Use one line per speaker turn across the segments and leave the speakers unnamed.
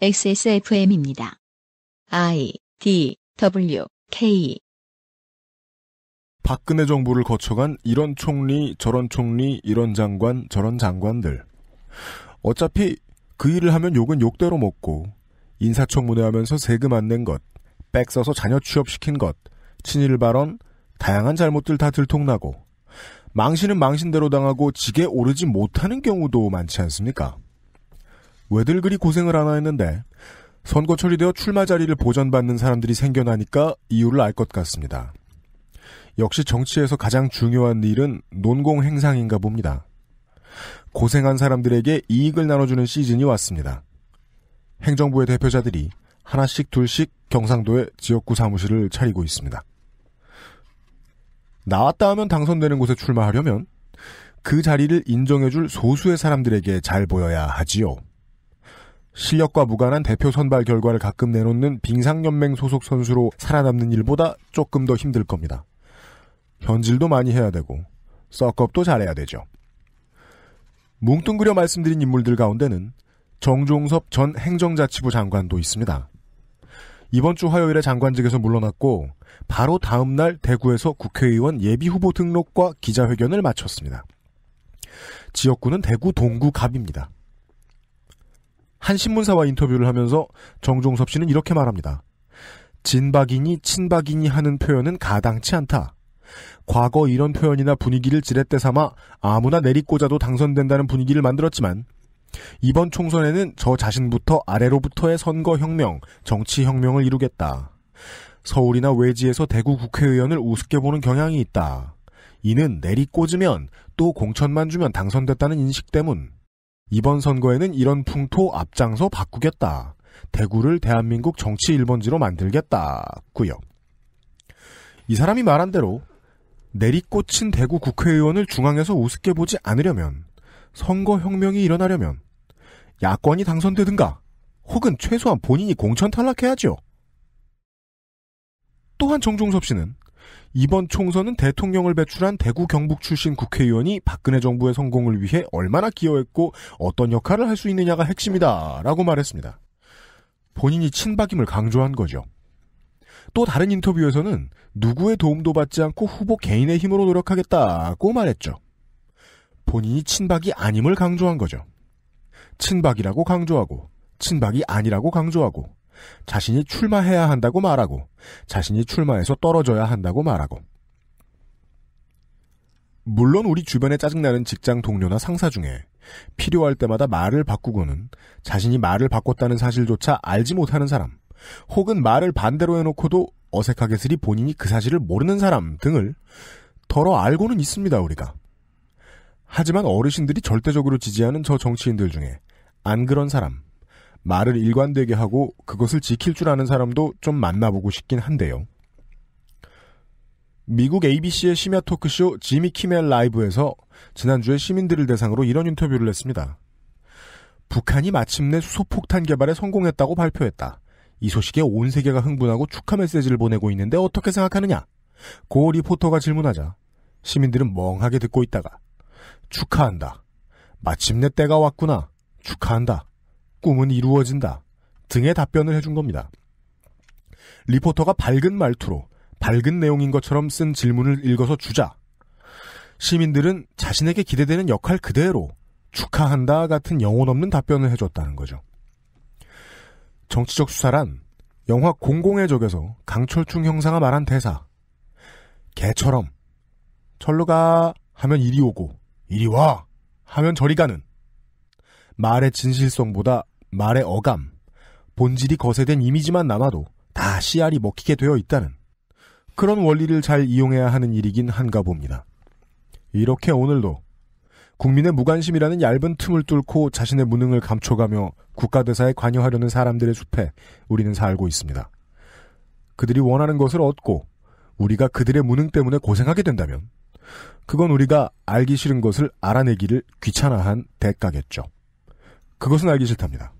XSFM입니다. I D W K 박근혜 정부를 거쳐간 이런 총리, 저런 총리, 이런 장관, 저런 장관들. 어차피 그 일을 하면 욕은 욕대로 먹고, 인사청문회 하면서 세금 안 낸 것, 빽 써서 자녀 취업시킨 것, 친일 발언, 다양한 잘못들 다 들통나고, 망신은 망신대로 당하고 지게 오르지 못하는 경우도 많지 않습니까? 왜들 그리 고생을 하나 했는데 선거처리 되어 출마 자리를 보전받는 사람들이 생겨나니까 이유를 알 것 같습니다. 역시 정치에서 가장 중요한 일은 논공 행상인가 봅니다. 고생한 사람들에게 이익을 나눠주는 시즌이 왔습니다. 행정부의 대표자들이 하나씩 둘씩 경상도에 지역구 사무실을 차리고 있습니다. 나왔다 하면 당선되는 곳에 출마하려면 그 자리를 인정해줄 소수의 사람들에게 잘 보여야 하지요. 실력과 무관한 대표 선발 결과를 가끔 내놓는 빙상연맹 소속 선수로 살아남는 일보다 조금 더 힘들 겁니다. 현질도 많이 해야 되고 썩업도 잘해야 되죠. 뭉뚱그려 말씀드린 인물들 가운데는 정종섭 전 행정자치부 장관도 있습니다. 이번 주 화요일에 장관직에서 물러났고 바로 다음 날 대구에서 국회의원 예비 후보 등록과 기자회견을 마쳤습니다. 지역구는 대구 동구갑입니다. 한 신문사와 인터뷰를 하면서 정종섭 씨는 이렇게 말합니다. 진박이니 친박이니 하는 표현은 가당치 않다. 과거 이런 표현이나 분위기를 지렛대 삼아 아무나 내리꽂아도 당선된다는 분위기를 만들었지만 이번 총선에는 저 자신부터 아래로부터의 선거혁명, 정치혁명을 이루겠다. 서울이나 외지에서 대구 국회의원을 우습게 보는 경향이 있다. 이는 내리꽂으면 또 공천만 주면 당선됐다는 인식 때문. 이번 선거에는 이런 풍토 앞장서 바꾸겠다. 대구를 대한민국 정치 1번지로 만들겠다고요. 이 사람이 말한 대로 내리꽂힌 대구 국회의원을 중앙에서 우습게 보지 않으려면 선거혁명이 일어나려면 야권이 당선되든가 혹은 최소한 본인이 공천 탈락해야죠. 또한 정종섭 씨는 이번 총선은 대통령을 배출한 대구 경북 출신 국회의원이 박근혜 정부의 성공을 위해 얼마나 기여했고 어떤 역할을 할 수 있느냐가 핵심이다. 라고 말했습니다. 본인이 친박임을 강조한 거죠. 또 다른 인터뷰에서는 누구의 도움도 받지 않고 후보 개인의 힘으로 노력하겠다고 말했죠. 본인이 친박이 아님을 강조한 거죠. 친박이라고 강조하고, 친박이 아니라고 강조하고, 자신이 출마해야 한다고 말하고 자신이 출마해서 떨어져야 한다고 말하고 물론 우리 주변에 짜증나는 직장 동료나 상사 중에 필요할 때마다 말을 바꾸고는 자신이 말을 바꿨다는 사실조차 알지 못하는 사람 혹은 말을 반대로 해놓고도 어색하게 쓰리 본인이 그 사실을 모르는 사람 등을 덜어 알고는 있습니다 우리가 하지만 어르신들이 절대적으로 지지하는 저 정치인들 중에 안 그런 사람 말을 일관되게 하고 그것을 지킬 줄 아는 사람도 좀 만나보고 싶긴 한데요. 미국 ABC의 심야 토크쇼 지미 키멜 라이브에서 지난주에 시민들을 대상으로 이런 인터뷰를 했습니다. 북한이 마침내 수소폭탄 개발에 성공했다고 발표했다. 이 소식에 온 세계가 흥분하고 축하 메시지를 보내고 있는데 어떻게 생각하느냐? 고 리포터가 질문하자 시민들은 멍하게 듣고 있다가 축하한다. 마침내 때가 왔구나. 축하한다. 꿈은 이루어진다 등의 답변을 해준 겁니다. 리포터가 밝은 말투로 밝은 내용인 것처럼 쓴 질문을 읽어서 주자 시민들은 자신에게 기대되는 역할 그대로 축하한다 같은 영혼 없는 답변을 해줬다는 거죠. 정치적 수사란 영화 공공의 적에서 강철중 형사가 말한 대사 개처럼 철로가 하면 이리 오고 이리 와 하면 저리 가는 말의 진실성보다 말의 어감, 본질이 거세된 이미지만 남아도 다 씨알이 먹히게 되어 있다는 그런 원리를 잘 이용해야 하는 일이긴 한가 봅니다. 이렇게 오늘도 국민의 무관심이라는 얇은 틈을 뚫고 자신의 무능을 감춰가며 국가대사에 관여하려는 사람들의 숲에 우리는 살고 있습니다. 그들이 원하는 것을 얻고 우리가 그들의 무능 때문에 고생하게 된다면 그건 우리가 알기 싫은 것을 알아내기를 귀찮아한 대가겠죠. 그것은 알기 싫답니다.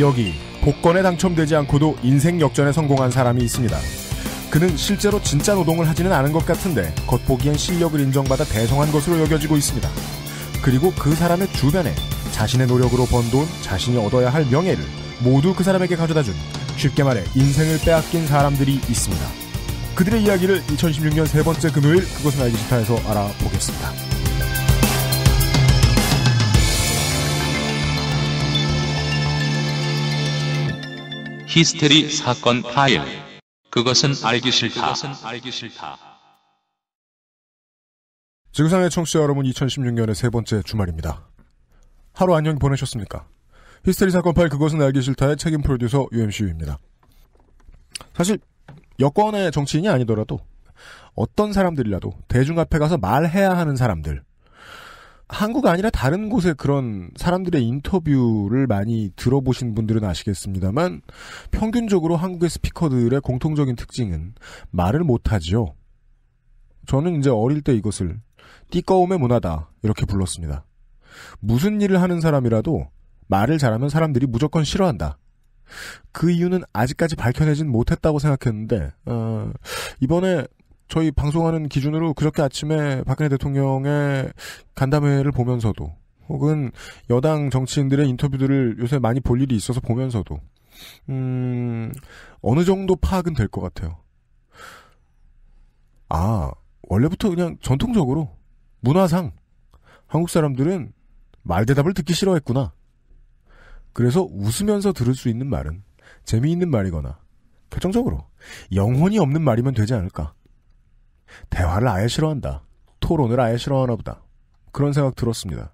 여기 복권에 당첨되지 않고도 인생 역전에 성공한 사람이 있습니다. 그는 실제로 진짜 노동을 하지는 않은 것 같은데 겉보기엔 실력을 인정받아 대성한 것으로 여겨지고 있습니다. 그리고 그 사람의 주변에 자신의 노력으로 번 돈, 자신이 얻어야 할 명예를 모두 그 사람에게 가져다 준 쉽게 말해 인생을 빼앗긴 사람들이 있습니다. 그들의 이야기를 2016년 세 번째 금요일 그것은 알기 싫다에서 알아보겠습니다.
히스테리 사건 파일. 그것은 알기 싫다.
증상의 청취자 여러분 2016년의 세 번째 주말입니다. 하루 안녕히 보내셨습니까? 히스테리 사건 파일 그것은 알기 싫다의 책임 프로듀서 UMCU입니다. 사실 여권의 정치인이 아니더라도 어떤 사람들이라도 대중 앞에 가서 말해야 하는 사람들 한국 아니라 다른 곳에 그런 사람들의 인터뷰를 많이 들어보신 분들은 아시겠습니다만 평균적으로 한국의 스피커들의 공통적인 특징은 말을 못하지요. 저는 이제 어릴 때 이것을 띠꺼움의 문화다 이렇게 불렀습니다. 무슨 일을 하는 사람이라도 말을 잘하면 사람들이 무조건 싫어한다. 그 이유는 아직까지 밝혀내진 못했다고 생각했는데 어, 이번에 저희 방송하는 기준으로 그저께 아침에 박근혜 대통령의 간담회를 보면서도 혹은 여당 정치인들의 인터뷰들을 요새 많이 볼 일이 있어서 보면서도 음, 어느 정도 파악은 될 것 같아요. 아, 원래부터 그냥 전통적으로 문화상 한국 사람들은 말 대답을 듣기 싫어했구나. 그래서 웃으면서 들을 수 있는 말은 재미있는 말이거나 결정적으로 영혼이 없는 말이면 되지 않을까. 대화를 아예 싫어한다. 토론을 아예 싫어하나 보다. 그런 생각 들었습니다.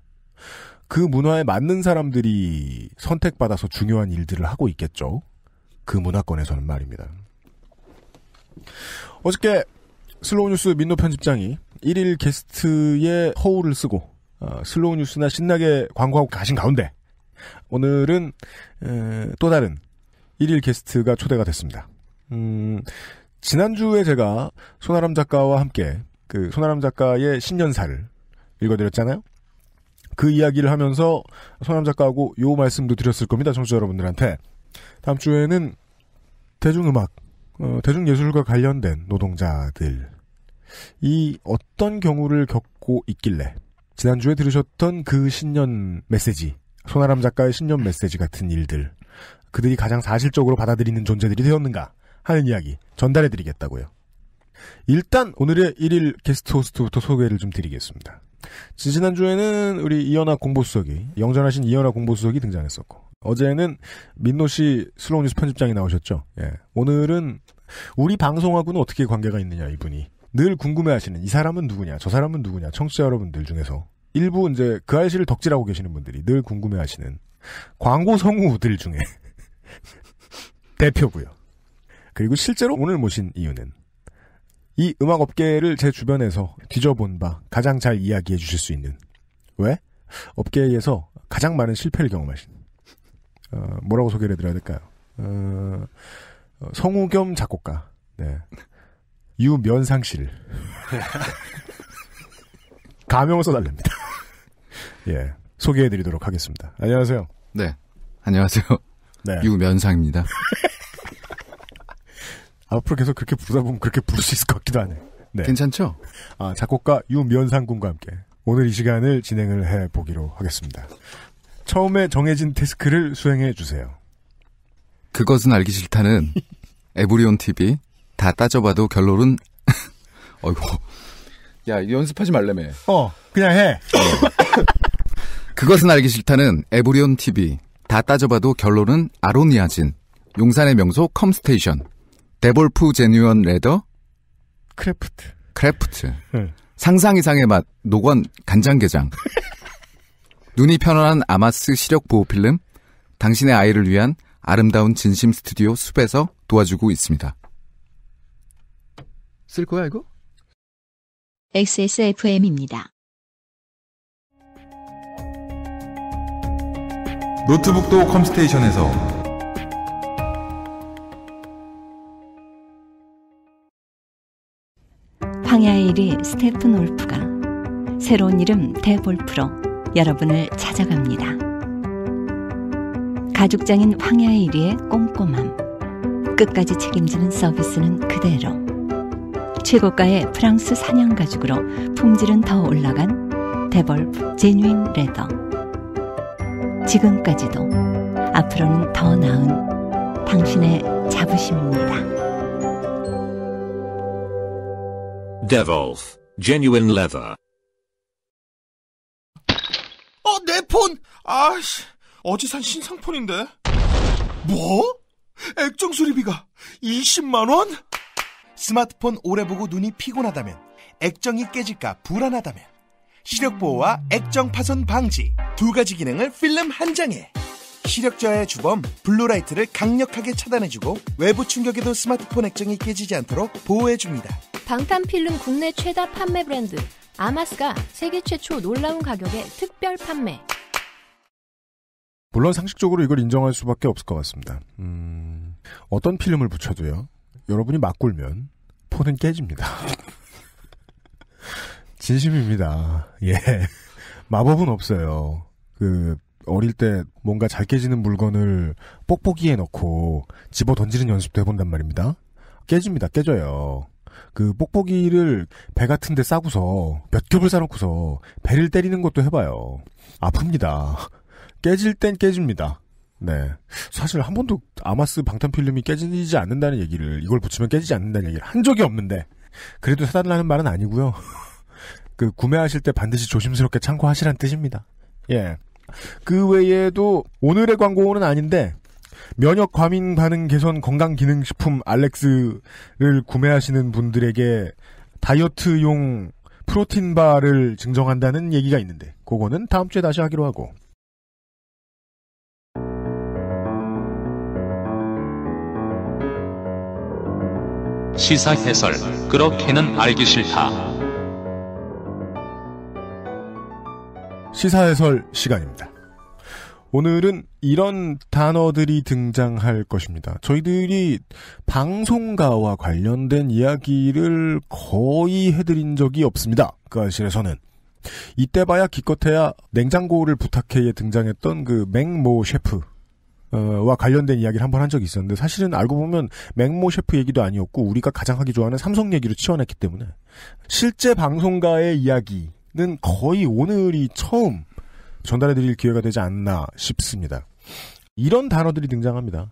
그 문화에 맞는 사람들이 선택받아서 중요한 일들을 하고 있겠죠. 그 문화권에서는 말입니다. 어저께 슬로우 뉴스 민노 편집장이 1일 게스트의 허울을 쓰고 어, 슬로우 뉴스나 신나게 광고하고 가신 가운데 오늘은 또 다른 1일 게스트가 초대가 됐습니다. 음, 지난주에 제가 손아람 작가와 함께 그 손아람 작가의 신년사를 읽어드렸잖아요. 그 이야기를 하면서 손아람 작가하고 요 말씀도 드렸을 겁니다. 청취자 여러분들한테. 다음 주에는 대중음악, 어, 대중예술과 관련된 노동자들. 이 어떤 경우를 겪고 있길래 지난주에 들으셨던 그 신년 메시지, 손아람 작가의 신년 메시지 같은 일들, 그들이 가장 사실적으로 받아들이는 존재들이 되었는가? 하는 이야기 전달해 드리겠다고요. 일단 오늘의 1일 게스트 호스트부터 소개를 좀 드리겠습니다. 지난주에는 우리 이연아 공보수석이 영전하신 이연아 공보수석이 등장했었고 어제는 민노 씨 슬로우 뉴스 편집장이 나오셨죠. 예. 오늘은 우리 방송하고는 어떻게 관계가 있느냐 이분이 늘 궁금해하시는 이 사람은 누구냐 저 사람은 누구냐 청취자 여러분들 중에서 일부 이제 그 아이씨를 덕질하고 계시는 분들이 늘 궁금해하시는 광고 성우들 중에 대표고요. 그리고 실제로 오늘 모신 이유는 이 음악 업계를 제 주변에서 뒤져본 바 가장 잘 이야기해 주실 수 있는 왜 업계에서 가장 많은 실패를 경험하신 어, 뭐라고 소개를 해드려야 될까요? 어, 어 성우겸 작곡가 네. 유면상 실 가명을 써달랍니다. 예
소개해드리도록 하겠습니다. 안녕하세요. 네 안녕하세요. 네. 유면상입니다.
앞으로 계속 그렇게 부르다 보면 그렇게 부를 수 있을 것 같기도 하네. 네. 괜찮죠? 아, 작곡가 유면상 군과 함께 오늘 이 시간을 진행을 해 보기로 하겠습니다. 처음에 정해진 테스크를 수행해 주세요.
그것은 알기 싫다는 에브리온 TV 다 따져봐도 결론은 어이구 야 연습하지 말래매. 어 그냥 해. 네. 그것은 알기 싫다는 에브리온 TV 다 따져봐도 결론은 아로니아진 용산의 명소 컴스테이션 데볼프 제뉴언 레더 크래프트 크래프트 네. 상상 이상의 맛 녹원 간장게장 눈이 편안한 아마스 시력 보호 필름 당신의 아이를 위한 아름다운 진심 스튜디오 숲에서 도와주고 있습니다. 쓸 거야 이거? XSFM입니다.
노트북도 컴스테이션에서
황야의 1위 스테픈 올프가 새로운 이름 대볼프로 여러분을 찾아갑니다. 가죽장인 황야의 1위의 꼼꼼함. 끝까지 책임지는 서비스는 그대로. 최고가의 프랑스 사냥 가죽으로 품질은 더 올라간 대볼프 제뉴인 레더. 지금까지도 앞으로는 더 나은 당신의 자부심입니다. Devolf, genuine leather. 어, 내 폰!
아씨, 어제 산 신상폰인데. 뭐? 액정 수리비가 20만원? 스마트폰 오래 보고 눈이 피곤하다면, 액정이 깨질까 불안하다면, 시력 보호와 액정 파손 방지 두 가지 기능을
필름 한 장에. 시력저하의 주범 블루라이트를 강력하게 차단해주고 외부 충격에도 스마트폰 액정이 깨지지 않도록 보호해줍니다. 방탄필름 국내 최다 판매 브랜드 아마스가 세계 최초 놀라운 가격에 특별 판매.
물론 상식적으로 이걸 인정할 수밖에 없을 것 같습니다. 음, 어떤 필름을 붙여도요. 여러분이 막 굴면 폰은 깨집니다. 진심입니다. 예. 마법은 없어요. 그 어릴 때 뭔가 잘 깨지는 물건을 뽁뽁이에 넣고 집어 던지는 연습도 해본단 말입니다. 깨집니다. 깨져요. 그 뽁뽁이를 배 같은 데 싸고서 몇 겹을 싸놓고서 배를 때리는 것도 해봐요. 아픕니다. 깨질 땐 깨집니다. 네. 사실 한 번도 아마스 방탄 필름이 깨지지 않는다는 얘기를 이걸 붙이면 깨지지 않는다는 얘기를 한 적이 없는데 그래도 사달라는 말은 아니고요. 그 구매하실 때 반드시 조심스럽게 참고하시란 뜻입니다. 예. 그 외에도 오늘의 광고는 아닌데 면역 과민 반응 개선 건강 기능 식품 알렉스를 구매하시는 분들에게 다이어트용 프로틴 바를 증정한다는 얘기가 있는데 그거는 다음 주에 다시 하기로 하고
시사 해설 그렇게는 알기 싫다.
시사해설 시간입니다. 오늘은 이런 단어들이 등장할 것입니다. 저희들이 방송가와 관련된 이야기를 거의 해드린 적이 없습니다. 그 아실에서는. 이때 봐야 기껏해야 냉장고를 부탁해에 등장했던 그 맥모 셰프. 어, 와 관련된 이야기를 한 번 한 적이 있었는데 사실은 알고 보면 맹모 셰프 얘기도 아니었고 우리가 가장 하기 좋아하는 삼성 얘기로 치환했기 때문에 실제 방송가의 이야기 는 거의 오늘이 처음 전달해드릴 기회가 되지 않나 싶습니다. 이런 단어들이 등장합니다.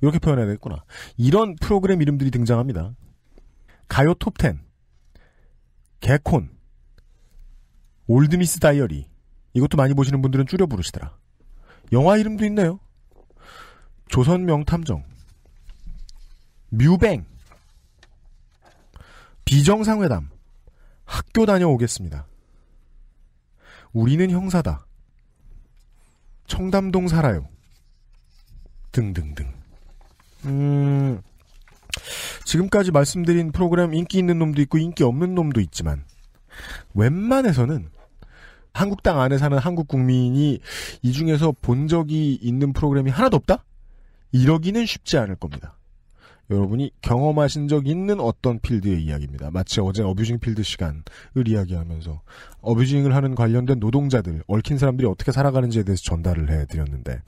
이렇게 표현해야 되겠구나. 이런 프로그램 이름들이 등장합니다. 가요 톱10, 개콘, 올드미스 다이어리. 이것도 많이 보시는 분들은 줄여 부르시더라. 영화 이름도 있네요. 조선 명탐정, 뮤뱅, 비정상회담, 학교 다녀오겠습니다. 우리는 형사다. 청담동 살아요. 등등등. 음, 지금까지 말씀드린 프로그램 인기 있는 놈도 있고 인기 없는 놈도 있지만 웬만해서는 한국 당 안에 사는 한국 국민이 이 중에서 본 적이 있는 프로그램이 하나도 없다? 이러기는 쉽지 않을 겁니다. 여러분이 경험하신 적 있는 어떤 필드의 이야기입니다. 마치 어제 어뷰징 필드 시간을 이야기하면서 어뷰징을 하는 관련된 노동자들, 얽힌 사람들이 어떻게 살아가는지에 대해서 전달을 해드렸는데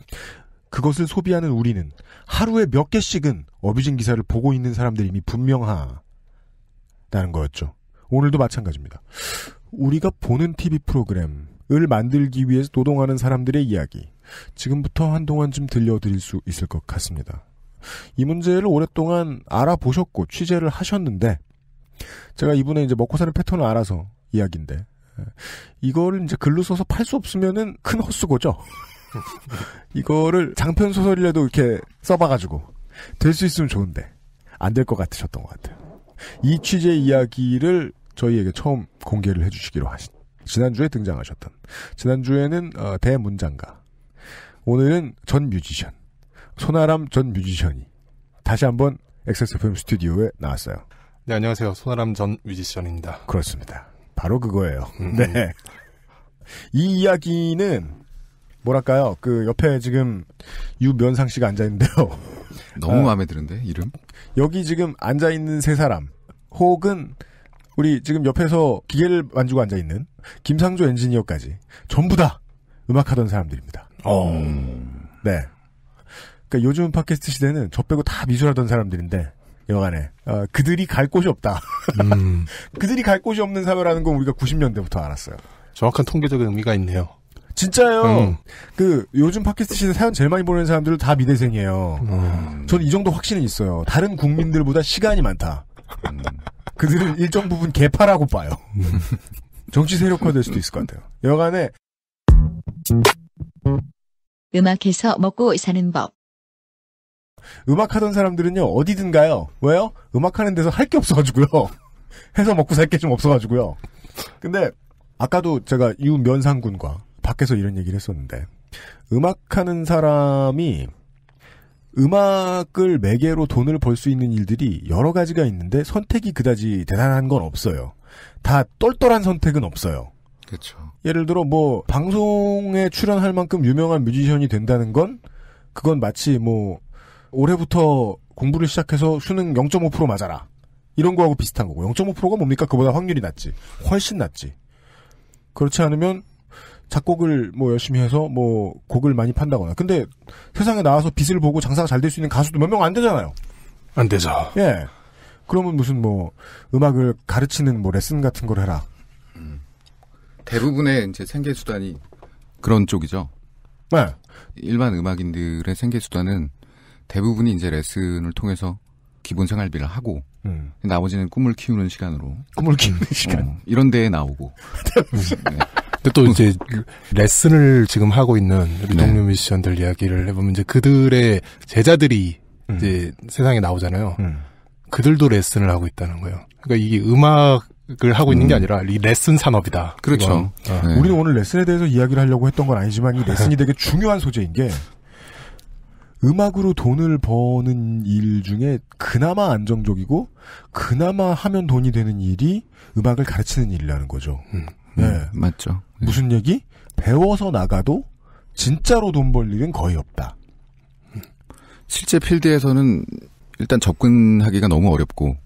그것을 소비하는 우리는 하루에 몇 개씩은 어뷰징 기사를 보고 있는 사람들이 이미 분명하다는 거였죠. 오늘도 마찬가지입니다. 우리가 보는 TV 프로그램을 만들기 위해서 노동하는 사람들의 이야기 지금부터 한동안좀 들려드릴 수 있을 것 같습니다. 이 문제를 오랫동안 알아보셨고 취재를 하셨는데 제가 이분의 이제 먹고 사는 패턴을 알아서 이야기인데 예, 이거를 이제 글로 써서 팔 수 없으면은 큰 헛수고죠. 이거를 장편 소설이라도 이렇게 써봐가지고 될 수 있으면 좋은데 안 될 것 같으셨던 것 같아요. 이 취재 이야기를 저희에게 처음 공개를 해주시기로 하신 지난주에 등장하셨던 지난주에는 어, 대문장가 오늘은 전 뮤지션 손아람 전 뮤지션이 다시 한번 XSFM 스튜디오에 나왔어요.
네, 안녕하세요. 손아람 전 뮤지션입니다.
그렇습니다. 바로 그거예요. 음. 네. 이 이야기는 뭐랄까요? 그 옆에 지금 유면상 씨가 앉아 있는데요.
너무 아, 마음에 드는데 이름?
여기 지금 앉아 있는 세 사람 혹은 우리 지금 옆에서 기계를 만지고 앉아 있는 김상조 엔지니어까지 전부 다 음악하던 사람들입니다. 어. 네. 그러니까 요즘 팟캐스트 시대는 저 빼고 다 미술하던 사람들인데 여간에 어, 그들이 갈 곳이 없다. 음. 그들이 갈 곳이 없는 사회라는 건 우리가 90년대부터 알았어요. 정확한 통계적인 의미가 있네요. 진짜요. 음. 그 요즘 팟캐스트 시대 사연 제일 많이 보는 사람들은 다 미대생이에요. 음. 저는 이 정도 확신은 있어요. 다른 국민들보다 시간이 많다. 음. 그들은 일정 부분 개파라고 봐요. 정치 세력화될 수도 있을 것 같아요. 여간에
음악에서 먹고 사는 법.
음악 하던 사람들은요, 어디든 가요. 왜요? 음악 하는 데서 할 게 없어가지고요. 해서 먹고 살 게 좀 없어가지고요. 근데, 아까도 제가 유면상군과 밖에서 이런 얘기를 했었는데, 음악 하는 사람이 음악을 매개로 돈을 벌 수 있는 일들이 여러 가지가 있는데 선택이 그다지 대단한 건 없어요. 다 똘똘한 선택은 없어요. 그렇죠. 예를 들어 뭐 방송에 출연할 만큼 유명한 뮤지션이 된다는 건 그건 마치 뭐 올해부터 공부를 시작해서 수능 0.5% 맞아라. 이런 거하고 비슷한 거고 0.5%가 뭡니까? 그보다 확률이 낮지. 훨씬 낮지. 그렇지 않으면 작곡을 뭐 열심히 해서 뭐 곡을 많이 판다거나. 근데 세상에 나와서 빚을 보고 장사가 잘 될 수 있는 가수도 몇 명 안 되잖아요. 안 되죠. 예. 그러면 무슨 뭐 음악을 가르치는 뭐 레슨 같은 걸 해라.
음. 대부분의 이제 생계 수단이 그런 쪽이죠. 네. 일반 음악인들의 생계 수단은 대부분이 이제 레슨을 통해서 기본 생활비를 하고 음. 나머지는 꿈을 키우는 시간으로 꿈을 키우는 어, 시간 어, 이런 데에 나오고 네.
근데 또 이제 그 레슨을 지금 하고 있는 우리 네. 동료 뮤지션들 이야기를 해보면 이제 그들의 제자들이 음. 이제 세상에 나오잖아요. 음. 그들도 레슨을 하고 있다는 거예요. 그러니까 이게 음악을 하고 있는 게 음. 아니라 이 레슨 산업이다. 그렇죠. 어. 네. 우리는
오늘 레슨에 대해서 이야기를 하려고 했던 건 아니지만 이 레슨이 되게 중요한 소재인 게 음악으로 돈을 버는 일 중에 그나마 안정적이고 그나마 하면 돈이 되는 일이 음악을 가르치는 일이라는 거죠. 음, 네. 음, 맞죠. 네. 무슨 얘기? 배워서 나가도
진짜로 돈
벌 일은 거의 없다.
실제 필드에서는 일단 접근하기가 너무 어렵고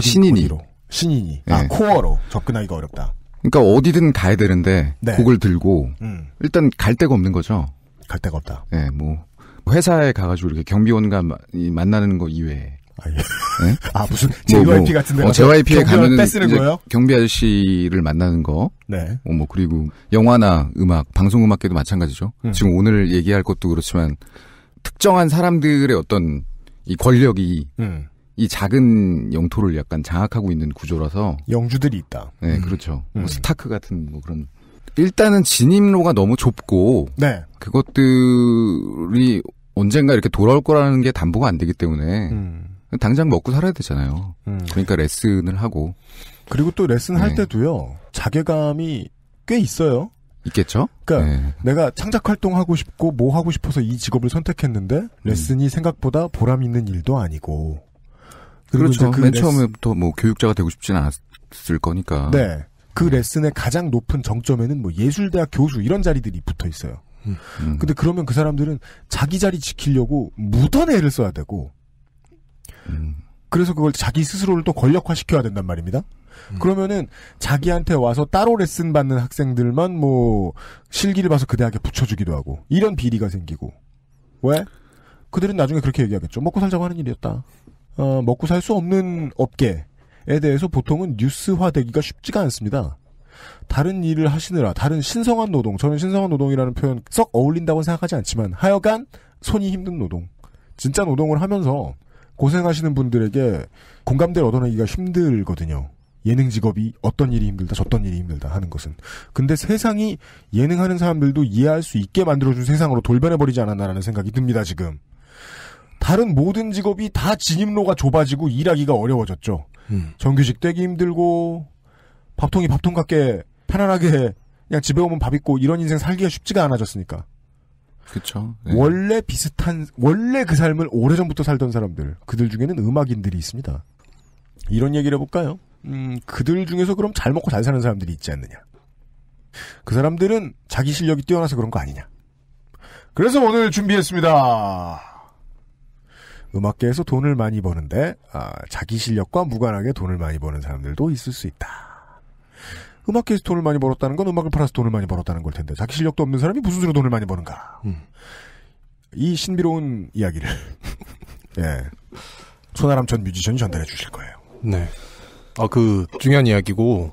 신인이 로 신인이 아, 네. 아 코어로 접근하기가 어렵다. 그러니까 어디든 가야 되는데 네. 곡을 들고 음. 일단 갈 데가 없는 거죠. 갈 데가 없다. 예, 네, 뭐 회사에 가가지고 이렇게 경비원과 만나는 거 이외에. 아, 예. 네? 아 무슨 JYP 뭐, 뭐, 같은데 어, JYP에 가면 은 거예요? 경비 아저씨를 만나는 거. 네. 어, 뭐 그리고 영화나 음악, 방송 음악계도 마찬가지죠. 음. 지금 오늘 얘기할 것도 그렇지만 특정한 사람들의 어떤 이 권력이 음. 이 작은 영토를 약간 장악하고 있는 구조라서
영주들이 있다. 네, 음.
그렇죠. 뭐 음. 스타크 같은 뭐 그런 일단은 진입로가 너무 좁고 네. 그것들이 언젠가 이렇게 돌아올 거라는 게 담보가 안 되기 때문에 음. 당장 먹고 살아야 되잖아요. 음. 그러니까 레슨을 하고 그리고 또 레슨 할 네. 때도요 자괴감이 꽤 있어요. 있겠죠. 그러니까 네. 내가 창작 활동하고
싶고 뭐 하고 싶어서 이 직업을 선택했는데 레슨이 음. 생각보다 보람 있는 일도 아니고 그렇죠. 그 맨 레슨...
처음에부터 뭐 교육자가 되고 싶지는 않았을 거니까. 네.
그 레슨의 가장 높은 정점에는 뭐 예술대학 교수 이런 자리들이 붙어 있어요. 음. 음. 근데 그러면 그 사람들은 자기 자리 지키려고 무던 애를 써야 되고 음. 그래서 그걸 자기 스스로를 또 권력화 시켜야 된단 말입니다. 음. 그러면은 자기한테 와서 따로 레슨 받는 학생들만 뭐 실기를 봐서 그 대학에 붙여주기도 하고 이런 비리가 생기고 왜? 그들은 나중에 그렇게 얘기하겠죠. 먹고 살자고 하는 일이었다. 어, 먹고 살 수 없는 업계 에 대해서 보통은 뉴스화되기가 쉽지가 않습니다. 다른 일을 하시느라 다른 신성한 노동, 저는 신성한 노동이라는 표현 썩 어울린다고 생각하지 않지만 하여간 손이 힘든 노동, 진짜 노동을 하면서 고생하시는 분들에게 공감대를 얻어내기가 힘들거든요. 예능 직업이 어떤 일이 힘들다, 저떤 일이 힘들다 하는 것은. 근데 세상이 예능하는 사람들도 이해할 수 있게 만들어준 세상으로 돌변해버리지 않았나라는 생각이 듭니다, 지금. 다른 모든 직업이 다 진입로가 좁아지고 일하기가 어려워졌죠. 음. 정규직 되기 힘들고 밥통이 밥통 같게 편안하게 그냥 집에 오면 밥 있고 이런 인생 살기가 쉽지가 않아졌으니까. 그렇죠. 네. 원래 비슷한 원래 그 삶을 오래전부터 살던 사람들 그들 중에는 음악인들이 있습니다. 이런 얘기를 해볼까요? 음, 그들 중에서 그럼 잘 먹고 잘 사는 사람들이 있지 않느냐? 그 사람들은 자기 실력이 뛰어나서 그런 거 아니냐? 그래서 오늘 준비했습니다. 음악계에서 돈을 많이 버는데 아, 자기 실력과 무관하게 돈을 많이 버는 사람들도 있을 수 있다. 음악계에서 돈을 많이 벌었다는 건 음악을 팔아서 돈을 많이 벌었다는 걸 텐데 자기 실력도 없는 사람이 무슨 수로 돈을 많이 버는가? 음. 이 신비로운 이야기를 예 손아람 전 뮤지션이 전달해 주실 거예요. 네.
아그 중요한 이야기고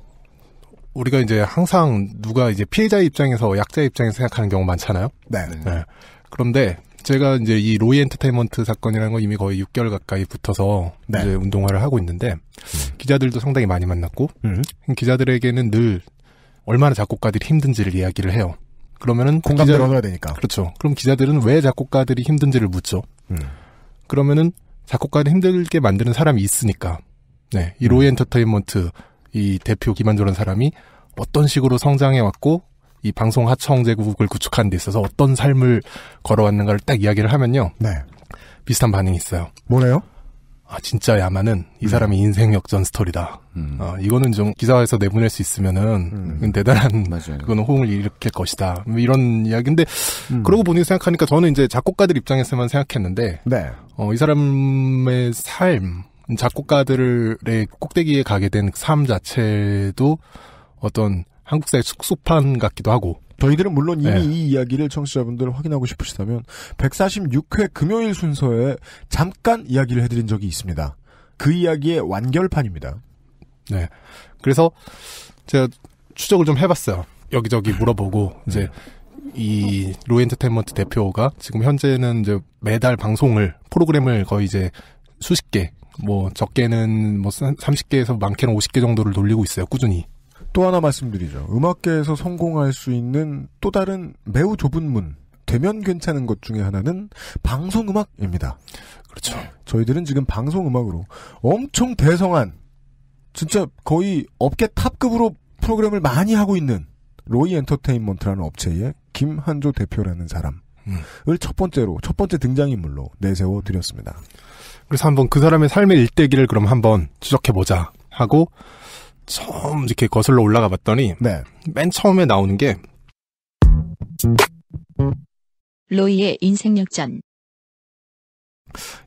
우리가 이제 항상 누가 이제 피해자 입장에서 약자 입장에서 생각하는 경우 많잖아요. 네. 네. 그런데 제가 이제 이 로이 엔터테인먼트 사건이라는 건 이미 거의 6개월 가까이 붙어서 네. 이제 운동화를 하고 있는데 음. 기자들도 상당히 많이 만났고 음. 기자들에게는 늘 얼마나 작곡가들이 힘든지를 이야기를 해요. 그러면은 공감을 얻어야
되니까. 그렇죠.
그럼 기자들은 왜 작곡가들이 힘든지를 묻죠. 음. 그러면은 작곡가를 힘들게 만드는 사람이 있으니까. 네, 이 로이 음. 엔터테인먼트 이 대표 기만조는 사람이 어떤 식으로 성장해 왔고 이 방송 하청 제국을 구축하는 데 있어서 어떤 삶을 걸어왔는가를 딱 이야기를 하면요. 네. 비슷한 반응이 있어요. 뭐래요? 아, 진짜 야만은 이 사람이 음. 인생 역전 스토리다. 음. 아, 이거는 좀 기사에서 내보낼 수 있으면은 음. 대단한 맞아요. 그거는 호응을 일으킬 것이다. 뭐 이런 이야기인데 음. 그러고 보니 생각하니까 저는 이제 작곡가들 입장에서만 생각했는데 네. 어, 이 사람의 삶 작곡가들의 꼭대기에 가게 된 삶 자체도
어떤 한국사의 숙소판 같기도 하고. 저희들은 물론 이미 네. 이 이야기를 청취자분들 확인하고 싶으시다면 146회 금요일 순서에 잠깐 이야기를 해드린 적이 있습니다. 그 이야기의 완결판입니다. 네. 그래서
제가 추적을 좀 해봤어요. 여기저기 물어보고 네. 이제 이 로엔터테인먼트 대표가 지금 현재는 이제 매달 방송을 프로그램을 거의 이제 수십 개, 뭐 적게는 뭐 30개에서 많게는 50개 정도를 돌리고 있어요. 꾸준히.
또 하나 말씀드리죠. 음악계에서 성공할 수 있는 또 다른 매우 좁은 문, 되면 괜찮은 것 중에 하나는 방송음악입니다. 그렇죠. 저희들은 지금 방송음악으로 엄청 대성한, 진짜 거의 업계 탑급으로 프로그램을 많이 하고 있는 로이 엔터테인먼트라는 업체의 김한조 대표라는 사람을 음. 첫 번째로, 첫 번째 등장인물로 내세워 드렸습니다. 그래서 한번 그 사람의 삶의 일대기를 그럼 한번 지적해보자 하고, 처음 이렇게 거슬러
올라가 봤더니 네. 맨 처음에 나오는 게
로이의 인생 역전.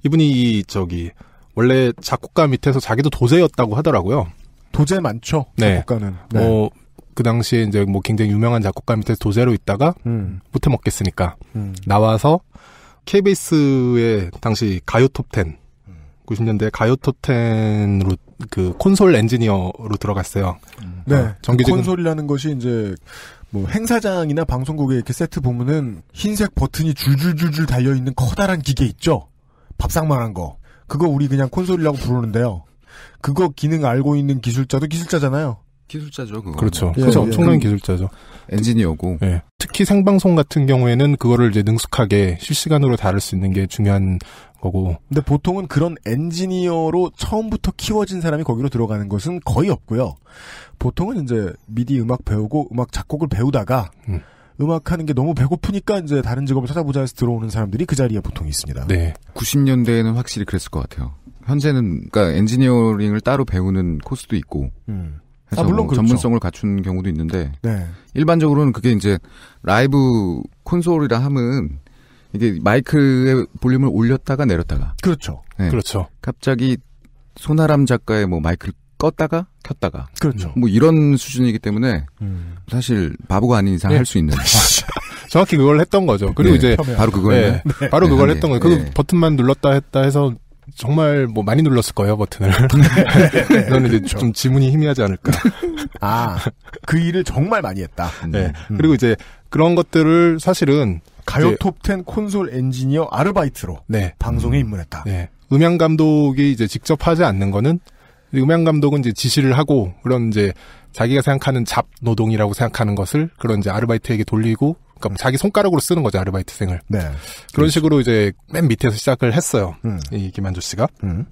이분이 저기 원래 작곡가 밑에서 자기도 도제였다고 하더라고요. 도제 많죠. 네.
작곡가는. 네. 뭐,
그 당시에 이제 뭐 굉장히 유명한 작곡가 밑에서 도제로 있다가 음. 못해 먹겠으니까 음. 나와서 KBS의 당시 가요 톱텐 90년대 가요 톱텐으로 그 콘솔 엔지니어로 들어갔어요.
음. 네. 어, 정규직 그 콘솔이라는 것이 이제 뭐 행사장이나 방송국에 이렇게 세트 보면은 흰색 버튼이 줄줄줄줄 달려 있는 커다란 기계 있죠. 밥상만한 거. 그거 우리 그냥 콘솔이라고 부르는데요. 그거 기능 알고 있는 기술자도 기술자잖아요.
기술자죠, 그거. 그렇죠. 예, 그래서 예, 엄청난 예. 기술자죠. 엔지니어고. 예.
특히 생방송 같은 경우에는 그거를 이제 능숙하게 실시간으로 다룰 수 있는 게 중요한 거고. 근데 보통은 그런 엔지니어로 처음부터 키워진 사람이 거기로 들어가는 것은 거의 없고요. 보통은 이제 미디 음악 배우고 음악 작곡을 배우다가 음. 음악 하는 게 너무 배고프니까 이제 다른 직업을 찾아보자 해서 들어오는 사람들이 그 자리에 보통 있습니다. 네.
90년대에는 확실히 그랬을 것 같아요. 현재는 그러니까 엔지니어링을 따로 배우는 코스도 있고 음.
아, 물론 뭐 그렇죠. 전문성을
갖춘 경우도 있는데 네. 일반적으로는 그게 이제 라이브 콘솔이라 함은 이게 마이크의 볼륨을 올렸다가 내렸다가. 그렇죠. 네. 그렇죠. 갑자기 소나람 작가의 뭐 마이크를 껐다가 켰다가. 그렇죠. 뭐 이런 수준이기 때문에 음. 사실 바보가 아닌 이상 네. 할수 있는. 정확히 그걸 했던 거죠. 그리고 네. 이제 바로 그걸 네. 바로 네. 네. 네. 그걸 했던 거예요.
그 버튼만 눌렀다 했다 해서 정말 뭐 많이 눌렀을 거예요 버튼을. 저는 이제 그렇죠. 좀 지문이 희미하지 않을까.
아그 일을 정말 많이 했다. 네. 음. 그리고 이제 그런 것들을 사실은 가요 톱10 콘솔 엔지니어 아르바이트로 네. 방송에 입문했다. 네. 음향 감독이
이제 직접 하지 않는 거는 음향 감독은 이제 지시를 하고 그런 이제 자기가 생각하는 잡 노동이라고 생각하는 것을 그런 이제 아르바이트에게 돌리고 그러니까 음. 자기 손가락으로 쓰는 거죠 아르바이트생을. 네. 그런 그렇죠. 식으로 이제 맨 밑에서 시작을 했어요. 음. 이 김한조 씨가. 음.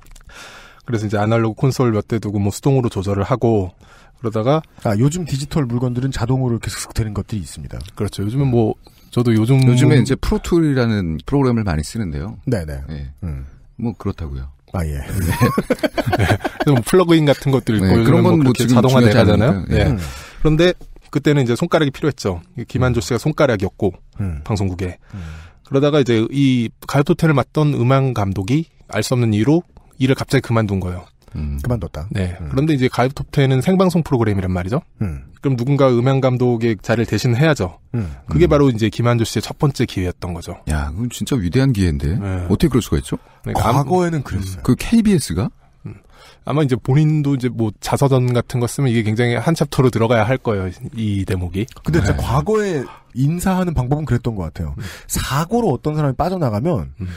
그래서 이제 아날로그 콘솔 몇 대 두고 뭐 수동으로 조절을 하고 그러다가 아
요즘 디지털 물건들은 자동으로 계속 되는 것들이 있습니다. 그렇죠. 요즘은 뭐 저도 요즘 요즘에 이제 프로툴이라는 프로그램을 많이 쓰는데요. 네네. 네. 음. 뭐 그렇다고요. 아 예. 네. 네. 뭐 플러그인 같은 것들 있고 네, 그런 뭐 건뭐 자동화되잖아요. 예. 네. 음.
그런데 그때는 이제 손가락이 필요했죠. 김한조 음. 씨가 손가락이었고 음. 방송국에 음. 그러다가 이제 이 가요토텐을 맡던 음악 감독이 알 수 없는 이유로 일을 갑자기 그만둔 거예요.
음. 그만뒀다. 네. 음.
그런데 이제 가입 톱텐은 생방송 프로그램이란 말이죠. 음. 그럼 누군가 음향 감독의 자리를 대신해야죠. 음. 그게 음. 바로 이제 김한조 씨의 첫 번째 기회였던 거죠.
야, 그건 진짜 위대한 기회인데 네. 어떻게 그럴 수가 있죠? 그러니까 과거에는 그랬어요. 음. 그
KBS가
아마 이제 본인도 이제 뭐 자서전 같은 거 쓰면 이게 굉장히 한 챕터로 들어가야 할 거예요. 이 대목이. 근데 진짜 네.
과거에 인사하는 방법은 그랬던 것 같아요. 음. 사고로 어떤 사람이 빠져나가면 음.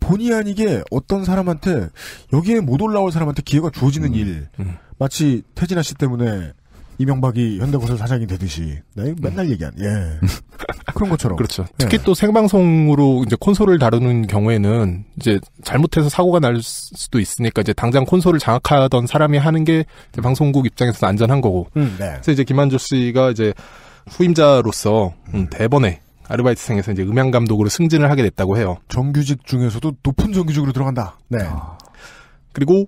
본의 아니게 어떤 사람한테 여기에 못 올라올 사람한테 기회가 주어지는 음. 일 음. 마치 태진아 씨 때문에 이명박이 현대건설 사장이 되듯이 네? 맨날 음. 얘기한 예 음. 그런 것처럼 그렇죠 예. 특히 또
생방송으로 이제 콘솔을 다루는 경우에는 이제 잘못해서 사고가 날 수도 있으니까 이제 당장 콘솔을 장악하던 사람이 하는 게 이제 방송국 입장에서는 안전한 거고 음, 네. 그래서 이제 김한조 씨가 이제 후임자로서 음, 대번에 아르바이트생에서 이제 음향 감독으로 승진을 하게 됐다고 해요.
정규직 중에서도 높은 정규직으로 들어간다. 네. 아.
그리고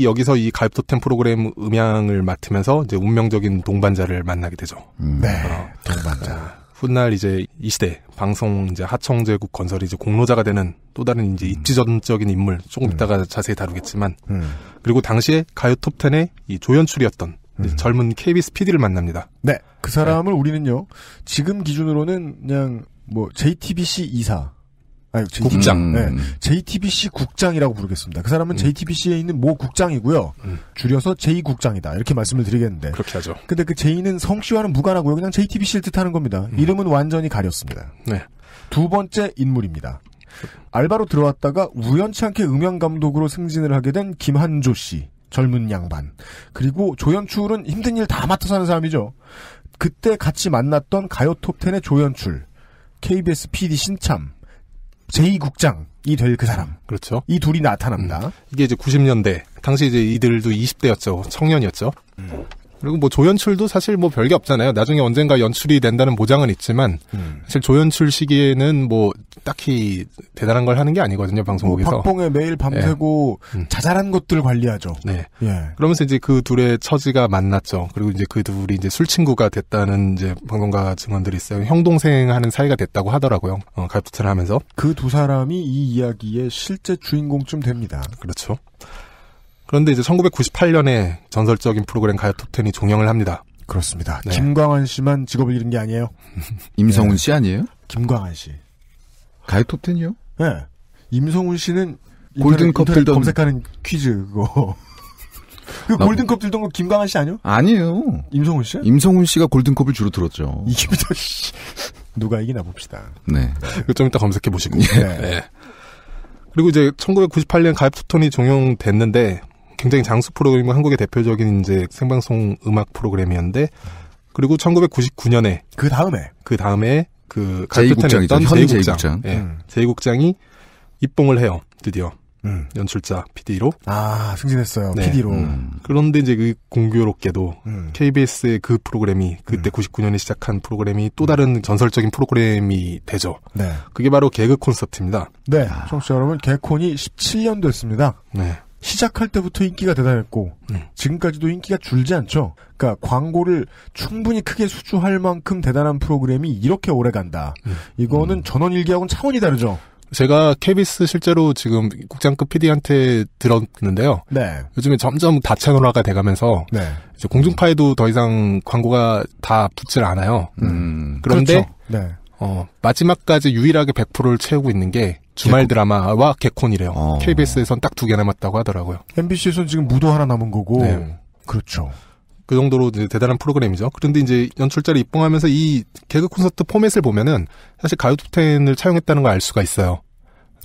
여기서 이 가입토템 프로그램 음향을 맡으면서 이제 운명적인 동반자를 만나게 되죠. 음. 네.
어, 동반자.
훗날 이제 이 시대 방송 이제 하청제국 건설이 이제 공로자가 되는 또 다른 이제 음. 입지전적인 인물 조금 음. 이따가 자세히 다루겠지만 음. 그리고 당시에 가요 톱텐의이 조연출이었던 음. 젊은 KBS PD를
만납니다. 네. 그 사람을 네. 우리는요, 지금 기준으로는 그냥 뭐 JTBC 이사. 아니, JTBC, 국장. 네, JTBC 음. 국장이라고 부르겠습니다. 그 사람은 음. JTBC에 있는 모 국장이고요. 음. 줄여서 J국장이다. 이렇게 말씀을 드리겠는데. 그렇게 하죠. 근데 그 J는 성씨와는 무관하고요. 그냥 JTBC를 뜻하는 겁니다. 음. 이름은 완전히 가렸습니다. 네. 두 번째 인물입니다. 알바로 들어왔다가 우연치 않게 음향 감독으로 승진을 하게 된 김한조 씨. 젊은 양반. 그리고 조연출은 힘든 일 다 맡아 서하는 사람이죠. 그때 같이 만났던 가요 톱텐의 조연출, KBS PD 신참, 제2국장이 될 그 사람. 그렇죠. 이 둘이 나타납니다. 음. 이게 이제
90년대. 당시 이제 이들도 20대였죠. 청년이었죠. 음. 그리고 뭐 조연출도 사실 뭐 별게 없잖아요. 나중에 언젠가 연출이 된다는 보장은 있지만 음. 사실 조연출 시기에는 뭐 딱히 대단한 걸 하는 게 아니거든요 뭐 방송국에서. 뭐 박봉에 매일 밤새고
예. 음. 자잘한 것들 관리하죠.
네. 예. 그러면서 이제 그 둘의 처지가 만났죠. 그리고 이제 그 둘이 이제 술 친구가 됐다는 이제 방송가 증언들이 있어요. 형 동생 하는 사이가 됐다고 하더라고요. 어, 갈프트를 하면서 그 두 사람이 이 이야기의 실제 주인공쯤 됩니다. 그렇죠. 그런데 이제 1998년에 전설적인 프로그램 가요톱텐이 종영을 합니다.
그렇습니다.
네. 김광환 씨만 직업을 잃은 게 아니에요.
임성훈 씨 네. 아니에요? 김광환 씨. 가요톱텐이요?
네. 임성훈 씨는 골든컵 들던 검색하는
퀴즈 그거.
그 골든컵 들던 거 김광환 씨 아니요?
아니에요. 임성훈 씨? 임성훈 씨가 골든컵을 주로 들었죠. 이기부터 씨. 누가 이기나 봅시다. 네.
좀 이따 검색해 보시고. 네. 네. 그리고 이제 1998년 가입투톤이 종영됐는데 굉장히 장수 프로그램이고 한국의 대표적인 이제 생방송 음악 프로그램이었는데 그리고 1999년에 그 다음에 그 다음에
그 제2국장이던 제이국장 예, 음.
제이국장이 입봉을 해요 드디어 음. 연출자 PD로
아 승진했어요 네. PD로 음.
그런데 이제 그 공교롭게도 음. KBS의 그 프로그램이 그때 99년에 음. 시작한 프로그램이 또 다른 음. 전설적인 프로그램이 되죠. 네. 그게 바로 개그 콘서트입니다.
네, 아. 청취자 여러분 개콘이 17년 됐습니다. 네. 시작할 때부터 인기가 대단했고 네. 지금까지도 인기가 줄지 않죠. 그러니까 광고를 충분히 크게 수주할 만큼 대단한 프로그램이 이렇게 오래 간다. 음. 이거는 음. 전원일기하고는 차원이 다르죠.
제가 KBS 실제로 지금 국장급 PD한테 들었는데요. 네. 요즘에 점점 다채널화가 돼가면서 네. 이제 공중파에도 더 이상 광고가 다 붙질 않아요. 음. 그런데 그렇죠. 네. 어, 마지막까지 유일하게 100%를 채우고 있는 게 주말 개콘. 드라마와 개콘이래요. 어. KBS에선 딱 두 개 남았다고 하더라고요.
MBC에선 지금 무도 하나 남은 거고. 네. 그렇죠.
그 정도로 대단한 프로그램이죠. 그런데 이제 연출자를 입봉하면서 이 개그 콘서트 포맷을 보면은 사실 가요 톱텐을 차용했다는 걸 알 수가 있어요.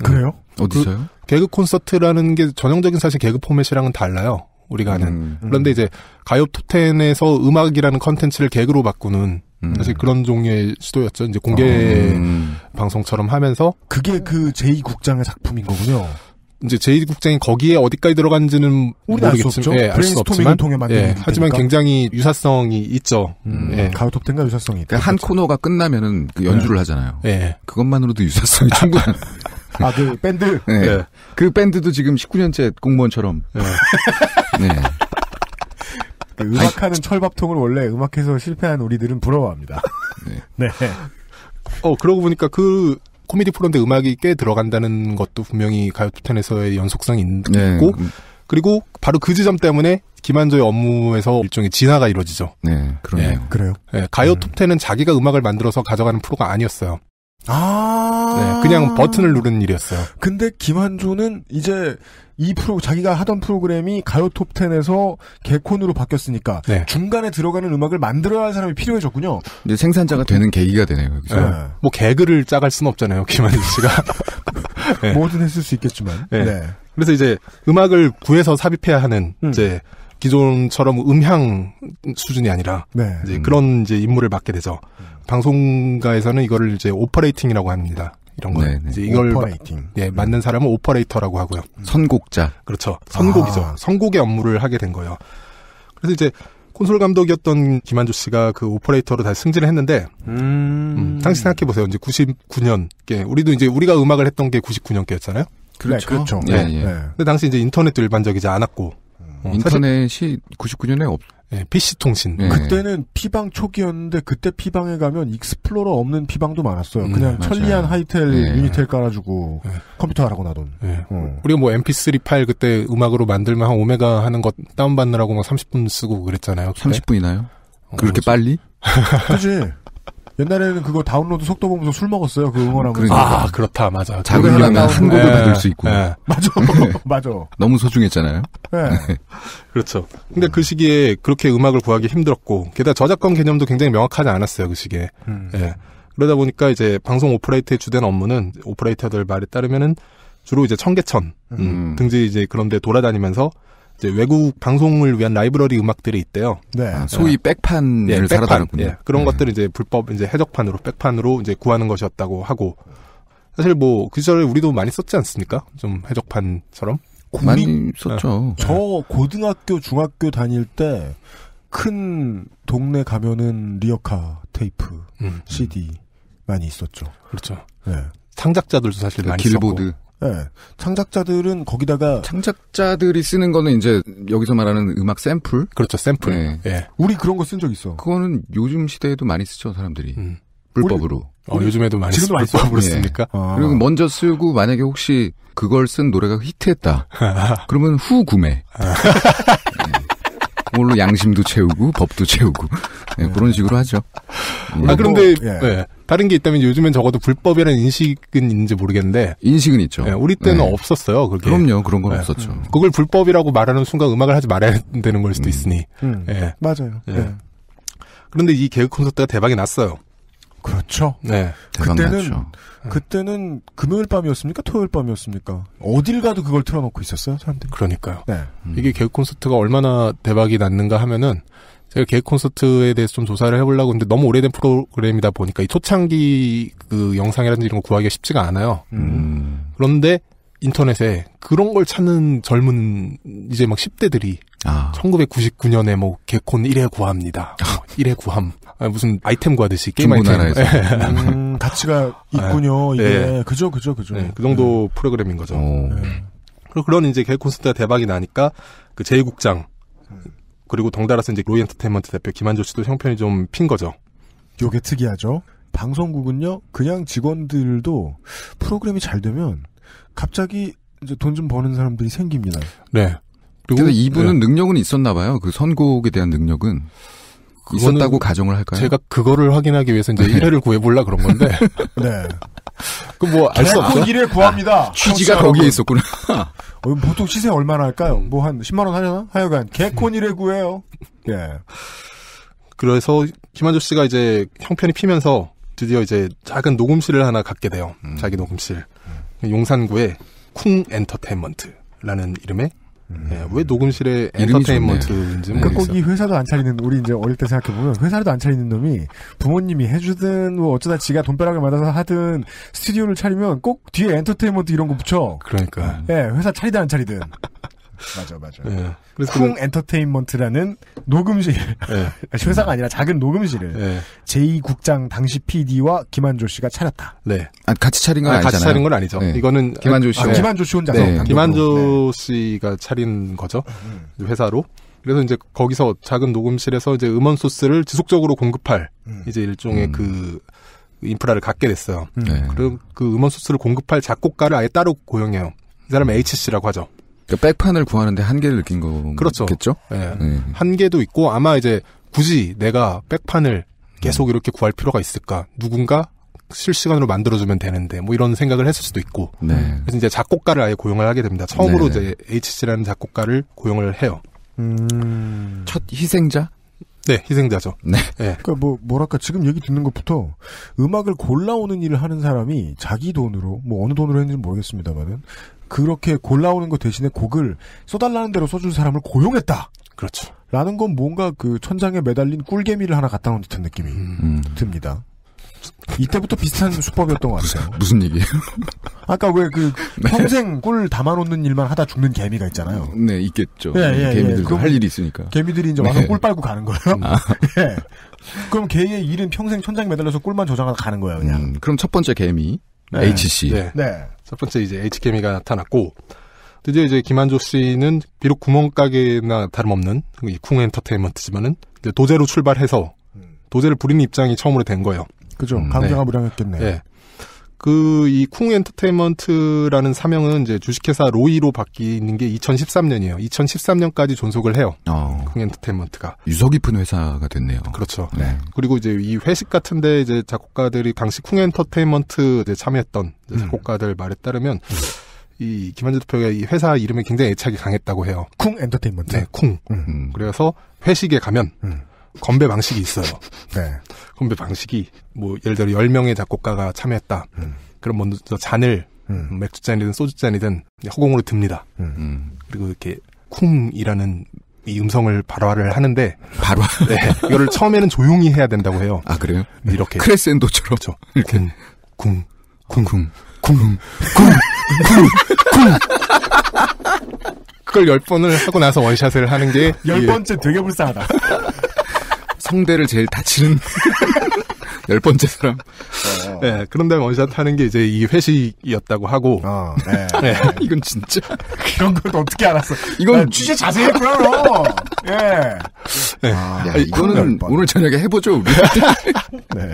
음. 그래요? 음. 어디서요?
그 개그 콘서트라는 게 전형적인 사실 개그 포맷이랑은 달라요. 우리가 아는. 음, 음. 그런데 이제 가요 톱텐에서 음악이라는 컨텐츠를 개그로 바꾸는 음. 사실 그런 종류의 시도였죠. 이제 공개 음. 방송처럼 하면서 그게 그제이 국장의 작품인 거군요. 이제 제이 국장이 거기에 어디까지 들어간지는 모르겠지만 예, 알 수는 없지만 통해 만든 예, 하지만 굉장히 유사성이 있죠.
음. 예. 음. 가요톱텐과 유사성이 있다. 그러니까 한 코너가 끝나면은 그 연주를 네. 하잖아요. 예. 그것만으로도 유사성이 충분한. 아그 아, 그 밴드. 네. 네. 그 밴드도 지금 19년째 공무원처럼. 예. 네. 그 음악하는 철밥통을 원래 음악해서
실패한 우리들은 부러워합니다. 네. 네. 어 그러고 보니까 그
코미디 프로인데 음악이 꽤 들어간다는 것도 분명히 가요톱텐에서의 연속성이 네, 있고 네. 그리고 바로 그 지점 때문에 김한조의 업무에서 일종의 진화가 이루어지죠.
네, 그러네요. 네. 그래요.
네, 가요 톱텐은 네. 음. 자기가 음악을 만들어서 가져가는 프로가 아니었어요.
아. 네, 그냥 버튼을 누르는 일이었어요. 근데 김한조는 이제 이 프로 자기가 하던 프로그램이 가요 톱텐에서 개콘으로 바뀌었으니까 네. 중간에 들어가는 음악을 만들어야
할 사람이 필요해졌군요. 이제 생산자가 되는 계기가 되네요. 여기서. 네. 뭐 개그를 짜갈 순 없잖아요. 김한조 씨가.
네. 뭐든 했을 수
있겠지만. 네. 네.
그래서 이제 음악을 구해서 삽입해야 하는 음. 이제 기존처럼 음향 수준이 아니라 네. 이제 음. 그런 이제 임무를 맡게 되죠. 방송가에서는 이거를 이제 오퍼레이팅이라고 합니다.
이런 거. 네, 네. 이제 이걸 오퍼레이팅.
예, 네. 맞는 사람은 오퍼레이터라고 하고요. 음. 선곡자. 그렇죠. 선곡이죠. 아. 선곡의 업무를 하게 된 거예요. 그래서 이제 콘솔 감독이었던 김한조 씨가 그 오퍼레이터로 다시 승진을 했는데 음... 음, 당시 생각해 보세요. 이제 99년 께 우리도 이제 우리가 음악을 했던 게 99년께였잖아요.
그렇죠. 네, 그렇죠. 예, 네. 예, 예.
근데 당시 이제 인터넷도
일반적이지 않았고 어, 인터넷이
99년에 없. 네, 예, PC 통신. 네. 그때는
피방 초기였는데 그때 피방에 가면 익스플로러 없는 피방도 많았어요. 음, 그냥 맞아요. 천리안 하이텔 네. 유니텔 깔아주고 네. 컴퓨터 하라고 놔둔. 네. 어.
우리가 뭐 MP3 파일 그때 음악으로 만들면 한 오메가 하는 것 다운 받느라고 막 30분 쓰고 그랬잖아요. 그때?
30분이나요? 어, 그렇게 뭐지? 빨리?
그지. 옛날에는 그거 다운로드 속도 보면서 술 먹었어요. 그 응원하면서. 그러니까. 아, 그렇다. 맞아. 작은 하나면 한 곡을
받을 수 있고. 네. 맞아. 네. 맞아. 너무 소중했잖아요. 네.
그렇죠. 근데 음. 그 시기에 그렇게 음악을 구하기 힘들었고, 게다가 저작권 개념도 굉장히 명확하지 않았어요. 그 시기에. 음. 예. 그러다 보니까 이제 방송 오퍼레이터의 주된 업무는 오퍼레이터들 말에 따르면은 주로 이제 청계천 음. 음. 등지 이제 그런데 돌아다니면서 외국 방송을 위한 라이브러리 음악들이 있대요. 네. 아, 소위 백판을 예. 네, 백판, 예, 군요 예, 그런 네. 것들을 이제 불법 이제 해적판으로 백판으로 이제 구하는 것이었다고 하고 사실 뭐그 시절에 우리도 많이 썼지 않습니까? 좀 해적판처럼.
우민 많이 썼죠. 네. 저 고등학교 중학교 다닐 때 큰 동네 가면은 리어카 테이프, 음, 음. CD 많이 있었죠. 그렇죠. 네. 창작자들도 사실 많이 길보드.
썼고. 네. 창작자들은 거기다가 창작자들이 쓰는 거는 이제 여기서 말하는 음악 샘플 그렇죠 샘플 네. 네. 우리 그런 거 쓴 적 있어 그거는 요즘 시대에도 많이 쓰죠 사람들이 음. 불법으로 우리, 어, 요즘에도 많이 지금도 많이 불법으로 씁니까 예. 아. 그리고 먼저 쓰고 만약에 혹시 그걸 쓴 노래가 히트했다 그러면 후 구매 아. 그걸로 양심도 채우고 법도 채우고 예, 네. 그런 식으로 하죠. 아 네. 그런데 뭐, 예. 네. 다른 게 있다면 요즘엔 적어도 불법이라는 인식은
있는지 모르겠는데 인식은 있죠. 네, 우리 때는 네. 없었어요. 그게. 그럼요, 그런 건 네. 없었죠. 음. 그걸 불법이라고 말하는 순간 음악을 하지 말아야 되는 걸 수도 음. 있으니. 음. 음. 맞아요. 네. 그런데 이 개그 콘서트가 대박이 났어요. 그렇죠. 네.
그때는 그때는 금요일 밤이었습니까? 토요일 밤이었습니까? 어딜 가도 그걸 틀어놓고 있었어요, 사람들이. 그러니까요. 네.
음. 이게 개그 콘서트가 얼마나 대박이 났는가 하면은 제가 개 콘서트에 대해서 좀 조사를 해보려고 했는데 너무 오래된 프로그램이다 보니까 이 초창기 그 영상이라든지 이런 거 구하기가 쉽지가 않아요.
음.
그런데 인터넷에 그런 걸 찾는 젊은 이제 막 10대들이 아. 1999년에 뭐 개콘 1회 구합니다. 1회 아. 뭐 구함. 아니, 무슨 아이템 구하듯이 게임 아이템. 음,
가치가 아, 있군요. 아, 이게 네. 그죠 그죠 그죠. 네,
그 정도 네. 프로그램인 거죠. 네. 그런 이제 개콘 콘서트가 대박이 나니까 그 제2국장 그리고 덩달아서 이제 로이 엔터테인먼트 대표 김한조 씨도 형편이
좀 핀 거죠. 요게 특이하죠. 방송국은요, 그냥 직원들도 프로그램이 잘 되면 갑자기 이제 돈 좀 버는 사람들이 생깁니다.
네. 그리고 근데 이분은 네. 능력은 있었나 봐요. 그 선곡에 대한 능력은 있었다고 가정을 할까요? 제가
그거를 확인하기 위해서 이제 1회를
구해볼라 그런 건데.
네. 그뭐 알 수 없죠. 그 일을 구합니다. 아, 취지가 거기에 있었구나. 어, 보통 시세 얼마나 할까요? 음. 뭐한 10만 원 하려나? 하여간 개콘 일을 구해요.
예. 예. 그래서 김한조 씨가 이제 형편이 피면서 드디어 이제 작은 녹음실을 하나 갖게 돼요. 음. 자기 녹음실. 음. 용산구에쿵 엔터테인먼트라는 이름의 음. 네, 왜 녹음실에 엔터테인먼트인지 그러니까 꼭 이
회사도 안 차리는 우리 이제 어릴 때 생각해 보면 회사도 안 차리는 놈이 부모님이 해주든 뭐 어쩌다 지가 돈벼락을 맞아서 하든 스튜디오를 차리면 꼭 뒤에 엔터테인먼트 이런 거 붙여. 그러니까. 예, 네, 회사 차리든 안 차리든. 맞아, 맞아. 예. 그래서 쿵 그, 엔터테인먼트라는 녹음실, 예. 회사가 아니라 작은 녹음실을 예. 제2국장 당시 PD와 김한조 씨가 차렸다. 네. 아, 같이 차린 건 아니, 같이 차린 건 아니죠. 네. 이거는 김한조 아, 씨, 아, 아 네. 김한조 씨 혼자서. 네.
김한조 네. 씨가 차린 거죠. 음. 음. 회사로. 그래서 이제 거기서 작은 녹음실에서 이제 음원 소스를 지속적으로 공급할 음. 이제 일종의 음. 그 인프라를 갖게 됐어요. 음. 네. 그리고 그 음원 소스를 공급할 작곡가를 아예 따로 고용해요. 이 사람은 음. H씨라고 하죠. 그러니까 백판을 구하는데 한계를 느낀 거겠죠? 그렇죠. 네. 네. 한계도 있고 아마 이제 굳이 내가 백판을 계속 음. 이렇게 구할 필요가 있을까? 누군가 실시간으로 만들어주면 되는데 뭐 이런 생각을 했을 수도 있고 네. 그래서 이제 작곡가를 아예 고용을 하게 됩니다. 처음으로 네. 이제 HC라는 작곡가를
고용을 해요.
음...
첫 희생자? 네, 희생자죠. 네. 네. 예. 그니까뭐 뭐랄까 지금 얘기 듣는 것부터 음악을 골라오는 일을 하는 사람이 자기 돈으로 뭐 어느 돈으로 했는지 모르겠습니다만은 그렇게 골라오는 것 대신에 곡을 써달라는 대로 써줄 사람을 고용했다. 그렇죠. 라는 건 뭔가 그 천장에 매달린 꿀개미를 하나 갖다 놓은 듯한 느낌이 음. 듭니다. 이때부터 비슷한 수법이었던 것 같아요. 무슨, 얘기예요? 아까 왜그 네. 평생 꿀 담아놓는 일만 하다 죽는 개미가 있잖아요.
네, 있겠죠. 예, 네, 예, 예, 개미들도 예. 할 일이 있으니까. 개미들이 이제 와서 네. 꿀
빨고 가는 거예요. 아. 예. 그럼 개의 일은 평생 천장 매달려서 꿀만 저장하다 가는 거예요, 그냥. 음, 그럼 첫 번째 개미, 네. HC. 네. 네.
첫 번째 이제 H 개미가 나타났고, 드디어 이제 김한조 씨는 비록 구멍가게나 다름없는 이쿵 엔터테인먼트지만은 도제로 출발해서 음. 도제를 부리는 입장이 처음으로 된 거예요.
그죠. 음, 강자가 네. 무량했겠네요.
네. 그이 쿵 엔터테인먼트라는 사명은 이제 주식회사 로이로 바뀌는 게 2013년이에요. 2013년까지 존속을
해요. 어. 쿵 엔터테인먼트가 유서 깊은 회사가 됐네요. 그렇죠. 네.
그리고 이제 이 회식 같은데 이제 작곡가들이 당시 쿵 엔터테인먼트 에 참여했던 이제 음. 작곡가들 음. 말에 따르면 이 김한재 대표가 이 회사 이름에 굉장히 애착이 강했다고 해요.
쿵 엔터테인먼트. 네, 쿵. 음.
그래서 회식에 가면 음. 건배 방식이 있어요. 네. 혼배 방식이 뭐 예를 들어 열명의 작곡가가 참여했다. 음. 그럼 먼저 잔을 음. 맥주잔이든 소주잔이든 허공으로 듭니다. 음. 음. 그리고 이렇게 쿵이라는 이 음성을 발화를 하는데 발화 네, 이거를 처음에는 조용히 해야 된다고 해요. 아 그래요? 이렇게 크레센도처럼 그렇죠. 이렇게 쿵쿵쿵 쿵 쿵 쿵쿵 그걸 열 번을 하고 나서 원샷을 하는 게열 번째 되게 불쌍하다. 성대를 제일 다치는 열 번째 사람. 어. 네, 그런 데 원샷 하는 게 이제 이 회식이었다고 하고. 어, 네. 네.
이건 진짜. 그런걸 어떻게 알았어? 이건
아, 취재 자세히 했구요 예.
네. 아, 이거는 오늘 저녁에 해보죠,
우리.
네.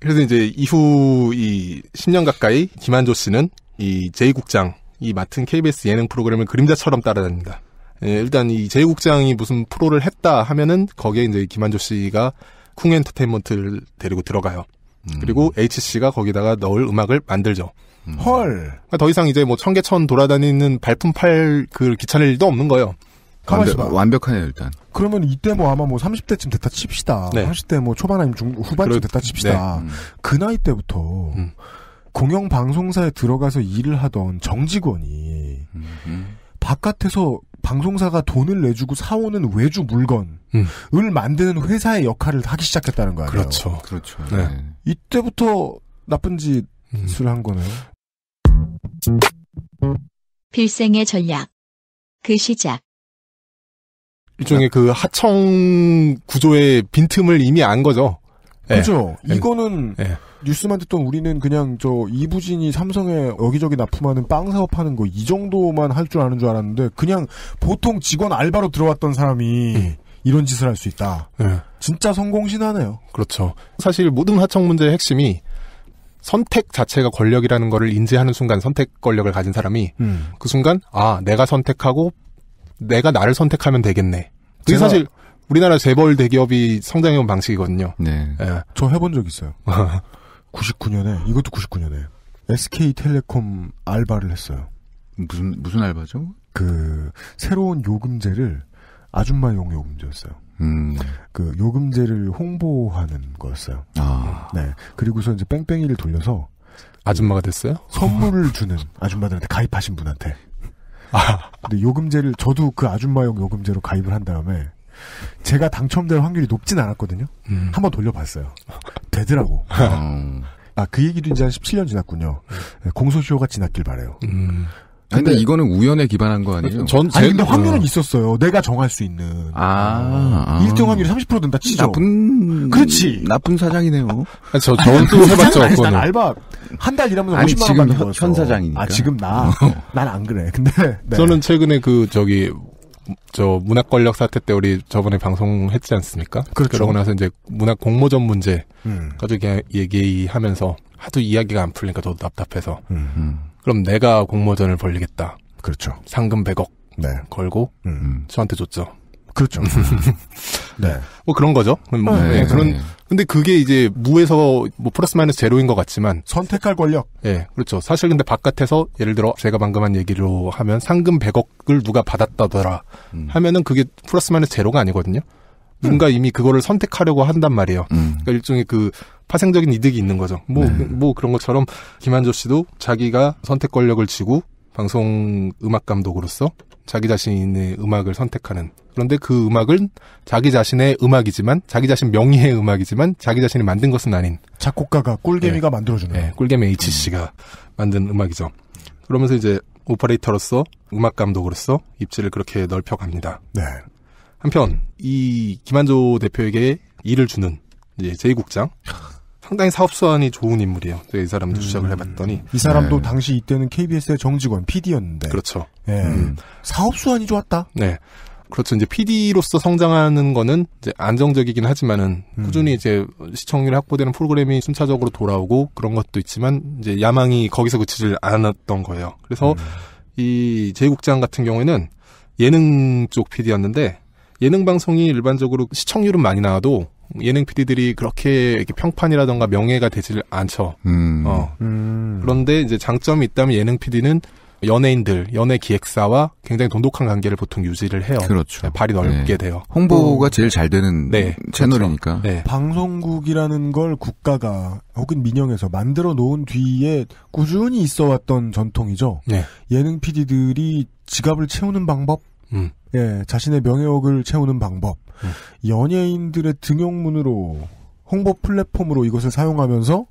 그래서 이제 이후 이 10년 가까이 김한조 씨는 이 제2국장 이 맡은 KBS 예능 프로그램을 그림자처럼 따라다닙니다. 예, 일단 이 제이국장이 무슨 프로를 했다 하면은 거기에 이제 김한조 씨가 쿵 엔터테인먼트를 데리고 들어가요. 음. 그리고 H 씨가 거기다가 넣을 음악을 만들죠. 음. 헐. 그러니까 더 이상 이제 뭐 청계천 돌아다니는 발품 팔그
귀찮을 일도 없는 거예요. 완벽, 완벽하네요 일단. 그러면 이때 뭐 아마 뭐 30대쯤 됐다 칩시다. 네. 30대 뭐 초반 아니면 중 후반쯤 그래, 됐다 칩시다. 네. 음. 그 나이 때부터 음. 공영 방송사에 들어가서 일을 하던 정직원이 음, 음. 바깥에서 방송사가 돈을 내주고 사오는 외주 물건을 음. 만드는 회사의 역할을 하기 시작했다는 거예요.
그렇죠. 그렇죠. 네. 네.
이때부터 나쁜 짓을 음. 한 거네요.
필생의 전략. 그 시작.
일종의 그 하청 구조의
빈틈을 이미 안 거죠. 예. 그죠. 네. 이거는 네.
뉴스만 듣던 우리는 그냥 저 이부진이 삼성에 여기저기 납품하는 빵 사업하는 거 이 정도만 할 줄 아는 줄 알았는데 그냥 보통 직원 알바로 들어왔던 사람이 음. 이런 짓을 할 수 있다. 네. 진짜 성공신하네요. 그렇죠. 사실 모든 하청 문제의 핵심이 선택 자체가
권력이라는 거를 인지하는 순간 선택 권력을 가진 사람이 음. 그 순간 아 내가 선택하고 내가 나를 선택하면 되겠네. 그게 사실 우리나라 재벌 대기업이 성장해온
방식이거든요. 네. 예. 저 해본 적 있어요. 99년에 이것도 99년에 SK텔레콤 알바를 했어요.
무슨 무슨 알바죠? 그
새로운 요금제를 아줌마용 요금제였어요. 음. 그 요금제를 홍보하는 거였어요. 아. 네. 그리고서 이제 뺑뺑이를 돌려서 아줌마가 됐어요? 선물을 주는 아줌마들한테 가입하신 분한테. 아. 근데 요금제를 저도 그 아줌마용 요금제로 가입을 한 다음에 제가 당첨될 확률이 높진 않았거든요. 음. 한번 돌려봤어요. 되더라고. 음. 아, 그 얘기도 이제 한 17년
지났군요. 예,
공소시효가 지났길 바래요. 음. 근데, 근데, 이거는
우연에 기반한 거 아니에요? 전 아니 근데 확률은 어.
있었어요. 내가 정할 수 있는. 아, 아. 일등 확률이 30% 된다 치죠. 나쁜 그렇지. 나쁜 사장이네요. 아, 저 저는 또 해봤죠. 아니, 난 알바 한 달 일하면 50만 원 받는 거였어. 현 사장이니까. 아 지금 나 난 안 그래. 근데 네. 저는 최근에 그
저기 저 문학 권력 사태 때 우리 저번에 방송했지 않습니까? 그렇죠. 그러고 나서 이제 문학 공모전 문제 음. 가지고 얘기하면서 하도 이야기가 안 풀리니까 저도 답답해서 음. 그럼 내가 공모전을 벌리겠다. 그렇죠. 상금 100억 네. 걸고 음. 저한테 줬죠. 그렇죠. 네. 뭐 그런 거죠. 뭐 네, 네, 그런 네. 근데 그게 이제 무에서 뭐 플러스 마이너스 제로인 것 같지만 선택할 권력. 예, 그렇죠. 사실 근데 바깥에서 예를 들어 제가 방금 한 얘기로 하면 상금 100억을 누가 받았다더라 음. 하면은 그게 플러스 마이너스 제로가 아니거든요. 누군가 음. 이미 그거를 선택하려고 한단 말이에요. 음. 그러니까 일종의 그 파생적인 이득이 있는 거죠. 뭐뭐 네. 뭐 그런 것처럼 김한조 씨도 자기가 선택 권력을 쥐고 방송 음악 감독으로서 자기 자신의 음악을 선택하는 그런데 그 음악은 자기 자신의 음악이지만 자기 자신 명의의 음악이지만 자기 자신이 만든 것은 아닌 작곡가가
꿀개미가 네. 만들어주는
네. 꿀개미 음. H 씨가 음. 만든 음악이죠. 그러면서 이제 오퍼레이터로서 음악 감독으로서 입지를 그렇게 넓혀갑니다. 네. 한편 이 김한조 대표에게 일을 주는 이제 제2국장 상당히 사업수완이 좋은 인물이에요. 이 사람도 음. 추적을 해봤더니 이 사람도 네.
당시 이때는 KBS의 정직원 PD였는데 그렇죠. 예. 음. 사업수완이 좋았다.
네. 그렇죠. 이제 PD로서 성장하는 거는 이제 안정적이긴 하지만은 음. 꾸준히 이제 시청률 이 확보되는 프로그램이 순차적으로 돌아오고 그런 것도 있지만 이제 야망이 거기서 그치질 않았던 거예요. 그래서 음. 이 제국장 같은 경우에는 예능 쪽 PD였는데 예능 방송이 일반적으로 시청률은 많이 나와도 예능 PD들이 그렇게 평판이라던가 명예가 되지를 않죠.
음. 어.
음. 그런데 이제 장점이 있다면 예능 PD는 연예인들, 연예 기획사와 굉장히 돈독한 관계를 보통 유지를 해요. 그렇죠. 네, 발이 넓게 네. 돼요. 홍보가
제일 잘 되는 네. 채널이니까. 그렇죠. 네.
방송국이라는 걸 국가가 혹은 민영에서 만들어 놓은 뒤에 꾸준히 있어 왔던 전통이죠. 네. 예능 PD들이 지갑을 채우는 방법, 음. 예, 자신의 명예욕을 채우는 방법, 음. 연예인들의 등용문으로 홍보 플랫폼으로 이것을 사용하면서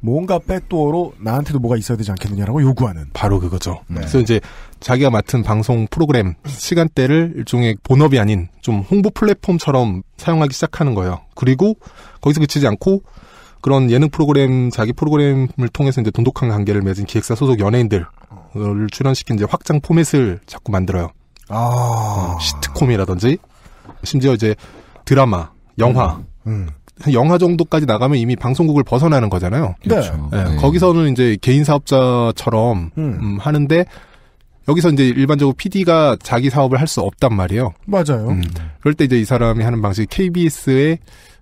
뭔가 백도어로 나한테도 뭐가 있어야 되지 않겠느냐라고 요구하는
바로 그거죠. 네. 그래서 이제 자기가 맡은 방송 프로그램 시간대를 일종의 본업이 아닌 좀 홍보 플랫폼처럼 사용하기 시작하는 거예요. 그리고 거기서 그치지 않고 그런 예능 프로그램 자기 프로그램을 통해서 이제 돈독한 관계를 맺은 기획사 소속 연예인들을 출연시킨 이제 확장 포맷을 자꾸 만들어요. 아... 음, 시트콤이라든지 심지어 이제 드라마, 영화, 음. 음. 영화 정도까지 나가면 이미 방송국을 벗어나는 거잖아요. 네. 그렇죠. 네. 네. 거기서는 이제 개인 사업자처럼 음. 음 하는데 여기서 이제 일반적으로 PD가 자기 사업을 할 수 없단 말이에요. 맞아요. 음. 그럴 때 이제 이 사람이 하는 방식이 KBS의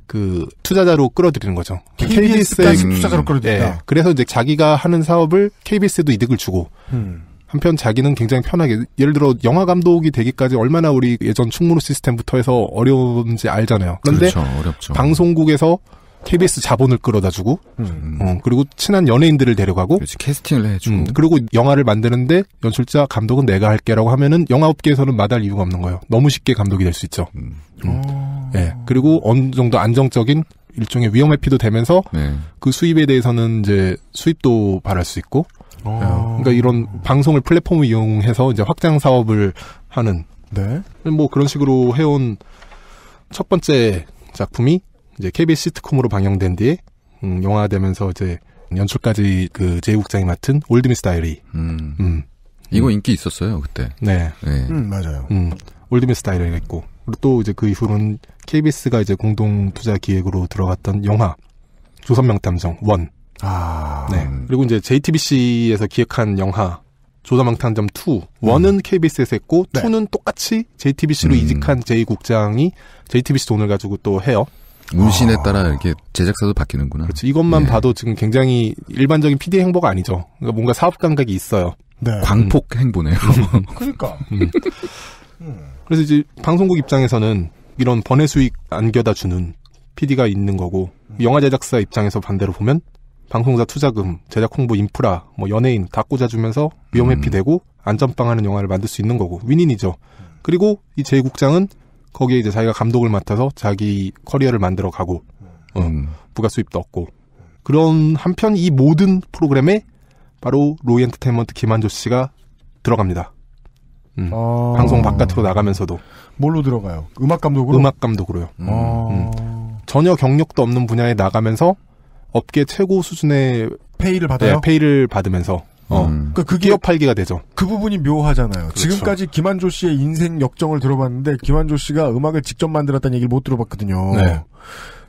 그 투자자로 끌어들이는 거죠. KBS까지 KBS에 투자자로 끌어들인다. 네. 그래서 이제 자기가 하는 사업을 KBS에도 이득을 주고 음. 한편 자기는 굉장히 편하게 예를 들어 영화 감독이 되기까지 얼마나 우리 예전 충무로 시스템부터 해서 어려운지 알잖아요. 그런데
그렇죠,
방송국에서 KBS 자본을 끌어다주고, 음, 음. 어, 그리고 친한 연예인들을 데려가고, 그렇지, 캐스팅을 해주고, 음, 그리고 영화를 만드는데 연출자 감독은 내가 할게라고 하면은 영화업계에서는 마다할 이유가 없는 거예요. 너무 쉽게 감독이 될 수 있죠. 음. 음. 어. 예, 그리고 어느 정도 안정적인 일종의 위험 회피도 되면서 네. 그 수입에 대해서는 이제 수입도 바랄 수 있고 어. 예. 그러니까 이런 방송을 플랫폼을 이용해서 이제 확장 사업을 하는 네. 뭐 그런 식으로 해온 첫 번째 작품이 이제 KBS 시트콤으로 방영된 뒤에 음, 영화되면서 이제 연출까지 그 제국장이 맡은 올드미스 다이어리. 음.
음. 이거 인기 있었어요 그때. 네. 네.
음 맞아요. 음. 올드미스 다이어리가 있고 그리고 또 이제 그 이후로는 KBS가 이제 공동 투자 기획으로 들어갔던 영화 조선명탐정 원. 아. 네. 그리고 이제 JTBC에서 기획한 영화 조사망탄점 2. 1은 음. KBS에서 했고 네. 2는 똑같이 JTBC로 음. 이직한 제2국장이 JTBC 돈을 가지고 또 해요.
운신에 아. 따라 이렇게 제작사도 바뀌는구나. 그렇죠.
이것만 네. 봐도 지금 굉장히 일반적인 PD 행보가 아니죠. 그러니까 뭔가 사업 감각이 있어요. 네. 음. 광폭
행보네요. 음. 그러니까.
음. 그래서 이제 방송국 입장에서는 이런 번외 수익 안겨다 주는 PD가 있는 거고 영화 제작사 입장에서 반대로 보면 방송사 투자금, 제작 홍보 인프라, 뭐 연예인 다 꽂아주면서 위험 회피되고 음. 안전빵하는 영화를 만들 수 있는 거고 윈인이죠 그리고 이 제국장은 거기에 이제 자기가 감독을 맡아서 자기 커리어를 만들어 가고 어, 음. 부가 수입도 얻고 그런 한편 이 모든 프로그램에 바로 로이 엔터테인먼트 김한조 씨가 들어갑니다.
음. 아~ 방송
바깥으로 나가면서도
뭘로 들어가요? 음악 감독으로? 음악
감독으로요. 아~ 음. 전혀 경력도 없는 분야에 나가면서 업계 최고 수준의 페이를 받아요. 네, 페이를 받으면서 어, 음. 그러니까 그게 기업 팔기가 되죠. 그
부분이 묘하잖아요. 그렇죠. 지금까지 김한조 씨의 인생 역정을 들어봤는데 김한조 씨가 음악을 직접 만들었다는 얘기를 못 들어봤거든요. 네.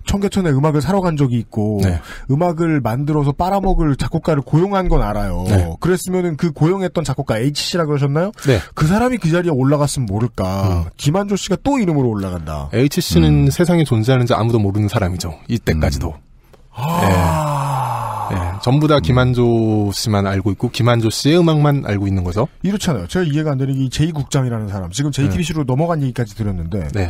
청계천에 음악을 사러 간 적이 있고 네. 음악을 만들어서 빨아먹을 작곡가를 고용한 건 알아요. 네. 그랬으면그 고용했던 작곡가 H 씨라 그러셨나요? 네. 그 사람이 그 자리에 올라갔으면 모를까. 음. 김한조 씨가 또 이름으로 올라간다. H 씨는 음. 세상에 존재하는지 아무도 모르는
사람이죠. 이때까지도. 음. 예. 예. 전부 다 음. 김한조
씨만 알고 있고 김한조 씨의
음악만 알고 있는 거죠.
이렇잖아요. 제가 이해가 안 되는 게 제2국장이라는 사람. 지금 JTBC로 네. 넘어간 얘기까지 들었는데 네.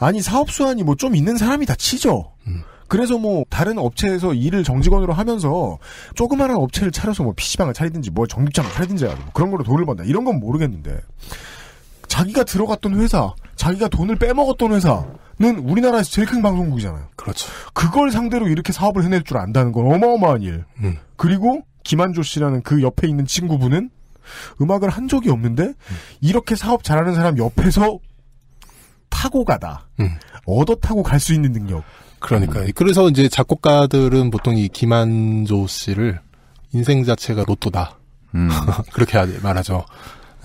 아니 사업 수완이 뭐 좀 있는 사람이 다 치죠. 음. 그래서 뭐 다른 업체에서 일을 정직원으로 하면서 조그마한 업체를 차려서 뭐 PC방을 차리든지 뭐정육장을 차리든지 하고 뭐 그런 걸로 돈을 번다. 이런 건 모르겠는데 자기가 들어갔던 회사, 자기가 돈을 빼먹었던 회사는 우리나라에서 제일 큰 방송국이잖아요. 그렇죠. 그걸 상대로 이렇게 사업을 해낼 줄 안다는 건 어마어마한 일. 음. 그리고 김한조 씨라는 그 옆에 있는 친구분은 음악을 한 적이 없는데 음. 이렇게 사업 잘하는 사람 옆에서 타고 가다. 음. 얻어 타고 갈 수 있는 능력.
그러니까 음. 그래서 이제 작곡가들은 보통 이 김한조 씨를 인생 자체가 로또다. 음. 그렇게 말하죠.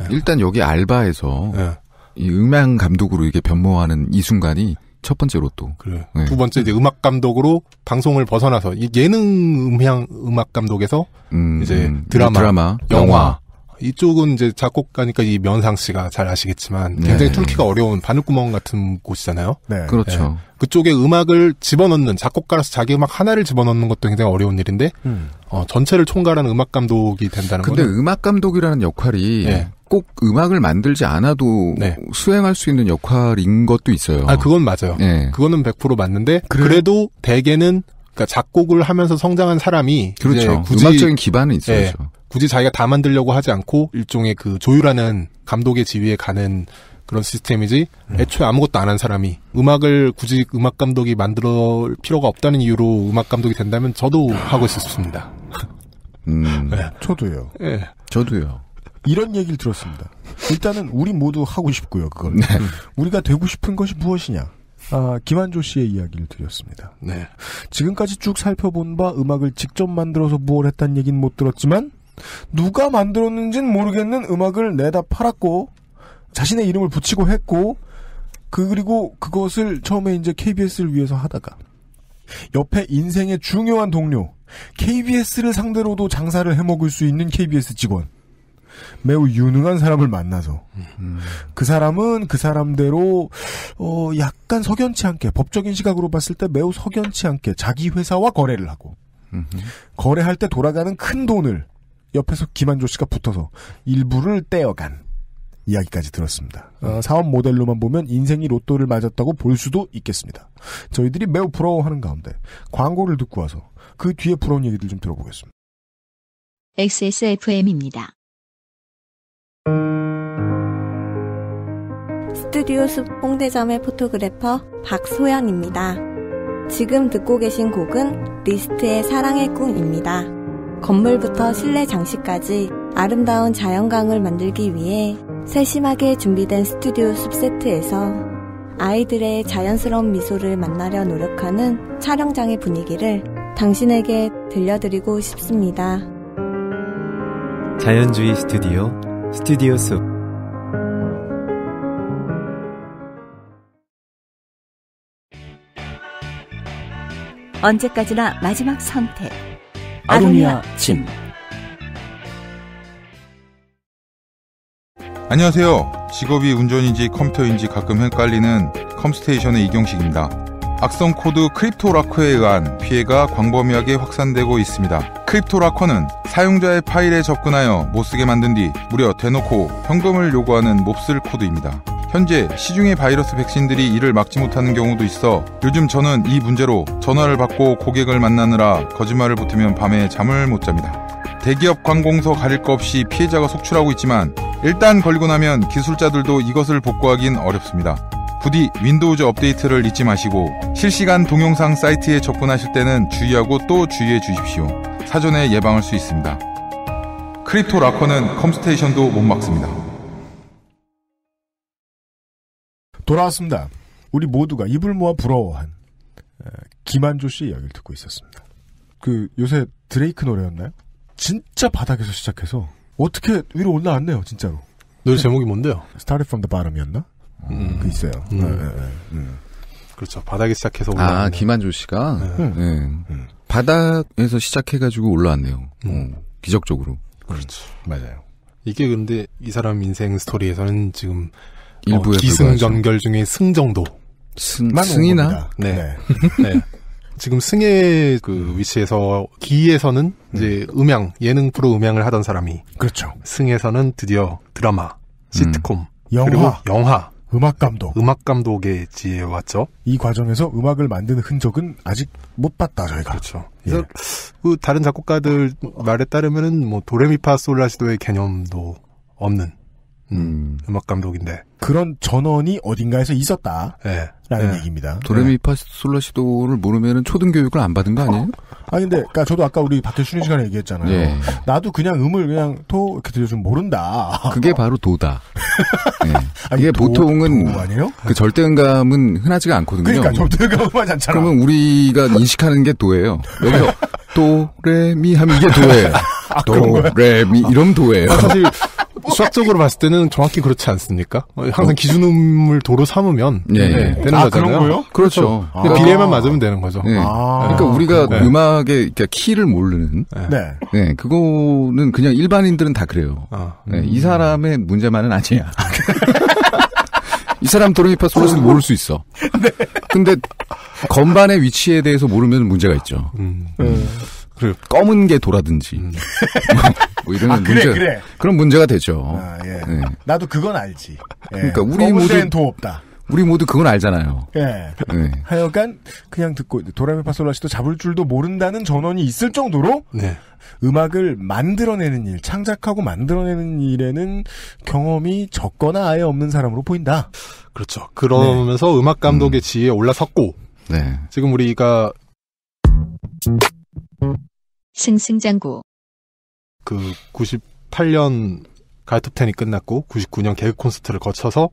예. 일단 여기 알바에서 예. 이 음향 감독으로 이게 변모하는 이 순간이 첫 번째로 또.
그래. 네. 예. 두 번째 이제 음악 감독으로 방송을 벗어나서 예능 음향 음악 감독에서 음, 음, 이제 드라마, 드라마 영화. 영화. 이쪽은 이제 작곡가니까 이 면상 씨가 잘 아시겠지만 네. 굉장히 툴키가 어려운 바늘구멍 같은 곳이잖아요. 네. 네. 그렇죠. 네. 그쪽에 음악을 집어넣는 작곡가로서 자기 음악 하나를 집어넣는 것도 굉장히 어려운 일인데 음. 어, 전체를 총괄하는
음악 감독이 된다는 거죠. 근데 음악 감독이라는 역할이 네. 꼭 음악을 만들지 않아도 네. 수행할 수 있는 역할인 것도 있어요. 아, 그건 맞아요. 네. 그거는 100% 맞는데
그래. 그래도 대개는 그러니까 작곡을 하면서 성장한 사람이 그렇죠. 굳이, 음악적인 기반은 있어야죠. 예, 그렇죠. 네, 굳이 자기가 다 만들려고 하지 않고 일종의 그 조율하는 감독의 지위에 가는 그런 시스템이지 음. 애초에 아무것도 안 한 사람이 음악을 굳이 음악 감독이 만들어 필요가 없다는 이유로 음악 감독이 된다면 저도 하고 있을 싶습니다.
음,
네. 저도요. 네. 저도요. 이런 얘기를 들었습니다. 일단은 우리 모두 하고 싶고요, 그걸. 네. 우리가 되고 싶은 것이 무엇이냐. 아, 김한조 씨의 이야기를 드렸습니다. 네. 지금까지 쭉 살펴본 바 음악을 직접 만들어서 무얼 했다는 얘기는 못 들었지만 누가 만들었는지는 모르겠는 음악을 내다 팔았고 자신의 이름을 붙이고 했고 그 그리고 그것을 처음에 이제 KBS를 위해서 하다가 옆에 인생의 중요한 동료 KBS를 상대로도 장사를 해먹을 수 있는 KBS 직원 매우 유능한 사람을 만나서 음. 그 사람은 그 사람대로 어 약간 석연치 않게 법적인 시각으로 봤을 때 매우 석연치 않게 자기 회사와 거래를 하고 음흠. 거래할 때 돌아가는 큰 돈을 옆에서 김한조 씨가 붙어서 일부를 떼어간 이야기까지 들었습니다. 어, 음. 사업 모델로만 보면 인생이 로또를 맞았다고 볼 수도 있겠습니다. 저희들이 매우 부러워하는 가운데 광고를 듣고 와서 그 뒤에 부러운 얘기들 좀 들어보겠습니다.
XSFM입니다. 스튜디오 숲 홍대점의 포토그래퍼 박소연입니다.
지금 듣고 계신 곡은 리스트의 사랑의 꿈입니다. 건물부터
실내 장식까지 아름다운 자연광을 만들기 위해 세심하게 준비된 스튜디오 숲 세트에서 아이들의 자연스러운 미소를 만나려 노력하는 촬영장의 분위기를 당신에게 들려드리고 싶습니다. 자연주의 스튜디오 스튜디오 숲 언제까지나 마지막 선택 아로니아 침 안녕하세요 직업이 운전인지 컴퓨터인지 가끔 헷갈리는 컴스테이션의 이경식입니다 악성 코드 크립토라커에 의한 피해가 광범위하게 확산되고 있습니다. 크립토라커는 사용자의 파일에 접근하여 못쓰게 만든 뒤 무려 대놓고 현금을 요구하는 몹쓸 코드입니다. 현재 시중의 바이러스 백신들이 이를 막지 못하는 경우도 있어 요즘 저는 이 문제로 전화를 받고 고객을 만나느라 거짓말을 붙으면 밤에 잠을 못 잡니다. 대기업 관공서 가릴 것 없이 피해자가 속출하고 있지만 일단 걸리고 나면 기술자들도 이것을 복구하긴 어렵습니다. 부디 윈도우즈 업데이트를 잊지 마시고 실시간 동영상 사이트에 접근하실 때는 주의하고 또 주의해 주십시오. 사전에 예방할 수 있습니다. 크립토 라커는 컴스테이션도 못 막습니다.
돌아왔습니다. 우리 모두가 입을 모아 부러워한 김한조 씨 이야기를 듣고 있었습니다. 그 요새 드레이크 노래였나요? 진짜 바닥에서 시작해서 어떻게 위로 올라왔네요, 진짜로. 노래 제목이 뭔데요? Started from the
bottom이었나? 음. 그 있어요. 음. 네, 네, 네. 음. 그렇죠. 바닥에 시작해서 올라. 아 김한조 씨가 네. 음. 네. 음. 바닥에서 시작해가지고 올라왔네요. 음. 어, 기적적으로.
그렇죠. 맞아요. 이게 근데 이 사람 인생 스토리에서는 지금
일부 어, 기승전결
중에 승 정도. 승, 승이나? 네. 네. 네. 지금 승의 그, 그 위치에서 기에서는 이제 음향 예능 프로 음향을 하던 사람이 그렇죠. 승에서는 드디어 드라마, 시트콤, 영화, 그리고 영화 음악 감독. 음악 감독의 지혜에 왔죠. 이 과정에서 음악을 만드는 흔적은
아직 못 봤다 저희가. 그렇죠.
예. 그래서 예. 그 다른 작곡가들 말에 따르면은 뭐 도레미파솔라시도의 개념도 없는 음. 음. 악 감독인데
그런 전원이 어딘가에서 있었다라는 예. 네. 예. 얘기입니다.
도레미파솔라 예. 시도를 모르면 초등 교육을 안 받은 거 아니에요? 어?
아 근데 그러니까 저도 아까 우리 박태 수님 시간에 얘기했잖아요. 예. 나도 그냥 음을 그냥 토 이렇게 들려주면 모른다.
그게 바로 도다. 네. 아니, 이게 도, 보통은 도 아니에요? 그 절대 음감은 흔하지가 않거든요. 그러니까 절대 음감은 많지 않잖아. 그러면 우리가 인식하는 게 도예요. 여기서 도레미 하면 이게 도예요. 아, 도레미 이런 도예요. 아, 사실 수학적으로 봤을 때는 정확히 그렇지 않습니까? 어, 항상 어.
기준음을 도로 삼으면 네, 네. 네, 되는 아, 거잖아요. 그런 거요? 그렇죠. 그렇죠. 아. 비례만 맞으면
되는 거죠. 네. 아. 그러니까 우리가 네. 음악의 그러니까 키를 모르는 네. 네. 그거는 그냥 일반인들은 다 그래요. 아, 음. 이 사람의 문제만은 아니야. 이 사람 도레미파 솔로는 모를 수 있어. 네. 근데 건반의 위치에 대해서 모르면 문제가 있죠. 음. 음. 그래 검은 게 도라든지 음. 뭐 이런 아, 문제 그래, 그런 문제가 되죠. 아, 예. 예.
나도 그건 알지. 예. 그러니까 우리 모두 도 없다.
우리 모두 그건 알잖아요. 예. 네.
하여간 그냥 듣고 도라미 파솔라시도 잡을 줄도 모른다는 전원이 있을 정도로 네. 음악을 만들어내는 일, 창작하고 만들어내는 일에는 경험이 적거나 아예 없는 사람으로 보인다. 그렇죠. 그러면서
네. 음악 감독의 음. 지위에 올라섰고 네. 지금 우리가
승승장구.
그 98년 가 갈톱텐이 끝났고 99년 개그 콘서트를 거쳐서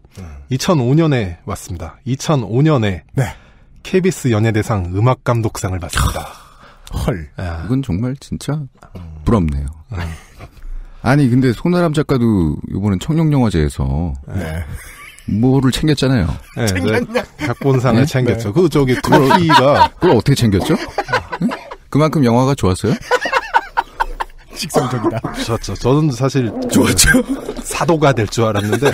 2005년에 왔습니다. 2005년에 네. KBS 연예대상
음악감독상을 받습니다. 아, 헐. 아. 이건 정말 진짜 어. 부럽네요. 아. 아니 근데 손아람 작가도 이번에 청룡영화제에서 네. 뭐를 챙겼잖아요. 네,
네, 각본상을 네. 챙겼죠. 네. 그 저기 커피가
그걸 어떻게 챙겼죠? 응? 어. 그만큼 영화가 좋았어요? 직선적이다. 저, 저, 저는 사실 좋았죠. 사도가 될 줄 알았는데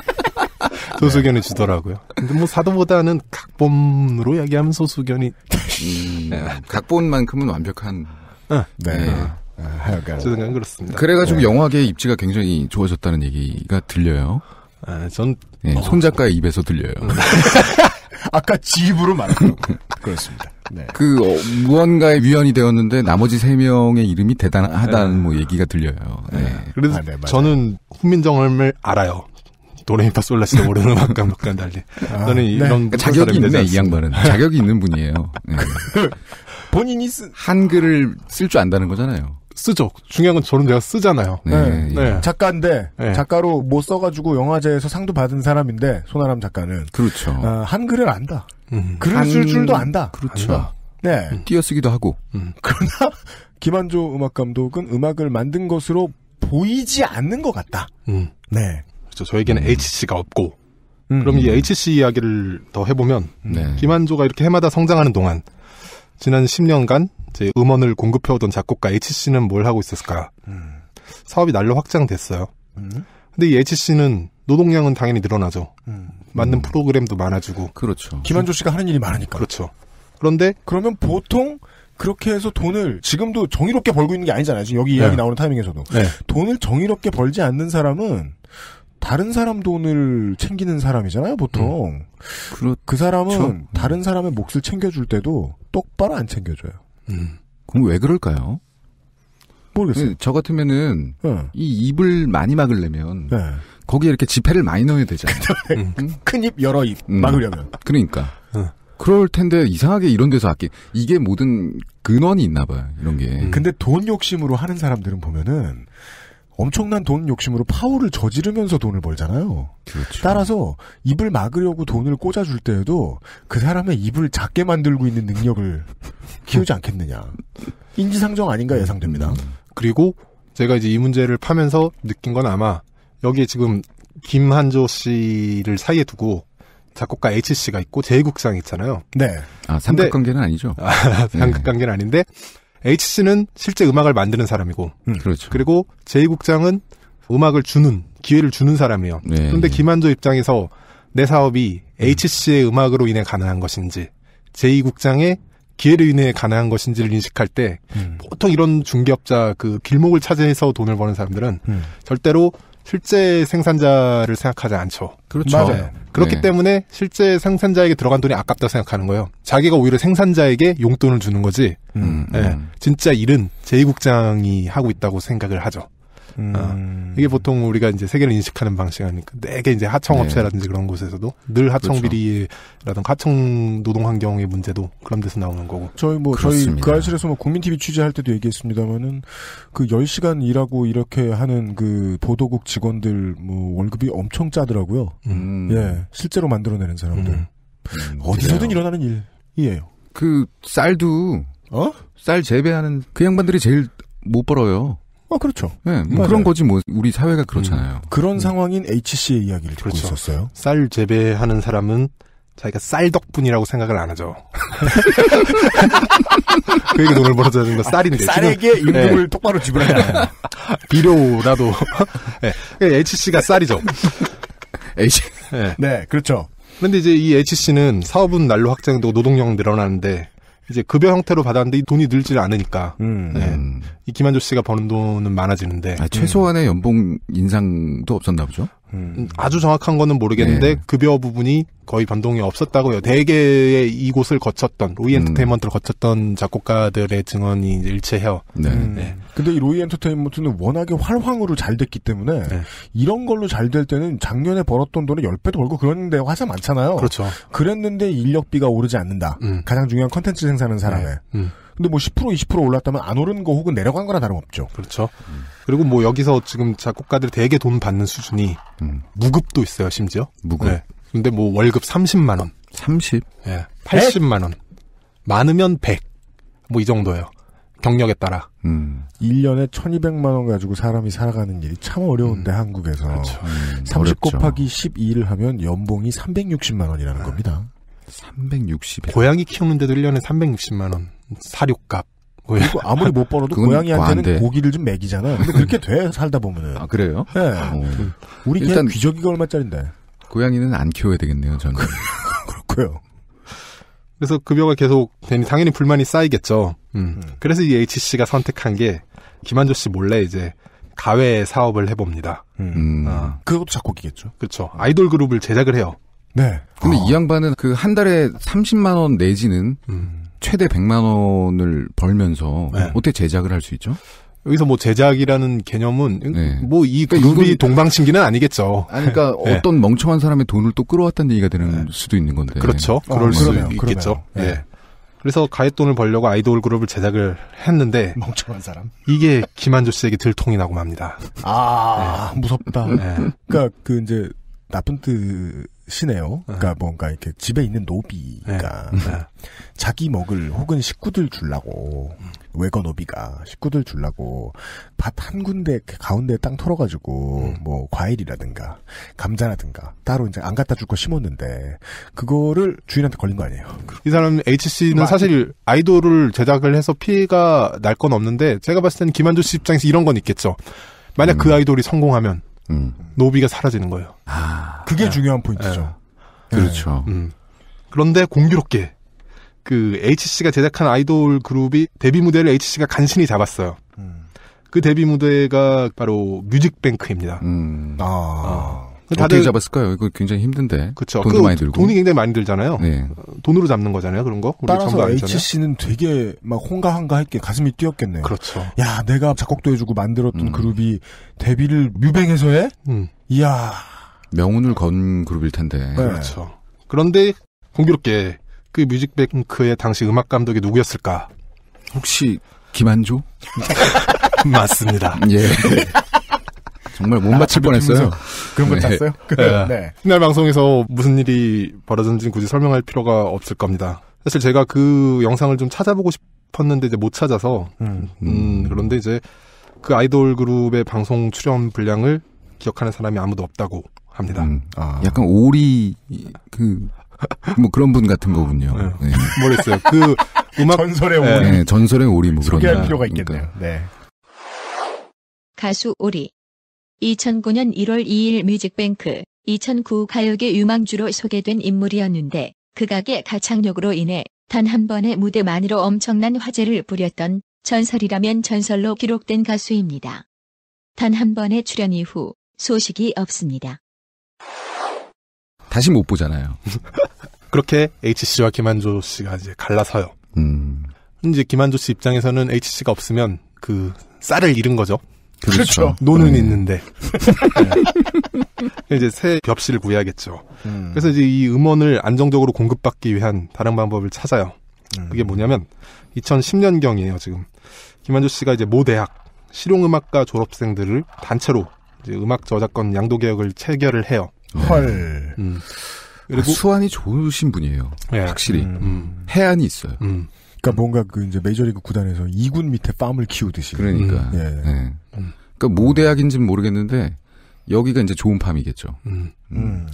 소수견이 주더라고요.
근데 뭐 사도보다는 각본으로 이야기하면 소수견이
음, 네. 각본만큼은 완벽한. 네. 네. 네. 네. 아, 하간제 생각은 그렇습니다. 그래가지고 네. 영화계의 입지가 굉장히 좋아졌다는 얘기가 들려요. 아, 전 네, 어. 손 작가의 입에서 들려요. 음.
아까 집으로 말한
그렇습니다. 네. 그 어, 무언가의 위원이 되었는데 나머지 세 명의 이름이 대단하다는 네. 뭐 얘기가 들려요. 네. 네. 그래서 아, 네, 저는 훈민정음을 알아요. 노래미파
솔라시도 모르는 음악과 간
달리. 아, 저는 네. 이런 그러니까 자격이 있네 이 양반은 네. 자격이 있는 분이에요. 본인이 쓰... 한글을 쓸 줄 안다는 거잖아요. 쓰죠. 중요한
건 저는 내가 쓰잖아요. 네. 네. 예. 네. 작가인데 네. 작가로 못 써가지고 영화제에서 상도 받은 사람인데 손아람 작가는 그렇죠. 어, 한글을 안다.
음. 글을 한... 쓸 줄도 안다. 그렇죠. 안다. 네. 음. 띄어쓰기도 하고. 음. 그러나
김한조 음악 감독은 음악을 만든 것으로 보이지 않는 것 같다.
음. 네. 그렇죠. 저에게는 음. HC가 없고. 음. 그럼 이 HC 이야기를 더 해보면 네. 김한조가 이렇게 해마다 성장하는 동안 지난 10년간 이제 음원을 공급해오던 작곡가 H씨는 뭘 하고 있었을까? 음. 사업이 날로 확장됐어요. 음. 근데 이 H씨는 노동량은 당연히
늘어나죠. 음. 맞는 든 음. 프로그램도 많아지고. 그렇죠. 김한조 씨가 하는 일이 많으니까. 그렇죠. 그런데 그러면 보통 그렇게 해서 돈을 지금도 정의롭게 벌고 있는 게 아니잖아요. 지금 여기 네. 이야기 나오는 타이밍에서도 네. 돈을 정의롭게 벌지 않는 사람은 다른 사람 돈을 챙기는 사람이잖아요, 보통. 음. 그, 그 사람은 그렇 다른 사람의 몫을 챙겨줄 때도
똑바로 안 챙겨줘요. 음. 그럼 왜 그럴까요? 모르겠어요. 네, 저 같으면은 네. 이 입을 많이 막으려면 네. 거기에 이렇게 지폐를 많이 넣어야 되잖아요. 네. 음. 큰입 여러 입 음. 막으려면. 그러니까. 응. 그럴 텐데 이상하게 이런 데서 아끼 이게 모든 근원이 있나 봐요. 이런 게. 음. 근데 돈 욕심으로 하는 사람들은
보면은 엄청난 돈 욕심으로 파울을 저지르면서 돈을 벌잖아요. 그렇죠. 따라서 입을 막으려고 돈을 꽂아줄 때에도 그 사람의 입을 작게 만들고 있는 능력을 키우지 않겠느냐. 인지상정 아닌가 예상됩니다. 음. 그리고
제가 이제 이 문제를 파면서 느낀 건 아마 여기에 지금 김한조 씨를 사이에 두고 작곡가 H 씨가 있고 제국상 있잖아요.
네. 아 삼각관계는
아니죠. 아, 삼각관계는 아닌데 네. H씨는 실제 음악을 만드는 사람이고, 음, 그렇죠. 그리고 제2국장은 음악을 주는 기회를 주는 사람이에요. 네, 그런데 네. 김한조 입장에서 내 사업이 음. H씨의 음악으로 인해 가능한 것인지 제2국장의 기회로 인해 가능한 것인지를 인식할 때 음. 보통 이런 중개업자 그 길목을 차지해서 돈을 버는 사람들은 음. 절대로 실제 생산자를 생각하지 않죠. 그렇죠. 맞아요. 네. 그렇기 네. 때문에 실제 생산자에게 들어간 돈이 아깝다 고 생각하는 거예요. 자기가 오히려 생산자에게 용돈을 주는 거지. 음, 네. 음. 진짜 일은 제2국장이 하고 있다고 생각을 하죠. 아, 음. 어, 이게 보통 우리가 이제 세계를 인식하는 방식 아닙니까? 되게 이제 하청업체라든지 네.
그런 곳에서도 늘 하청비리라든가 그렇죠.
하청 노동 환경의 문제도 그런 데서 나오는 거고. 저희 뭐 그렇습니다. 저희 그
알실에서 뭐 국민 TV 취재할 때도 얘기했습니다만은 그 10시간 일하고 이렇게 하는 그 보도국 직원들 뭐 월급이 엄청 짜더라고요. 음. 음. 예. 실제로 만들어내는 사람들. 음. 음 어디서든 그래요. 일어나는
일이에요. 그 쌀도 어? 쌀 재배하는 그 양반들이 제일 못 벌어요. 어, 그렇죠. 네, 뭐 그런 거지 뭐 우리 사회가 그렇잖아요. 음, 그런 음. 상황인 H씨의 이야기를 듣고 그렇죠. 있었어요.
쌀 재배하는 사람은 자기가 쌀 덕분이라고 생각을 안 하죠. 그에게 그러니까 돈을 벌어다는 건 쌀인데. 쌀에게 네. 임금을 네.
똑바로 지불해야
비료라도. 네. H씨가 쌀이죠. H. 네.
네, 그렇죠.
그런데 이제 이 H씨는 사업은 날로 확장되고 노동력 늘어나는데 이제 급여 형태로 받았는데 이 돈이 늘지 않으니까
음, 네. 네. 이
김한조 씨가 버는 돈은
많아지는데 아, 최소한의 연봉 인상도 없었나 보죠? 음. 아주 정확한 거는
모르겠는데 네. 급여 부분이 거의 변동이 없었다고요. 대개 의 이곳을 거쳤던 로이 음.
엔터테인먼트를 음. 거쳤던
작곡가들의 증언이 일체해요 네. 음. 네.
근데 이 로이 엔터테인먼트는 워낙에 활황으로 잘 됐기 때문에 네. 이런 걸로 잘 될 때는 작년에 벌었던 돈을 10배도 벌고 그런 데화사 많잖아요. 그렇죠. 그랬는데 인력비가 오르지 않는다. 음. 가장 중요한 컨텐츠 생산하는 사람의. 네. 음. 근데 뭐 10% 20% 올랐다면 안 오른 거 혹은 내려간 거나 다름없죠. 그렇죠.
음. 그리고 뭐 여기서 지금 작곡가들 대개 돈 받는 수준이 음. 무급도 있어요, 심지어. 무급. 네. 근데 뭐 월급 30만 원. 30. 예. 네. 80만 원. 많으면 100. 뭐 이 정도예요. 경력에 따라.
음. 1년에 1200만 원 가지고 사람이 살아가는 일이 참 어려운데 음. 한국에서. 그렇죠. 음, 30 어렵죠. 곱하기 12를 하면 연봉이 360만 원이라는
아, 겁니다. 360.
고양이 키우는데도 1년에 360만 원. 사료값. 뭐 그리고 아무리 못 벌어도 고양이한테는 뭐 고기를 좀 먹이잖아.
근데 그렇게 돼
살다 보면은.
아 그래요? 네. 어. 우리 일단
귀족이가 얼마짜린데?
고양이는 안 키워야 되겠네요. 저는 그, 그렇고요. 그래서 급여가 계속
되니 당연히 불만이 쌓이겠죠. 음. 음. 그래서 이 H 씨가 선택한 게 김한조 씨 몰래
이제 가외 사업을 해봅니다. 음. 어. 그것도 작곡이겠죠. 그렇죠. 아이돌 그룹을 제작을 해요. 네. 근데 어. 이 양반은 그 한 달에 30만 원 내지는 음. 최대 100만 원을 벌면서 네. 어떻게 제작을 할 수 있죠? 여기서 뭐 제작이라는 개념은 네.
뭐이 그러니까 동방신기는
아니겠죠. 아니, 그러니까 네. 어떤 멍청한 사람의 돈을 또 끌어왔다는 얘기가 되는 네. 수도 있는 건데. 그렇죠. 어, 그럴 어, 수 그러네요. 있겠죠. 예.
그래서 가입돈을 벌려고 아이돌 그룹을 제작을 했는데
멍청한 사람
이게 김한조 씨에게
들통이 나고 맙니다. 아 무섭다. 그러니까 그 이제 나쁜 뜻 시네요. 그러니까 네. 뭔가 이렇게 집에 있는 노비가 네. 네. 자기 먹을 혹은 식구들 줄라고 외거 노비가 식구들 줄라고 밭 한 군데 가운데 땅 털어가지고 음. 뭐 과일이라든가 감자라든가 따로 이제 안 갖다 줄 거 심었는데 그거를 주인한테 걸린 거 아니에요?
이 사람 H 씨는 사실 아이돌을 제작을 해서 피해가 날 건 없는데 제가 봤을 때는 김한조 씨 입장에서 이런 건 있겠죠. 만약 그 음. 그 아이돌이 성공하면 음. 노비가 사라지는 거예요. 아, 그게 네. 중요한 포인트죠.
네. 네. 그렇죠. 네. 음.
그런데 공교롭게 그 H씨가 제작한 아이돌 그룹이 데뷔 무대를 H씨가 간신히 잡았어요. 음. 그 데뷔 무대가 바로 뮤직뱅크입니다. 음. 아. 아. 다들 어떻게
잡았을까요? 이거 굉장히 힘든데. 그렇죠. 돈도 그 많이 들고. 돈이
굉장히 많이 들잖아요. 네. 돈으로 잡는 거잖아요. 그런 거. 따라서 HC는
되게 막 홍가한가했게 가슴이 뛰었겠네요. 그렇죠. 야 내가 작곡도 해주고 만들었던 음. 그룹이 데뷔를 뮤뱅에서 해? 음. 이야.
명운을 건 그룹일 텐데. 네. 그렇죠.
그런데 공교롭게 그 뮤직뱅크의 당시 음악 감독이 누구였을까? 혹시 김한조? 맞습니다. 예.
정말 못맞출 아, 뻔했어요. 그런 분 네. 잤어요? 네. 네. 네.
날 방송에서 무슨 일이 벌어졌는지 굳이 설명할 필요가 없을 겁니다. 사실 제가 그 영상을 좀 찾아보고 싶었는데 이제 못 찾아서 음, 음 그런데 이제 그 아이돌 그룹의 방송 출연 분량을 기억하는 사람이 아무도 없다고 합니다. 음,
아. 약간 오리 그 뭐 그런 분 같은 거군요. 네. 네. 뭐랬어요?
그 음악 전설의 네. 오리, 네, 전설의
오리 뭐 소개할 필요가 그러니까. 있겠네요. 그러니까. 네. 가수 오리 2009년 1월 2일 뮤직뱅크 2009 가요계 유망주로 소개된 인물이었는데 그각의 가창력으로 인해 단 한 번의 무대만으로 엄청난 화제를 부렸던 전설이라면 전설로 기록된 가수입니다. 단 한 번의 출연 이후 소식이 없습니다. 다시 못 보잖아요.
그렇게 H씨와 김한조 씨가 이제 갈라서요. 음. 이제 김한조 씨 입장에서는 H씨가 없으면 그 쌀을 잃은 거죠. 그렇죠. 노는 그렇죠. 음. 네. 있는데. 네. 이제 새벽실을 구해야겠죠. 음. 그래서 이제 이 음원을 안정적으로 공급받기 위한 다른 방법을 찾아요. 음. 그게 뭐냐면 2010년경이에요, 지금. 김한조 씨가 이제 모 대학 실용음악과 졸업생들을 단체로 이제 음악 저작권 양도 개혁을 체결을 해요.
네. 헐. 음. 아,
그리고
아,
수완이 좋으신 분이에요. 예. 확실히 음. 음. 해안이 있어요. 음.
그러니까 뭔가 그 이제 메이저리그 구단에서 2군 밑에 팜을 키우듯이. 그러니까. 음. 예.
예. 그러니까 모대학인지는 모르겠는데 여기가 이제 좋은 밤이겠죠. 음.
음. 음.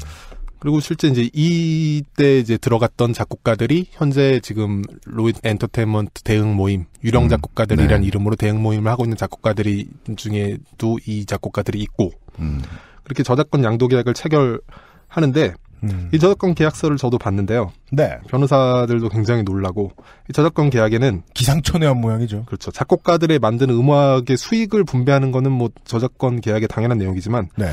그리고 실제 이제 이때 이제 들어갔던 작곡가들이 현재 지금 로이 엔터테인먼트 대응 모임 유령 음. 작곡가들이란 네. 이름으로 대응 모임을 하고 있는 작곡가들이 중에도 이 작곡가들이 있고 음. 그렇게 저작권 양도 계약을 체결하는데 음. 이 저작권 계약서를 저도 봤는데요. 네. 변호사들도 굉장히 놀라고 이 저작권 계약에는 기상천외한 모양이죠. 그렇죠. 작곡가들의 만드는 음악의 수익을 분배하는 거는 뭐 저작권 계약의 당연한 내용이지만 네.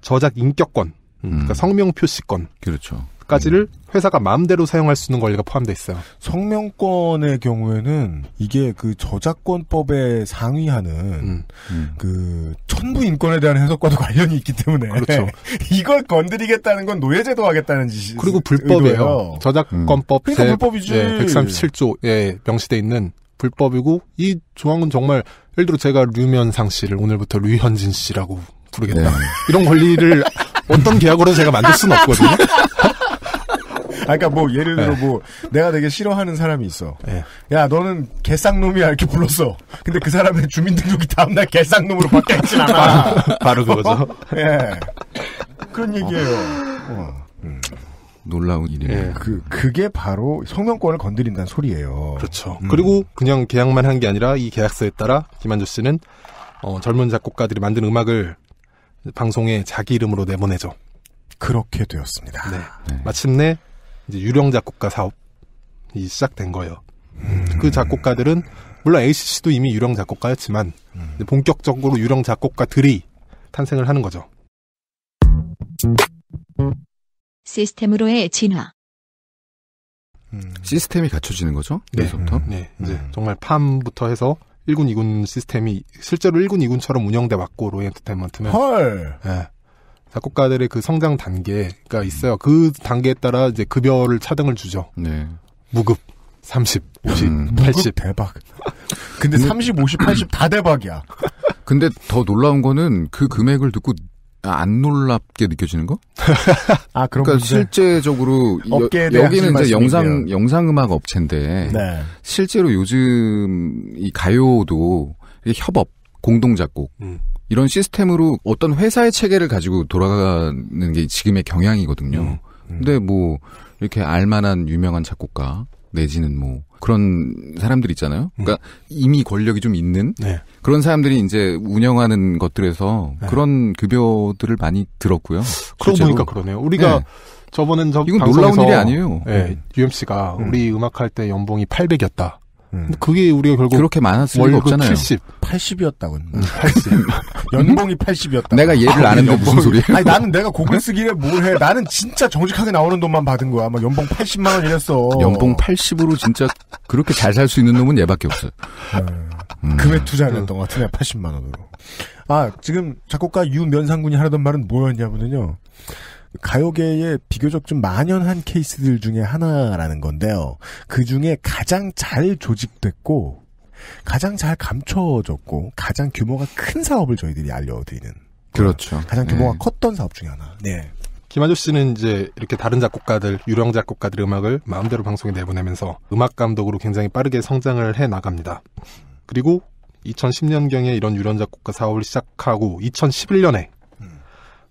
저작 인격권, 그러니까 음. 그러니까 성명 표시권, 그렇죠. 데이터까지를 회사가 마음대로 사용할 수 있는 권리가 포함되어 있어요.
성명권의 경우에는 이게 그 저작권법에 상위하는 음. 음. 그 천부 인권에 대한 해석과도 관련이 있기 때문에 그렇죠. 이걸 건드리겠다는 건 노예제도 하겠다는 짓이 그리고 불법이에요. 의도예요. 음. 저작권법 음. 그러니까 불법이지. 예, 137조에
명시돼 있는 불법이고 이 조항은 정말 예를 들어 제가 류면상 씨를
오늘부터 류현진 씨라고 부르겠다. 네. 이런 권리를 어떤 계약으로 제가 만들 수는 없거든요. 아, 그러니까 뭐 예를 들어 네. 뭐 내가 되게 싫어하는 사람이 있어. 네. 야 너는 개쌍놈이야 이렇게 불렀어. 근데 그 사람의 주민등록이 다음날 개쌍놈으로 바뀌었 있진 않아. 바로, 바로 그거죠. 예. 그런 얘기예요. 어. 어. 음. 놀라운 일이네요. 예. 그 그게 바로 성명권을 건드린다는 소리예요. 그렇죠. 음. 그리고
그냥 계약만 한 게 아니라 이 계약서에 따라 김한조 씨는 어, 젊은 작곡가들이 만든 음악을 방송에 자기 이름으로 내보내죠. 그렇게 되었습니다. 네. 네. 마침내 이제 유령 작곡가 사업이 시작된 거예요. 음. 그 작곡가들은 물론 ACC도 이미 유령 작곡가였지만 음. 본격적으로 유령 작곡가들이 탄생을 하는 거죠.
시스템으로의 진화.
음. 시스템이 갖춰지는 거죠? 네. 여서부터 음. 네. 이제 음. 정말 팜부터 해서 1군, 2군 시스템이 실제로 1군, 2군처럼 운영돼 왔고 로엔터테인먼트는 헐. 네. 작곡가들의 그 성장 단계가 있어요. 그 단계에 따라 이제 급여를 차등을 주죠. 네. 무급 30,
50, 음, 80 대박.
근데 30, 50, 80 다 대박이야.
근데 더 놀라운 거는 그 금액을 듣고 안 놀랍게 느껴지는 거? 아, 그러니까 실제적으로 여, 여기는 이제 영상 영상 음악 업체인데 네. 실제로 요즘 이 가요도 협업 공동 작곡 음. 이런 시스템으로 어떤 회사의 체계를 가지고 돌아가는 게 지금의 경향이거든요. 음, 음, 근데 뭐 이렇게 알만한 유명한 작곡가 내지는 뭐 그런 사람들 있잖아요. 음. 그러니까 음. 이미 권력이 좀 있는 네. 그런 사람들이 이제 운영하는 것들에서 네. 그런 급여들을 많이 들었고요. 그러고 보니까 그러네요. 우리가 네.
저번엔 저 이건 방송에서, 놀라운 일이 아니에요. 예, 네, UMC가 음. 우리 음악할 때 연봉이 800이었다. 음. 그게 우리가 결국 그렇게 많았을 월급 없잖아요. 70,
80이었다고. 음, 80. 연봉이 80이었다. 내가 얘를 아, 아는데 무슨 소리야? 아니 나는 내가 곡을 쓰기에 뭘 해? 나는 진짜 정직하게 나오는 돈만 받은 거야. 막 연봉 80만 원 이랬어. 연봉
80으로 진짜 그렇게 잘 살 수 있는 놈은 얘밖에 없어. 네. 음. 금액 투자를 했던
것 같은데 80만 원으로. 아 지금 작곡가 유면상군이 하려던 말은 뭐였냐면요. 가요계에 비교적 좀 만연한 케이스들 중에 하나라는 건데요. 그 중에 가장 잘 조직됐고, 가장 잘 감춰졌고, 가장 규모가 큰 사업을 저희들이 알려드리는. 그렇죠. 가장 규모가 네. 컸던 사업 중에 하나. 네.
김한조 씨는 이제 이렇게 다른 작곡가들, 유령 작곡가들의 음악을 마음대로 방송에 내보내면서 음악 감독으로 굉장히 빠르게 성장을 해 나갑니다. 그리고 2010년경에 이런 유령 작곡가 사업을 시작하고 2011년에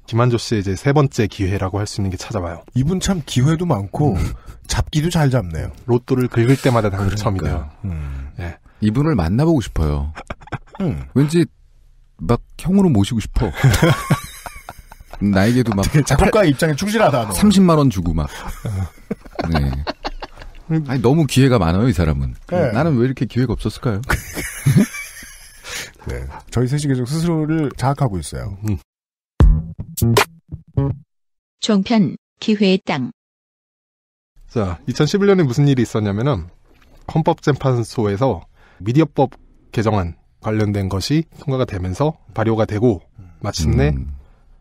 김한조 씨의 이제 세 번째 기회라고 할 수 있는 게 찾아와요.
이분 참 기회도 많고 음. 잡기도 잘 잡네요. 로또를 긁을 때마다 당첨이 돼요. 음. 네.
이분을 만나보고 싶어요. 음. 왠지 막 형으로 모시고 싶어. 나에게도 막 작곡가 의 입장에 충실하다. 너. 30만 원 주고 막. 네. 아니 너무 기회가 많아요 이 사람은. 네. 나는 왜 이렇게 기회가 없었을까요? 네. 저희 셋이 계속
스스로를 자학하고 있어요. 음.
종편 기회의 땅.
자, 2011년에 무슨 일이 있었냐면은 헌법재판소에서 미디어법 개정안 관련된 것이 통과가 되면서 발효가 되고
마침내 음.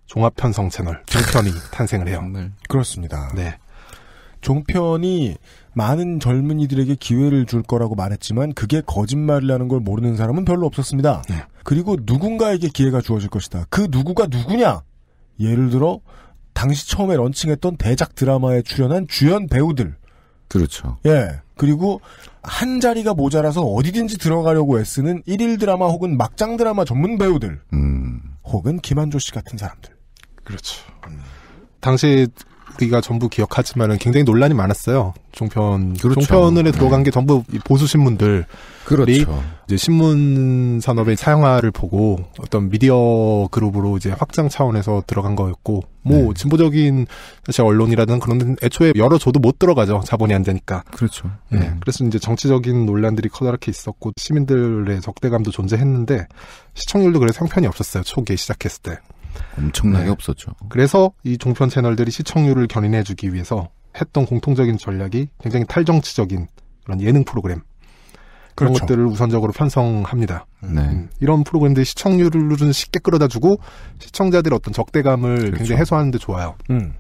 종합편성 채널 종편이 탄생을 해요. 네. 그렇습니다. 네. 종편이 많은 젊은이들에게 기회를 줄 거라고 말했지만 그게 거짓말이라는 걸 모르는 사람은 별로 없었습니다. 네. 그리고 누군가에게 기회가 주어질 것이다. 그 누구가 누구냐? 예를 들어 당시 처음에 런칭했던 대작 드라마에 출연한 주연 배우들. 그렇죠. 예. 그리고 한 자리가 모자라서 어디든지 들어가려고 애쓰는 일일 드라마 혹은 막장 드라마 전문 배우들. 음. 혹은 김한조 씨 같은 사람들. 그렇죠. 음.
당시 우리가 전부 기억하지만은 굉장히 논란이 많았어요. 종편 그렇죠. 종편에 네. 들어간 게 전부 보수 신문들 그렇죠. 이제 신문 산업의 사형화를 보고 어떤 미디어 그룹으로 이제 확장 차원에서 들어간 거였고 뭐 네. 진보적인 사실 언론이라든 그런 애초에 열어줘도 못 들어가죠 자본이 안 되니까 그렇죠. 네. 음. 그래서 이제 정치적인 논란들이 커다랗게 있었고 시민들의 적대감도 존재했는데 시청률도 그래서 형편이
없었어요 초기에 시작했을 때. 엄청나게 네. 없었죠.
그래서 이 종편 채널들이 시청률을 견인해주기 위해서 했던 공통적인 전략이 굉장히 탈정치적인 그런 예능 프로그램 그런 그렇죠. 것들을 우선적으로 편성합니다. 네. 음, 이런 프로그램들이 시청률을 쉽게 끌어다주고 시청자들의 어떤 적대감을 그렇죠. 굉장히 해소하는데 좋아요. 음.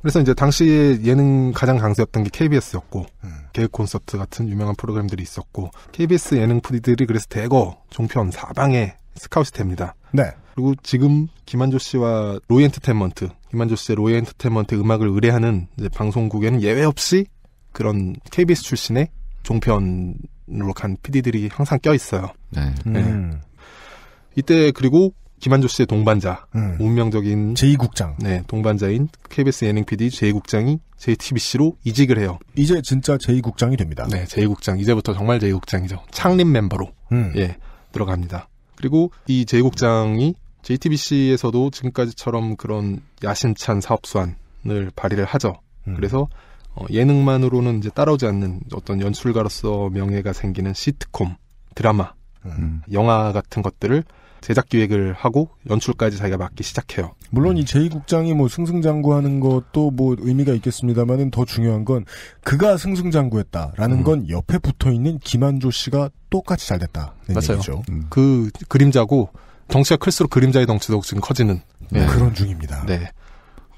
그래서 이제 당시에 예능 가장 강세였던 게 KBS였고 음. 개그 콘서트 같은 유명한 프로그램들이 있었고 KBS 예능 프리들이 그래서 대거 종편 사방에 스카웃이 됩니다. 네. 그리고 지금 김한조 씨와 로이 엔터테인먼트, 김한조 씨의 로이 엔터테인먼트 음악을 의뢰하는 방송국에는 예외 없이 그런 KBS 출신의 종편으로 간 PD들이 항상 껴 있어요.
네. 네. 음.
네. 이때 그리고 김한조 씨의 동반자, 음. 운명적인 제2국장. 네, 동반자인 KBS 예능 PD 제2국장이 JTBC로 이직을 해요. 이제 진짜 제2국장이 됩니다. 네, 제2국장. 이제부터 정말 제2국장이죠. 창립 멤버로 음. 예, 들어갑니다. 그리고 이 제2국장이 JTBC에서도 지금까지처럼 그런 야심찬 사업 수완을 발휘를 하죠. 음. 그래서 어, 예능만으로는 이제 따라오지 않는 어떤 연출가로서 명예가 생기는 시트콤, 드라마, 음. 영화 같은 것들을 제작 기획을 하고 연출까지 자기가 맡기 시작해요.
물론 이 음. 제2국장이 뭐 승승장구하는 것도 뭐 의미가 있겠습니다만은 더 중요한 건 그가 승승장구했다라는 음. 건 옆에 붙어 있는 김한조 씨가 똑같이 잘 됐다. 맞아요. 얘기죠.
음. 그 그림자고 덩치가 클수록 그림자의 덩치도 지금 커지는 네. 네. 그런
중입니다. 네.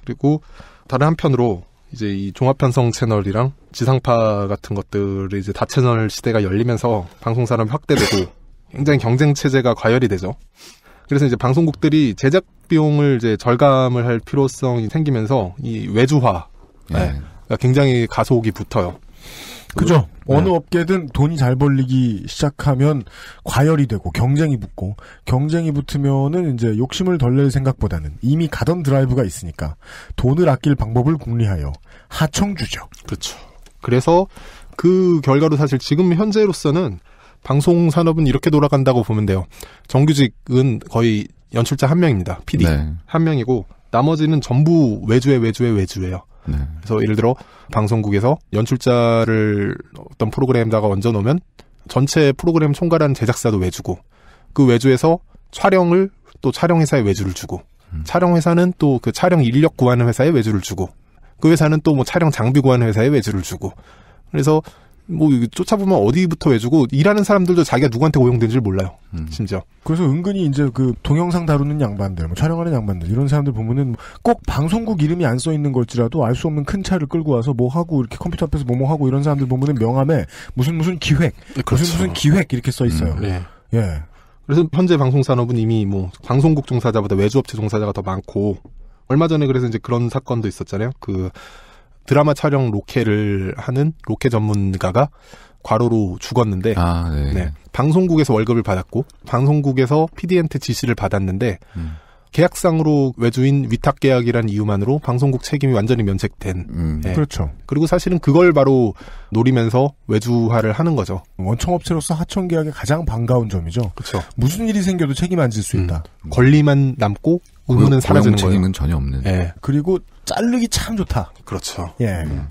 그리고 다른 한편으로 이제 이 종합편성 채널이랑 지상파 같은 것들이 이제 다채널 시대가 열리면서 방송 사람이 확대되고 굉장히 경쟁 체제가 과열이 되죠. 그래서 이제 방송국들이 제작 비용을 이제 절감을 할 필요성이 생기면서 이 외주화가 네. 굉장히 가속이 붙어요.
그죠. 네. 어느 업계든 돈이 잘 벌리기 시작하면 과열이 되고 경쟁이 붙고 경쟁이 붙으면은 이제 욕심을 덜 낼 생각보다는 이미 가던 드라이브가 있으니까 돈을 아낄 방법을 궁리하여 하청주죠. 그렇죠. 그래서 그 결과로 사실 지금
현재로서는 방송 산업은 이렇게 돌아간다고 보면 돼요. 정규직은 거의 연출자 한 명입니다. PD 네. 한 명이고 나머지는 전부 외주에 외주에 외주예요. 네. 그래서 예를 들어 방송국에서 연출자를 어떤 프로그램에다가 얹어 놓으면 전체 프로그램 총괄한 제작사도 외주고 그 외주에서 촬영을 또 촬영 회사에 외주를 주고 음. 촬영 회사는 또 그 촬영 인력 구하는 회사에 외주를 주고 그 회사는 또 뭐 촬영 장비 구하는 회사에 외주를 주고 그래서 뭐 쫓아보면 어디부터 외주고 일하는 사람들도 자기가 누구한테 고용된지를 몰라요. 음. 심지어.
그래서 은근히 이제 그 동영상 다루는 양반들, 뭐 촬영하는 양반들 이런 사람들 보면은 꼭 방송국 이름이 안 써 있는 걸지라도 알 수 없는 큰 차를 끌고 와서 뭐 하고 이렇게 컴퓨터 앞에서 뭐뭐 뭐 하고 이런 사람들 보면은 명함에 무슨 무슨 기획, 그렇죠. 무슨 무슨 기획 이렇게 써 있어요. 음, 네. 예. 그래서 현재 방송 산업은 이미 뭐
방송국 종사자보다 외주업체 종사자가 더 많고 얼마 전에 그래서 이제 그런 사건도 있었잖아요. 그 드라마 촬영 로케를 하는 로케 전문가가 과로로 죽었는데 아, 네. 네. 방송국에서 월급을 받았고 방송국에서 PD한테 지시를 받았는데 음. 계약상으로 외주인 위탁 계약이란 이유만으로 방송국 책임이 완전히 면책된. 음, 네. 그렇죠. 그리고 사실은 그걸 바로 노리면서 외주화를 하는
거죠. 원청업체로서 하청 계약의 가장 반가운 점이죠. 그렇죠. 무슨 일이 생겨도 책임 안 질 수 있다. 음, 권리만 남고 의무는 사라지는 거예요.
책임은 전혀 없는. 네.
그리고 자르기 참 좋다. 그렇죠. 예. 음.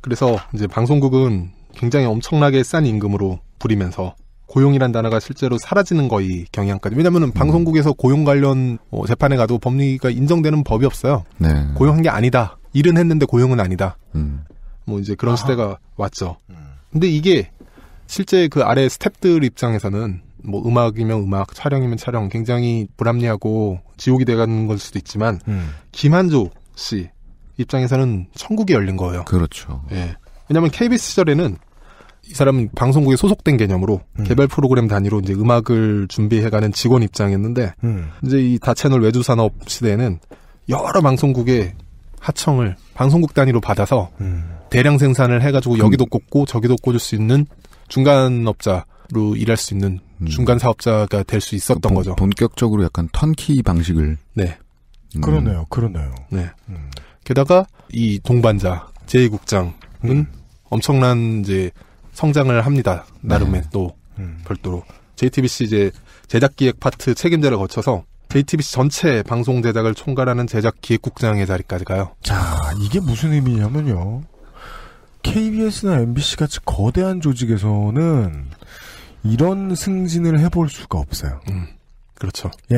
그래서 이제 방송국은 굉장히 엄청나게 싼 임금으로 부리면서 고용이란 단어가 실제로 사라지는 거의 경향까지. 왜냐면은 음. 방송국에서 고용 관련 뭐 재판에 가도 법리가 인정되는 법이 없어요. 네. 고용한 게 아니다. 일은 했는데 고용은 아니다. 음. 뭐 이제 그런 아하. 시대가 왔죠. 음. 근데 이게 실제 그 아래 스탭들 입장에서는 뭐 음악이면 음악, 촬영이면 촬영 굉장히 불합리하고 지옥이 돼가는 걸 수도 있지만 음. 김한조 씨 입장에서는 천국이 열린 거예요.
그렇죠. 예.
왜냐하면 KBS 시절에는 이 사람은 방송국에 소속된 개념으로 음. 개발 프로그램 단위로 이제 음악을 준비해가는 직원 입장이었는데 음. 이제 이 다채널 외주 산업 시대에는 여러 방송국의 하청을 방송국 단위로 받아서 음. 대량 생산을 해가지고 그 여기도 꽂고 저기도 꽂을 수 있는 중간 업자로 일할 수 있는 음. 중간 사업자가 될 수 있었던 그 본, 거죠. 본격적으로 약간
턴키 방식을. 네. 음. 그러네요, 그러네요. 네. 음.
게다가
이 동반자 제2국장은 음. 엄청난 이제 성장을 합니다. 나름의 네. 또 음. 별도로 JTBC 이제 제작 기획 파트 책임자를 거쳐서 JTBC 전체 방송 제작을 총괄하는 제작 기획국장의 자리까지 가요.
자, 이게 무슨 의미냐면요. KBS나 MBC 같이 거대한 조직에서는 이런 승진을 해볼 수가 없어요. 음, 그렇죠. 예.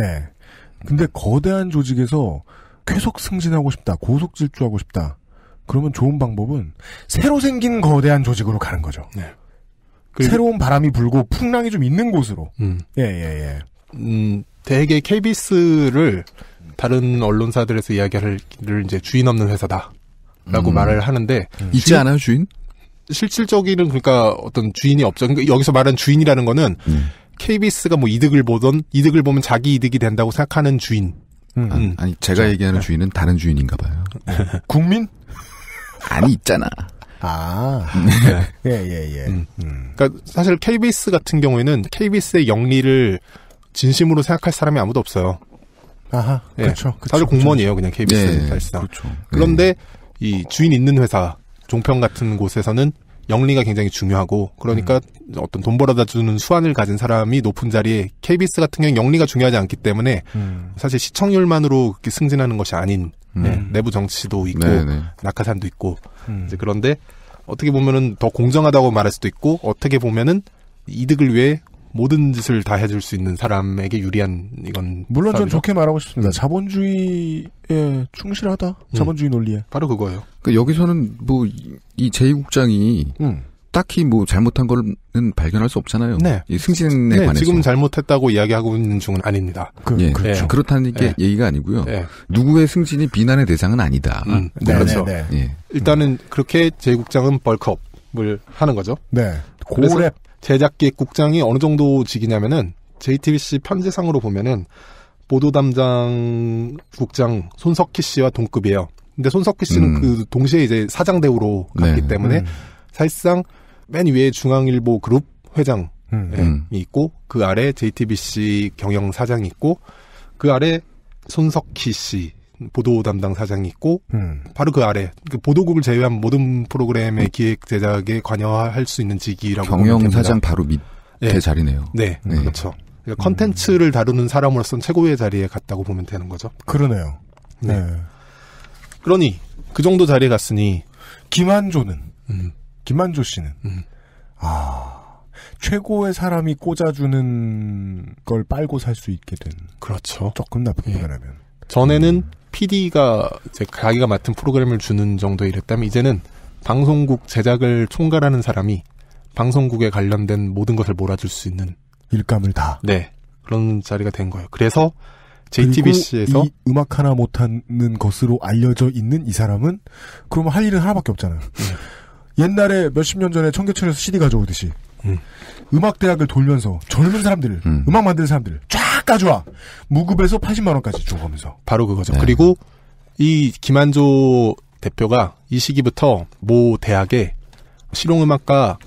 근데 거대한 조직에서 계속 승진하고 싶다, 고속 질주하고 싶다. 그러면 좋은 방법은 새로 생긴 거대한 조직으로 가는 거죠. 네. 그 새로운 바람이 불고 풍랑이 좀 있는 곳으로. 음. 예, 예, 예. 음, 대개
KBS를 다른 언론사들에서 이야기를 이제 주인 없는 회사다. 라고 음. 말을 하는데. 음. 있지 않아요, 주인? 실질적인, 그러니까 어떤 주인이 없죠. 그러니까 여기서 말하는 주인이라는 거는 KBS가 음. 뭐 이득을 보던, 이득을 보면 자기 이득이 된다고 생각하는 주인.
음, 음. 아니, 제가 그 얘기하는 주인은 다른 주인인가 봐요. 국민? 아니, 있잖아.
아. 예, 예,
예. 음. 음. 그니까
사실 KBS 같은 경우에는 KBS의 영리를 진심으로 생각할 사람이 아무도 없어요.
아하. 예. 그렇죠. 그렇죠
다들 공무원이에요, 그렇죠. 그냥 KBS 예,
사실상. 그렇죠.
그런데 예. 이 주인 있는 회사, 종편 같은 곳에서는 영리가 굉장히 중요하고 그러니까 음. 어떤 돈 벌어다 주는 수완을 가진 사람이 높은 자리에 KBS 같은 경우는 영리가 중요하지 않기 때문에 음. 사실 시청률만으로 그렇게 승진하는 것이 아닌 음. 네, 내부 정치도 있고 네네. 네. 낙하산도 있고 음. 이제 그런데 어떻게 보면은 더 공정하다고 말할 수도 있고 어떻게 보면은 이득을 위해 모든 짓을 다 해줄 수 있는 사람에게 유리한 이건 물론
전 좋게 말하고 싶습니다. 음. 자본주의에 충실하다. 음. 자본주의 논리에 바로 그거예요.
그러니까 여기서는 뭐 이 제이국장이 음. 딱히 뭐 잘못한 거는 발견할 수 없잖아요. 네. 이 승진에 네, 관해서 지금
잘못했다고 이야기하고 있는 중은 아닙니다.
그, 예, 그렇죠. 예. 그렇다는 게 예. 네. 얘기가 아니고요. 네. 누구의 승진이 비난의 대상은 아니다. 음, 네, 그렇죠. 네, 예.
일단은 그렇게 제국장은 벌크업을 하는 거죠. 네. 고랩 제작기 국장이 어느 정도 직이냐면은 JTBC 편제상으로 보면은 보도 담당 국장 손석희 씨와 동급이에요. 근데 손석희 씨는 음. 그 동시에 이제 사장 대우로 갔기 네. 때문에 음. 사실상 맨 위에 중앙일보 그룹 회장이 음. 음. 있고 그 아래 JTBC 경영 사장이 있고 그 아래 손석희 씨 보도 담당 사장이 있고 음. 바로 그 아래 그 보도국을 제외한 모든 프로그램의 음. 기획 제작에 관여할 수 있는 직위라고 경영 사장
바로 밑에 네. 자리네요. 네, 네. 그렇죠.
그러니까 컨텐츠를 다루는 사람으로서는 최고의 자리에 갔다고 보면 되는 거죠. 그러네요. 네. 네. 그러니 그 정도 자리에
갔으니 김한조는 음. 김한조 씨는 음. 아. 최고의 사람이 꽂아주는 걸 빨고 살 수 있게 된. 그렇죠. 조금 나쁘게 예. 말하면.
전에는 음. PD가 이제 자기가 맡은 프로그램을 주는 정도의 일했다면 이제는 방송국 제작을 총괄하는 사람이 방송국에 관련된 모든 것을 몰아줄 수 있는
일감을 다.
네. 그런 자리가 된 거예요. 그래서
JTBC에서 이 음악 하나 못하는 것으로 알려져 있는 이 사람은 그러면 할 일은 하나밖에 없잖아요. 음. 옛날에 몇십 년 전에 청계천에서 CD 가져오듯이 음. 음악 대학을 돌면서 젊은 사람들을 음. 악 만드는 사람들을 쫙 가져와 무급에서 80만 원까지 줘가면서
바로 그거죠. 네. 그리고
이 김한조 대표가
이 시기부터 모 대학에 실용음악과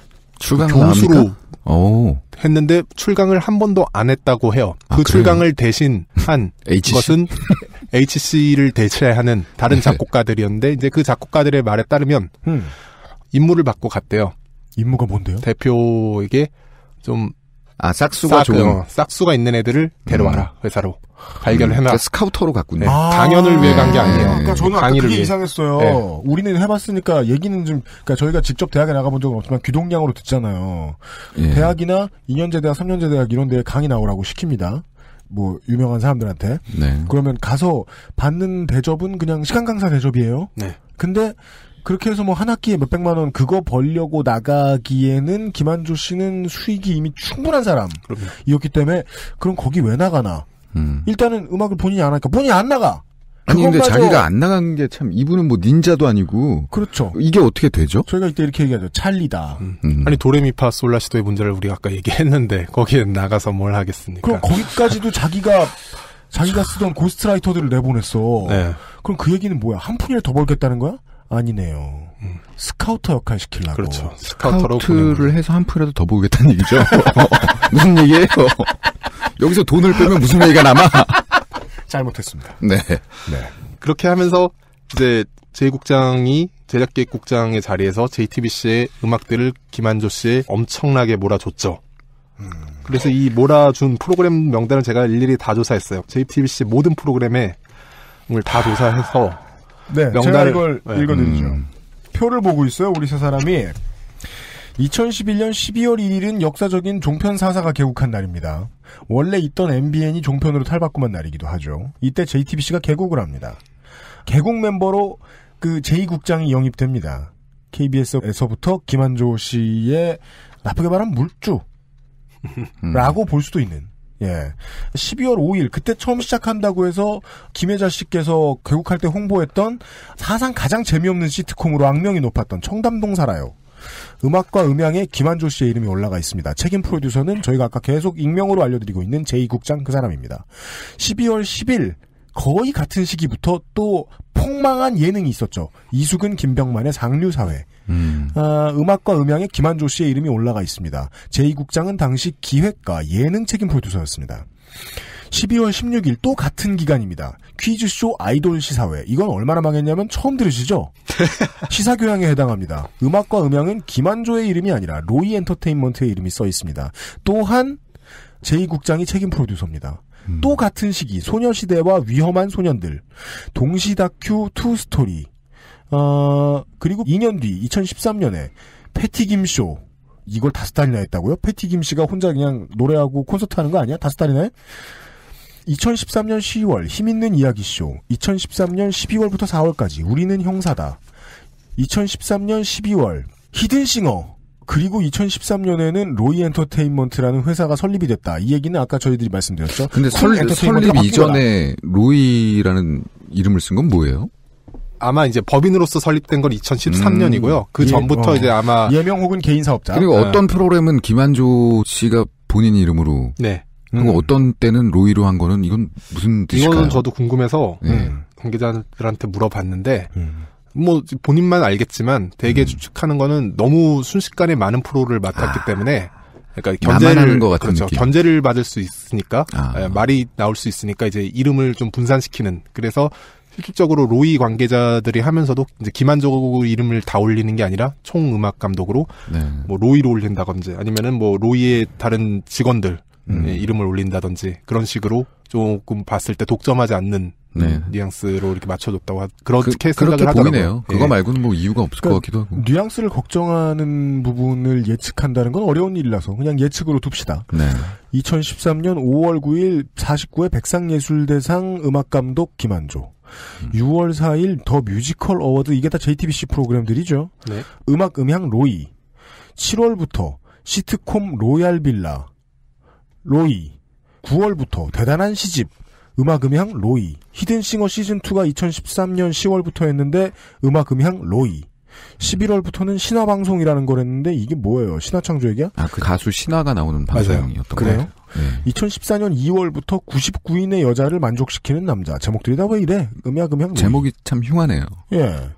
교수로 했는데 출강을 한 번도 안 했다고 해요. 아, 그 아, 출강을 대신 한 HC? 것은 HC를 대체하는 다른 네. 작곡가들이었는데 이제 그 작곡가들의 말에 따르면 음. 임무를 받고 갔대요. 임무가 뭔데요? 대표에게 좀 아, 싹수가 싹, 어, 싹수가 있는 애들을 데려와라, 음. 회사로. 발견을 음. 해놔. 그러니까 스카우터로 갔군요. 네. 아~ 강연을 위해 간 게 아, 아니에요. 네. 그러니까 저는 강의를 그게 위해. 이상했어요. 네.
우리는 해봤으니까 얘기는 좀, 그러니까 저희가 직접 대학에 나가본 적은 없지만 귀동량으로 듣잖아요. 예. 대학이나 2년제 대학, 3년제 대학 이런 데에 강의 나오라고 시킵니다. 뭐 유명한 사람들한테 네. 그러면 가서 받는 대접은 그냥 시간 강사 대접이에요. 네. 근데 그렇게 해서 뭐 한 학기에 몇백만 원 그거 벌려고 나가기에는 김한조 씨는 수익이 이미 충분한 사람이었기 때문에 그럼 거기 왜 나가나? 음. 일단은 음악을 본인이 안 하니까 본인이 안 나가.
아니 근데 자기가 안 나간 게 참 이분은 뭐 닌자도 아니고 그렇죠. 이게 어떻게 되죠? 저희가 이때 이렇게 얘기하죠. 찰리다. 음. 음. 아니 도레미파 솔라시도의
문제를 우리가 아까 얘기했는데 거기에 나가서 뭘 하겠습니까?
그럼 거기까지도 자기가 자기가 쓰던 고스트라이터들을 내보냈어. 네. 그럼 그 얘기는 뭐야? 한 푼이라도 더 벌겠다는 거야? 아니네요. 음. 스카우터 역할 시킬라고 그렇죠. 스카우터로 스카우트를
해서 한 푼이라도 더 보겠다는
얘기죠. 무슨 얘기예요? 여기서 돈을 빼면 무슨 얘기가 남아?
잘못했습니다. 네. 네. 그렇게 하면서 이제 제 국장이 제작계 국장의 자리에서 JTBC의 음악들을 김한조 씨에 엄청나게 몰아줬죠. 음. 그래서 이 몰아준 프로그램 명단을 제가 일일이 다 조사했어요. JTBC 모든 프로그램을 다 조사해서 네, 명단을 이걸 네. 읽어드리죠.
음. 표를 보고 있어요. 우리 세 사람이 2011년 12월 1일은 역사적인 종편 사사가 개국한 날입니다. 원래 있던 MBN이 종편으로 탈바꿈한 날이기도 하죠. 이때 JTBC가 개국을 합니다. 개국 멤버로 그 제2국장이 영입됩니다. KBS에서부터 김한조 씨의 나쁘게 말하면 물주. 라고 음. 볼 수도 있는 예. 12월 5일 그때 처음 시작한다고 해서 김혜자 씨께서 개국할 때 홍보했던 사상 가장 재미없는 시트콤으로 악명이 높았던 청담동 살아요. 음악과 음향에 김한조 씨의 이름이 올라가 있습니다. 책임 프로듀서는 저희가 아까 계속 익명으로 알려드리고 있는 제2국장 그 사람입니다. 12월 10일 거의 같은 시기부터 또 폭망한 예능이 있었죠. 이수근, 김병만의 상류사회. 음. 아, 음악과 음향에 김한조 씨의 이름이 올라가 있습니다. 제2국장은 당시 기획과 예능 책임 프로듀서였습니다. 12월 16일 또 같은 기간입니다. 퀴즈쇼 아이돌 시사회. 이건 얼마나 망했냐면 처음 들으시죠? 시사교양에 해당합니다. 음악과 음향은 김한조의 이름이 아니라 로이 엔터테인먼트의 이름이 써 있습니다. 또한 제2국장이 책임 프로듀서입니다. 음. 또 같은 시기 소녀시대와 위험한 소년들 동시 다큐 투스토리 어, 그리고 2년 뒤 2013년에 패티김 쇼 이걸 다섯 달이나 했다고요? 패티김 씨가 혼자 그냥 노래하고 콘서트 하는 거 아니야? 다섯 달이나 해? 2013년 10월 힘있는 이야기쇼 2013년 12월부터 4월까지 우리는 형사다 2013년 12월 히든싱어 그리고 2013년에는 로이 엔터테인먼트라는 회사가 설립이 됐다. 이 얘기는 아까 저희들이 말씀드렸죠. 근데 설, 설립 이전에
로이라는 이름을 쓴 건 뭐예요? 아마 이제 법인으로서 설립된
건 2013년이고요. 음, 그 예. 전부터 예, 어. 이제 아마 예명 혹은 개인 사업자. 그리고 예. 어떤
네. 프로그램은 김한조 씨가 본인 이름으로 네. 음. 어떤 때는 로이로 한 거는 이건 무슨 뜻일까요? 이거는 저도
궁금해서 예. 관계자들한테 물어봤는데 음. 뭐 본인만 알겠지만 대개 음. 추측하는 거는 너무 순식간에 많은 프로를 맡았기 아. 때문에 그러니까 견제를 것 같은 그렇죠. 느낌. 견제를 받을 수 있으니까 아. 예, 말이 나올 수 있으니까 이제 이름을 좀 분산시키는 그래서 실질적으로 로이 관계자들이 하면서도 이제 기만적으로 이름을 다 올리는 게 아니라 총 음악 감독으로 네. 뭐 로이로 올린다든지 아니면은 뭐 로이의 다른 직원들 음. 예, 이름을 올린다든지 그런 식으로 조금 봤을 때 독점하지 않는 네. 뉘앙스로 이렇게 맞춰줬다고 하, 그렇게 그, 생각을 하더라고요. 보이네요. 예. 그거 말고는
뭐 이유가 없을 그러니까 것 같기도
하고. 뉘앙스를 걱정하는 부분을 예측한다는 건 어려운 일이라서 그냥 예측으로 둡시다. 네. 2013년 5월 9일 49회 백상예술대상 음악감독 김한조. 음. 6월 4일 더 뮤지컬 어워드 이게 다 JTBC 프로그램들이죠. 네. 음악 음향 로이. 7월부터 시트콤 로얄 빌라. 로이 9월부터 대단한 시집 음악음향 로이 히든싱어 시즌2가 2013년 10월부터 했는데 음악음향 로이 11월부터는 신화방송이라는 걸 했는데 이게 뭐예요? 신화창조얘기야?
아, 그 가수 신화가 나오는 방송이었던 거예요. 네.
2014년 2월부터 99인의 여자를 만족시키는 남자. 제목들이 다 왜 이래? 음악음향 제목이 참 흉하네요. 예.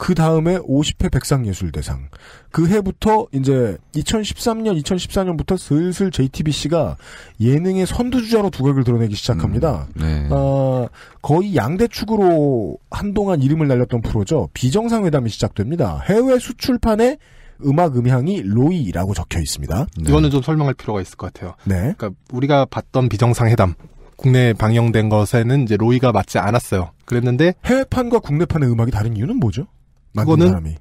그 다음에 50회 백상예술대상. 그 해부터 이제 2013년, 2014년부터 슬슬 JTBC가 예능의 선두주자로 두각을 드러내기 시작합니다. 음, 네. 어, 거의 양대축으로 한동안 이름을 날렸던 프로죠. 비정상회담이 시작됩니다. 해외 수출판에 음악 음향이 로이라고 적혀 있습니다. 네.
이거는 좀 설명할 필요가 있을 것 같아요. 네. 그러니까 우리가 봤던 비정상회담. 국내에 방영된 것에는 이제 로이가 맞지 않았어요. 그랬는데 해외판과 국내판의 음악이 다른 이유는 뭐죠? 그거는 사람이.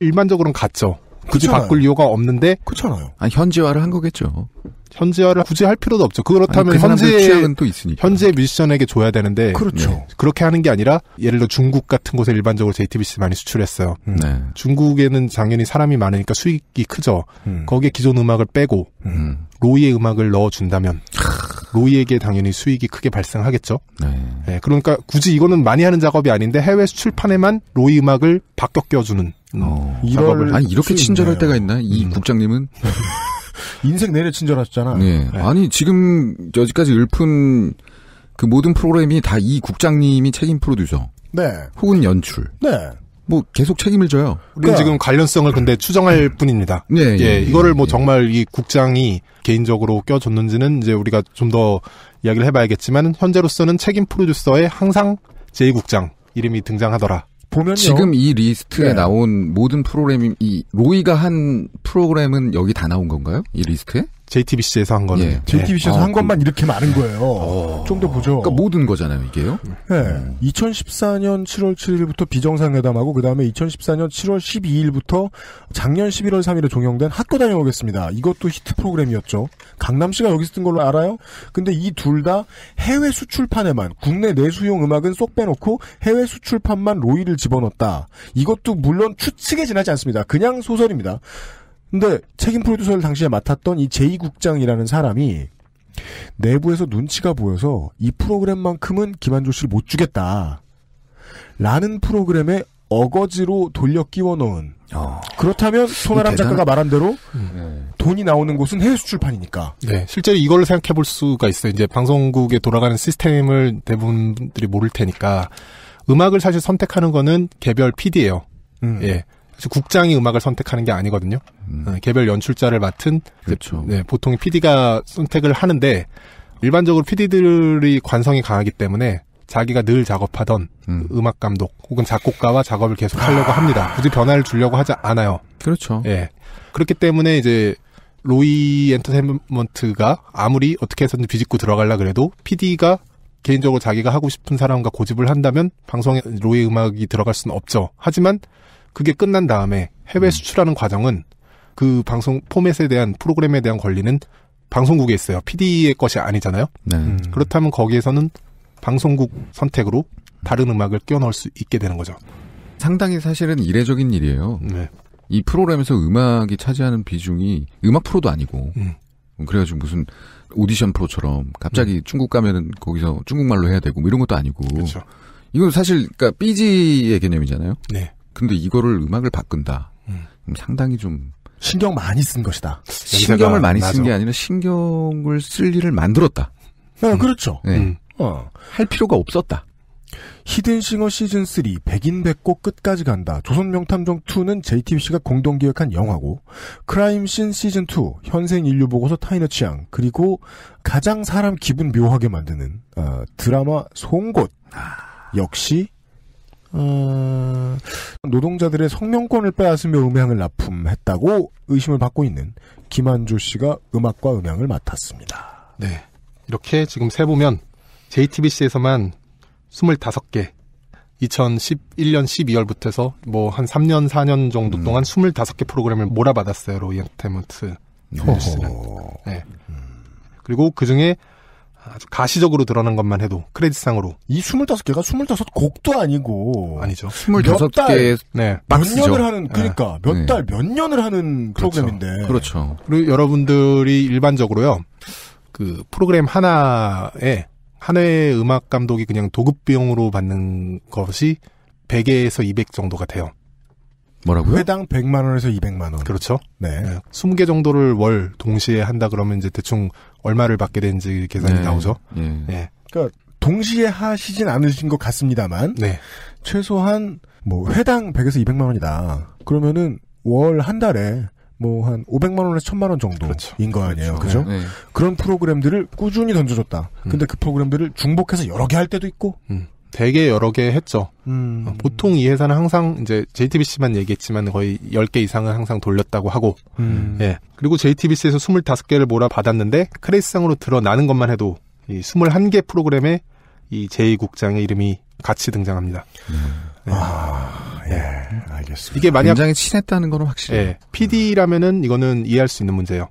일반적으로는 같죠. 굳이 바꿀 이유가 없는데 그렇잖아요. 아니, 현지화를 한 거겠죠. 현지화를 굳이 할 필요도 없죠. 그렇다면 아니, 그 현재 의또 있으니까. 현재 뮤지션에게 줘야 되는데 그렇죠. 네. 그렇게 하는 게 아니라 예를 들어 중국 같은 곳에 일반적으로 JTBC 많이 수출했어요. 음. 네. 중국에는 당연히 사람이 많으니까 수익이 크죠. 음. 거기에 기존 음악을 빼고 음. 로이의 음악을 넣어준다면 로이에게 당연히 수익이 크게 발생하겠죠. 네. 네. 그러니까 굳이 이거는 많이 하는 작업이 아닌데 해외 수출판에만 로이 음악을 바꿔
껴주는 음, 어, 작업을. 아니 이렇게 친절할 때가 있나? 이 음. 국장님은 인생 내내 친절하셨잖아. 네. 네. 아니 지금 여지까지 읊은 그 모든 프로그램이 다 이 국장님이 책임 프로듀서. 네. 혹은 연출. 네. 뭐 계속 책임을 져요. 우리는 그러니까. 지금 관련성을 근데 추정할 뿐입니다. 예, 예, 예, 이거를 뭐 예. 정말 이
국장이 개인적으로 껴줬는지는 이제 우리가 좀 더 이야기를 해봐야겠지만 현재로서는 책임 프로듀서에 항상 제2 국장 이름이 등장하더라.
보면요. 지금 이 리스트에 네. 나온 모든 프로그램이 로이가 한 프로그램은 여기 다 나온 건가요? 이 리스트에? JTBC에서 한 거는 예. JTBC에서 아, 예. 한 어,
것만 그, 이렇게 많은 예. 거예요. 어, 좀더 보죠. 그러니까 모든
거잖아요, 이게요.
네. 2014년 음. 7월 7일부터 비정상회담하고 그다음에 2014년 7월 12일부터 작년 11월 3일에 종영된 학교 다녀오겠습니다. 이것도 히트 프로그램이었죠. 강남 씨가 여기서 뜬 걸로 알아요. 근데 이 둘 다 해외 수출판에만 국내 내수용 음악은 쏙 빼놓고 해외 수출판만 로이를 집어넣었다. 이것도 물론 추측에 지나지 않습니다. 그냥 소설입니다. 근데 책임 프로듀서를 당시에 맡았던 이제이국장이라는 사람이 내부에서 눈치가 보여서 이 프로그램만큼은 김한조 씨를 못 주겠다. 라는 프로그램에 어거지로 돌려 끼워 넣은. 어. 그렇다면 손아람 작가가 말한 대로 음. 돈이 나오는 곳은 해외 수출판이니까. 네,
실제로 이걸 생각해 볼 수가 있어요. 이제 방송국에 돌아가는 시스템을 대부분들이 모를 테니까 음악을 사실 선택하는 거는 개별 PD예요. 음. 예. 사실 국장이 음악을 선택하는 게 아니거든요. 음. 네, 개별 연출자를 맡은 그, 그렇죠. 네, 보통 PD가 선택을 하는데 일반적으로 PD들이 관성이 강하기 때문에 자기가 늘 작업하던 음. 악 감독 혹은 작곡가와 작업을 계속 하려고 아. 합니다. 굳이 변화를 주려고 하지 않아요. 그렇죠. 예. 그렇기 때문에 이제 로이 엔터테인먼트가 아무리 어떻게 해서든 뒤집고 들어갈라 그래도 PD가 개인적으로 자기가 하고 싶은 사람과 고집을 한다면 방송에 로이 음악이 들어갈 수는 없죠. 하지만 그게 끝난 다음에 해외 음. 수출하는 과정은 그 방송 포맷에 대한 프로그램에 대한 권리는 방송국에 있어요. PD의 것이 아니잖아요. 네. 음. 그렇다면 거기에서는
방송국 선택으로 다른 음악을 끼워 넣을 수 있게 되는 거죠. 상당히 사실은 이례적인 일이에요. 네. 이 프로그램에서 음악이 차지하는 비중이 음악 프로도 아니고 음. 그래가지고 무슨 오디션 프로처럼 갑자기 음. 중국 가면은 거기서 중국말로 해야 되고 뭐 이런 것도 아니고 그쵸. 그렇죠. 이건 사실 그러니까 삐지의 개념이잖아요. 네. 근데 이거를 음악을 바꾼다. 음. 음. 상당히 좀 신경 많이 쓴 것이다. 신경을 많이 쓴 게 아니라 신경을 쓸 일을 만들었다. 네, 그렇죠. 음. 그렇죠. 네. 음. 어.
할 필요가 없었다. 히든싱어 시즌 3백인백고 끝까지 간다. 조선명탐정 2는 JTBC가 공동 기획한 영화고 크라임신 시즌 2 현생 인류 보고서 타이너 취향 그리고 가장 사람 기분 묘하게 만드는 어, 드라마 송곳 아. 역시 어, 노동자들의 성명권을 빼앗으며 음향을 납품했다고 의심을 받고 있는 김한조 씨가 음악과 음향을 맡았습니다.
네. 이렇게 지금 세보면 JTBC에서만 25개, 2011년 12월부터 해서 뭐 한 3년, 4년 정도 음. 동안 25개 프로그램을 몰아받았어요. 로이 엔터테인먼트. 네. 그리고 그 중에 아주 가시적으로 드러난 것만 해도
크레딧상으로 이 25개가 25곡도 아니고 아니죠. 25개 네. 네. 그러니까 네. 몇 년을 하는 그러니까 네. 몇달 몇 년을 하는 프로그램인데. 그렇죠. 그리고 여러분들이
일반적으로요. 그 프로그램 하나에 한해의 음악 감독이 그냥 도급 비용으로 받는 것이 100에서 200 정도가 돼요. 뭐라고요? 회당 100만 원에서 200만 원. 그렇죠. 네. 20개 정도를 월 동시에
한다 그러면 이제 대충 얼마를 받게 되는지 계산이 네. 나오죠. 예. 네. 예. 그러니까 동시에 하시진 않으신 것 같습니다만 네. 최소한 뭐 회당 100에서 200만 원이다. 그러면은 월 한 달에 뭐한 500만 원에서 1000만 원 정도인 그렇죠. 거 아니에요. 그렇죠? 그죠? 네. 그런 프로그램들을 꾸준히 던져줬다. 음. 근데 그 프로그램들을 중복해서 여러 개 할 때도 있고
음. 되게 여러 개 했죠. 음. 어,
보통 이 회사는 항상 이제 JTBC만
얘기했지만 거의 10개 이상은 항상 돌렸다고 하고, 음. 예. 그리고 JTBC에서 25개를 몰아받았는데, 크레이스상으로 드러나는 것만 해도 이 21개 프로그램에 이 제2국장의 이름이 같이 등장합니다. 음. 네. 아,
예, 알겠습니다. 이게 만약. 굉장히 친했다는 건 확실해요. 예.
PD라면은 이거는 이해할 수 있는 문제예요.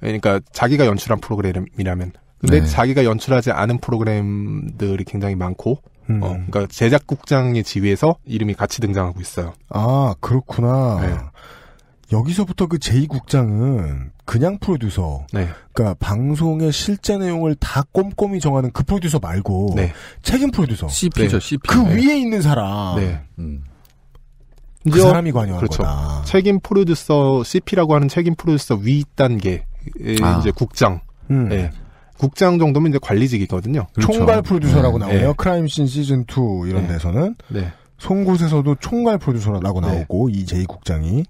그러니까 자기가 연출한 프로그램이라면. 근데 네. 자기가 연출하지 않은 프로그램들이 굉장히 많고, 음. 어, 그러니까 제작국장의 지위에서 이름이 같이 등장하고 있어요.
아 그렇구나. 네. 여기서부터 그 제2국장은 그냥 프로듀서. 네. 그러니까 방송의 실제 내용을 다 꼼꼼히 정하는 그 프로듀서 말고 네. 책임 프로듀서. CP죠, 네. CP. 그 네. 위에 있는 사람. 네. 음. 그 어,
사람이 관여한 그렇죠. 거다. 책임 프로듀서 CP라고 하는 책임 프로듀서 위 단계 아. 이제 국장. 음. 네. 국장 정도면 이제 관리직이거든요. 그렇죠. 총괄 프로듀서라고 네. 나오네요. 네.
크라임씬 시즌 2 이런 네. 데서는 네. 송곳에서도 총괄 프로듀서라고 네. 나오고 이 제이 국장이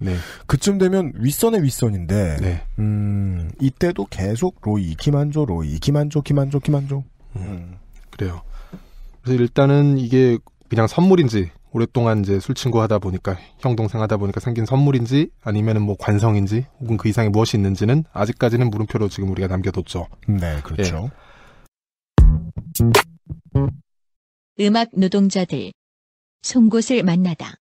그쯤 되면 윗선의 윗선인데 음, 이때도 계속 로이 김만조 로이 김만조김만조김만조 음. 음. 그래요.
그래서 일단은 이게 그냥 선물인지 오랫동안 이제 술 친구 하다 보니까 형 동생 하다 보니까 생긴 선물인지 아니면은 뭐 관성인지 혹은 그 이상의 무엇이 있는지는 아직까지는 물음표로 지금 우리가 남겨뒀죠. 네, 그렇죠.
예. 음악 노동자들 송곳을 만나다.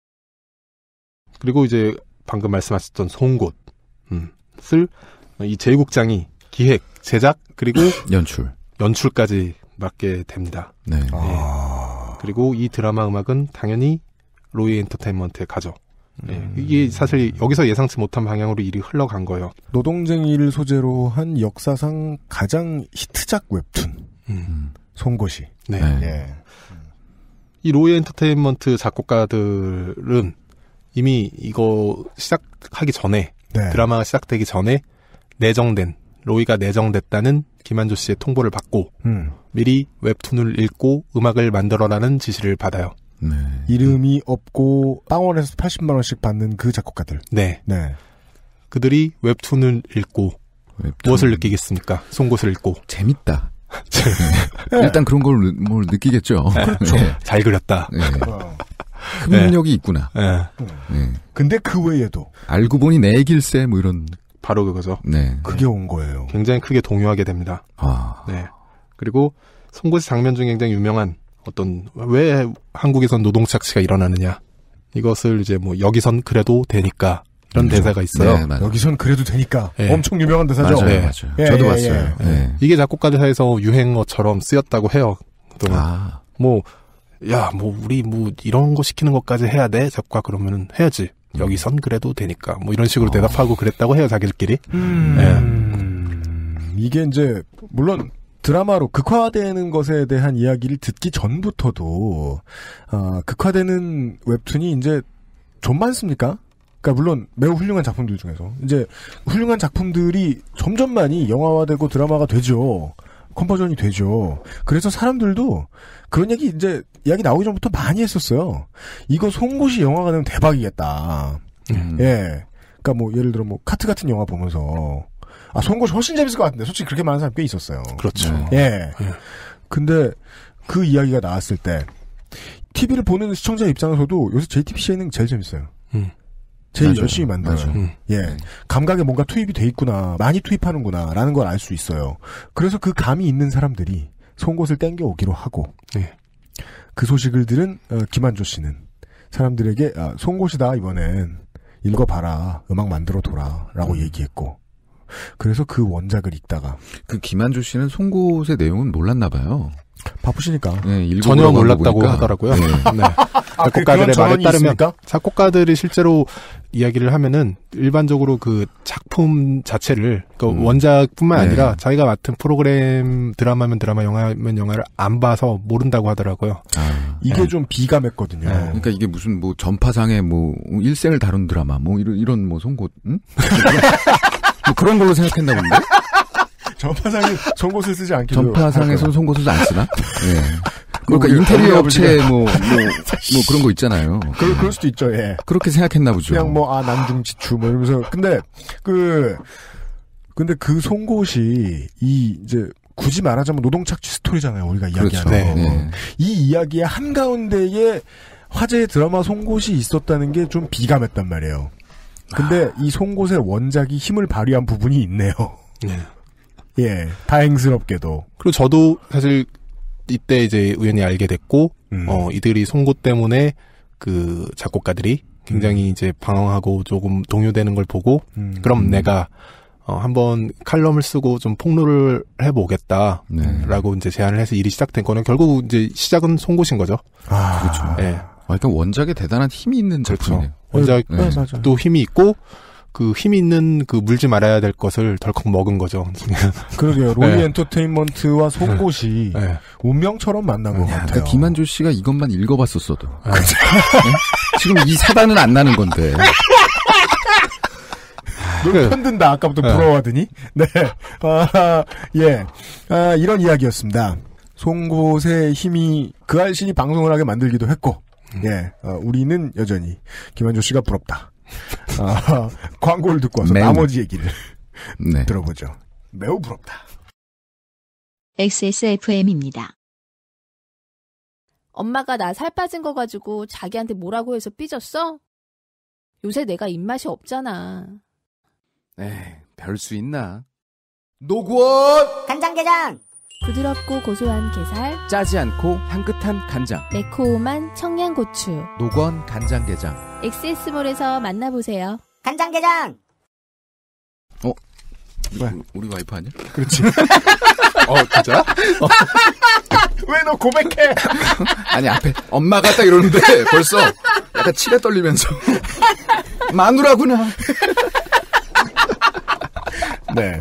그리고 이제 방금 말씀하셨던 송곳을 음, 이 제국장이 기획, 제작 그리고 연출 연출까지 맡게 됩니다. 네. 예. 아. 그리고 이 드라마 음악은 당연히 로이 엔터테인먼트의 가죠. 예, 음. 예, 이게 사실 여기서 예상치 못한 방향으로 일이 흘러간 거예요.
노동쟁이를 소재로 한 역사상 가장 히트작 웹툰. 음. 음. 송곳이. 네. 네. 예.
이 로이 엔터테인먼트 작곡가들은 이미 이거 시작하기 전에 네. 드라마가 시작되기 전에 내정된 로이가 내정됐다는 김한조 씨의 통보를 받고 음. 미리 웹툰을 읽고 음악을 만들어라는 지시를 받아요. 네.
이름이 없고 빵원에서 80만 원씩 받는 그 작곡가들.
네. 네. 그들이 웹툰을 읽고 웹툰. 무엇을
느끼겠습니까? 송곳을 읽고 재밌다. 네. 일단 그런 걸 뭘 느끼겠죠. 그렇죠. 네. 잘 그렸다. 흡력이 네. 어. 네. 있구나. 네.
근데 그 외에도
알고 보니 내 길세 뭐 이런 바로 그거죠. 네, 네.
그게 온 거예요.
굉장히 크게 동요하게 됩니다.
아. 네.
그리고 송곳이 장면 중 굉장히 유명한 어떤 왜 한국에선 노동 착취가 일어나느냐 이것을 이제 뭐 여기선 그래도 되니까 이런 그렇죠. 대사가 있어요. 네,
여기선 그래도 되니까 네. 엄청 유명한 대사죠. 맞아요, 네. 맞아요.
예, 저도 예, 봤어요. 예. 네. 이게 작곡가들사에서 유행어처럼 쓰였다고 해요. 그동안 아. 뭐 야, 뭐 우리 뭐 이런 거 시키는 것까지 해야 돼 작곡가 그러면은 해야지.
여기선 그래도 되니까 뭐 이런 식으로 대답하고 그랬다고 해요 자기들끼리. 음... 예. 음. 이게 이제 물론 드라마로 극화되는 것에 대한 이야기를 듣기 전부터도 어, 극화되는 웹툰이 이제 좀 많습니까? 그러니까 물론 매우 훌륭한 작품들 중에서 이제 훌륭한 작품들이 점점 많이 영화화되고 드라마가 되죠. 컨버전이 되죠. 그래서 사람들도 그런 얘기 이제 이야기 나오기 전부터 많이 했었어요. 이거 송곳이 영화가 되면 대박이겠다. 음. 예. 그러니까 뭐 예를 들어 뭐 카트 같은 영화 보면서 아 송곳이 훨씬 재밌을 것 같은데 솔직히 그렇게 많은 사람 꽤 있었어요. 그렇죠. 네. 예. 예. 근데 그 이야기가 나왔을 때 TV를 보는 시청자 입장에서도 요새 JTBC는 제일 재밌어요. 음. 제일 맞아요. 열심히 만나죠. 음. 예. 감각에 뭔가 투입이 돼 있구나. 많이 투입하는구나. 라는 걸 알 수 있어요. 그래서 그 감이 있는 사람들이 송곳을 땡겨오기로 하고. 네. 그 소식을 들은 어, 김한조 씨는 사람들에게 아, 송곳이다 이번엔 읽어봐라 음악 만들어 둬라라고 음. 얘기했고 그래서 그 원작을
읽다가 그 김한조 씨는 송곳의 내용은 몰랐나 봐요. 바쁘시니까. 네, 전혀 몰랐다고 하더라고요. 네. 네.
아, 그
작곡가들의 아, 말에 따르면 있습니까? 작곡가들이 실제로 이야기를 하면은 일반적으로 그 작품 자체를 그 음. 원작뿐만 네. 아니라 자기가 맡은 프로그램 드라마면 드라마 영화면 영화를 안 봐서 모른다고
하더라고요. 아, 이게 네. 좀 비감했거든요. 네. 그러니까 이게 무슨 뭐 전파상의 뭐 일생을 다룬 드라마 뭐 이런 이런 뭐 송곳 응? 아, 그런 걸로 생각했나 본데?
전파상에 송곳을 쓰지 않기로. 전파상에 손 그러니까. 송곳을 안 쓰나? 예. 뭐 그러니까 뭐, 인테리어 업체 뭐, 뭐, 뭐 그런 거
있잖아요. 그럴, 그럴 예.
수도 있죠, 예.
그렇게 생각했나
보죠. 그냥 뭐, 아, 남중지추뭐 이러면서. 근데, 그, 근데 그 송곳이, 이, 이제, 굳이 말하자면 노동착취 스토리잖아요, 우리가 이야기하는 그렇죠. 네. 이 이야기의 한가운데에 화제의 드라마 송곳이 있었다는 게 좀 비감했단 말이에요. 근데 아. 이 송곳의 원작이 힘을 발휘한 부분이 있네요. 네. 예, 다행스럽게도.
그리고 저도 사실 이때 이제 우연히 알게 됐고, 음. 어, 이들이 송곳 때문에 그 작곡가들이 굉장히 음. 이제 방황하고 조금 동요되는 걸 보고, 음. 그럼 음. 내가 어, 한번 칼럼을 쓰고 좀 폭로를 해보겠다. 네. 라고 이제 제안을 해서 일이 시작된 거는 결국 이제 시작은 송곳인 거죠. 아, 그렇죠. 예. 아, 일단 원작에 대단한 힘이 있는 그렇죠. 작품이네요 그렇죠. 원작도 네. 네. 힘이 있고 그 힘이 있는 그 물지 말아야 될 것을 덜컥 먹은 거죠.
그러게요. 네. 로이 네. 엔터테인먼트와 속옷이 네. 네. 운명처럼 만난 것 그러니까 같아요. 그러니까 김한조 씨가 이것만 읽어봤었어도 아. 지금 이 사단은 안 나는 건데. 눈 아, 편든다.
아까부터 부러워하더니. 네. 아, 예. 아, 이런 이야기였습니다. 송곳의 힘이 그 알신이 방송을 하게 만들기도 했고 음. 예, 어, 우리는 여전히 김한조 씨가 부럽다. 아, 광고를 듣고 와서 매우. 나머지 얘기를 네. 들어보죠. 매우 부럽다.
XSFM입니다. 엄마가 나 살 빠진 거 가지고 자기한테 뭐라고 해서 삐졌어? 요새 내가 입맛이 없잖아. 에이, 별 수 있나? 노구원! 간장게장! 부드럽고 고소한 게살, 짜지 않고 향긋한 간장, 매콤한 청양고추, 노건 간장게장. 엑세스몰에서 만나보세요. 간장게장. 어? 뭐야? 우리 와이프 아니야? 그렇지. 어, 진짜? 어.
왜너 고백해?
아니 앞에 엄마가 딱 이러는데 벌써 약간 치레 떨리면서 마누라구나. 네.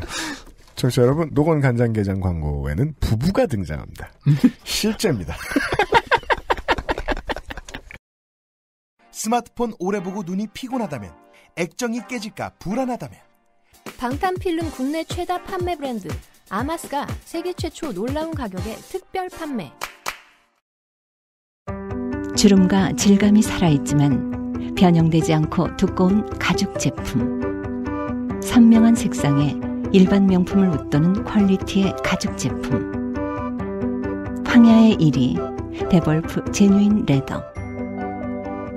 청취자 여러분, 노건 간장게장 광고에는 부부가 등장합니다. 실제입니다. 스마트폰 오래 보고 눈이 피곤하다면, 액정이 깨질까 불안하다면,
방탄필름 국내 최다 판매 브랜드 아마스가 세계 최초 놀라운 가격에 특별 판매. 주름과 질감이 살아있지만 변형되지 않고 두꺼운 가죽 제품. 선명한 색상에 일반 명품을 웃도는 퀄리티의 가죽 제품. 황야의 1위, 데볼프 제뉴인 레더.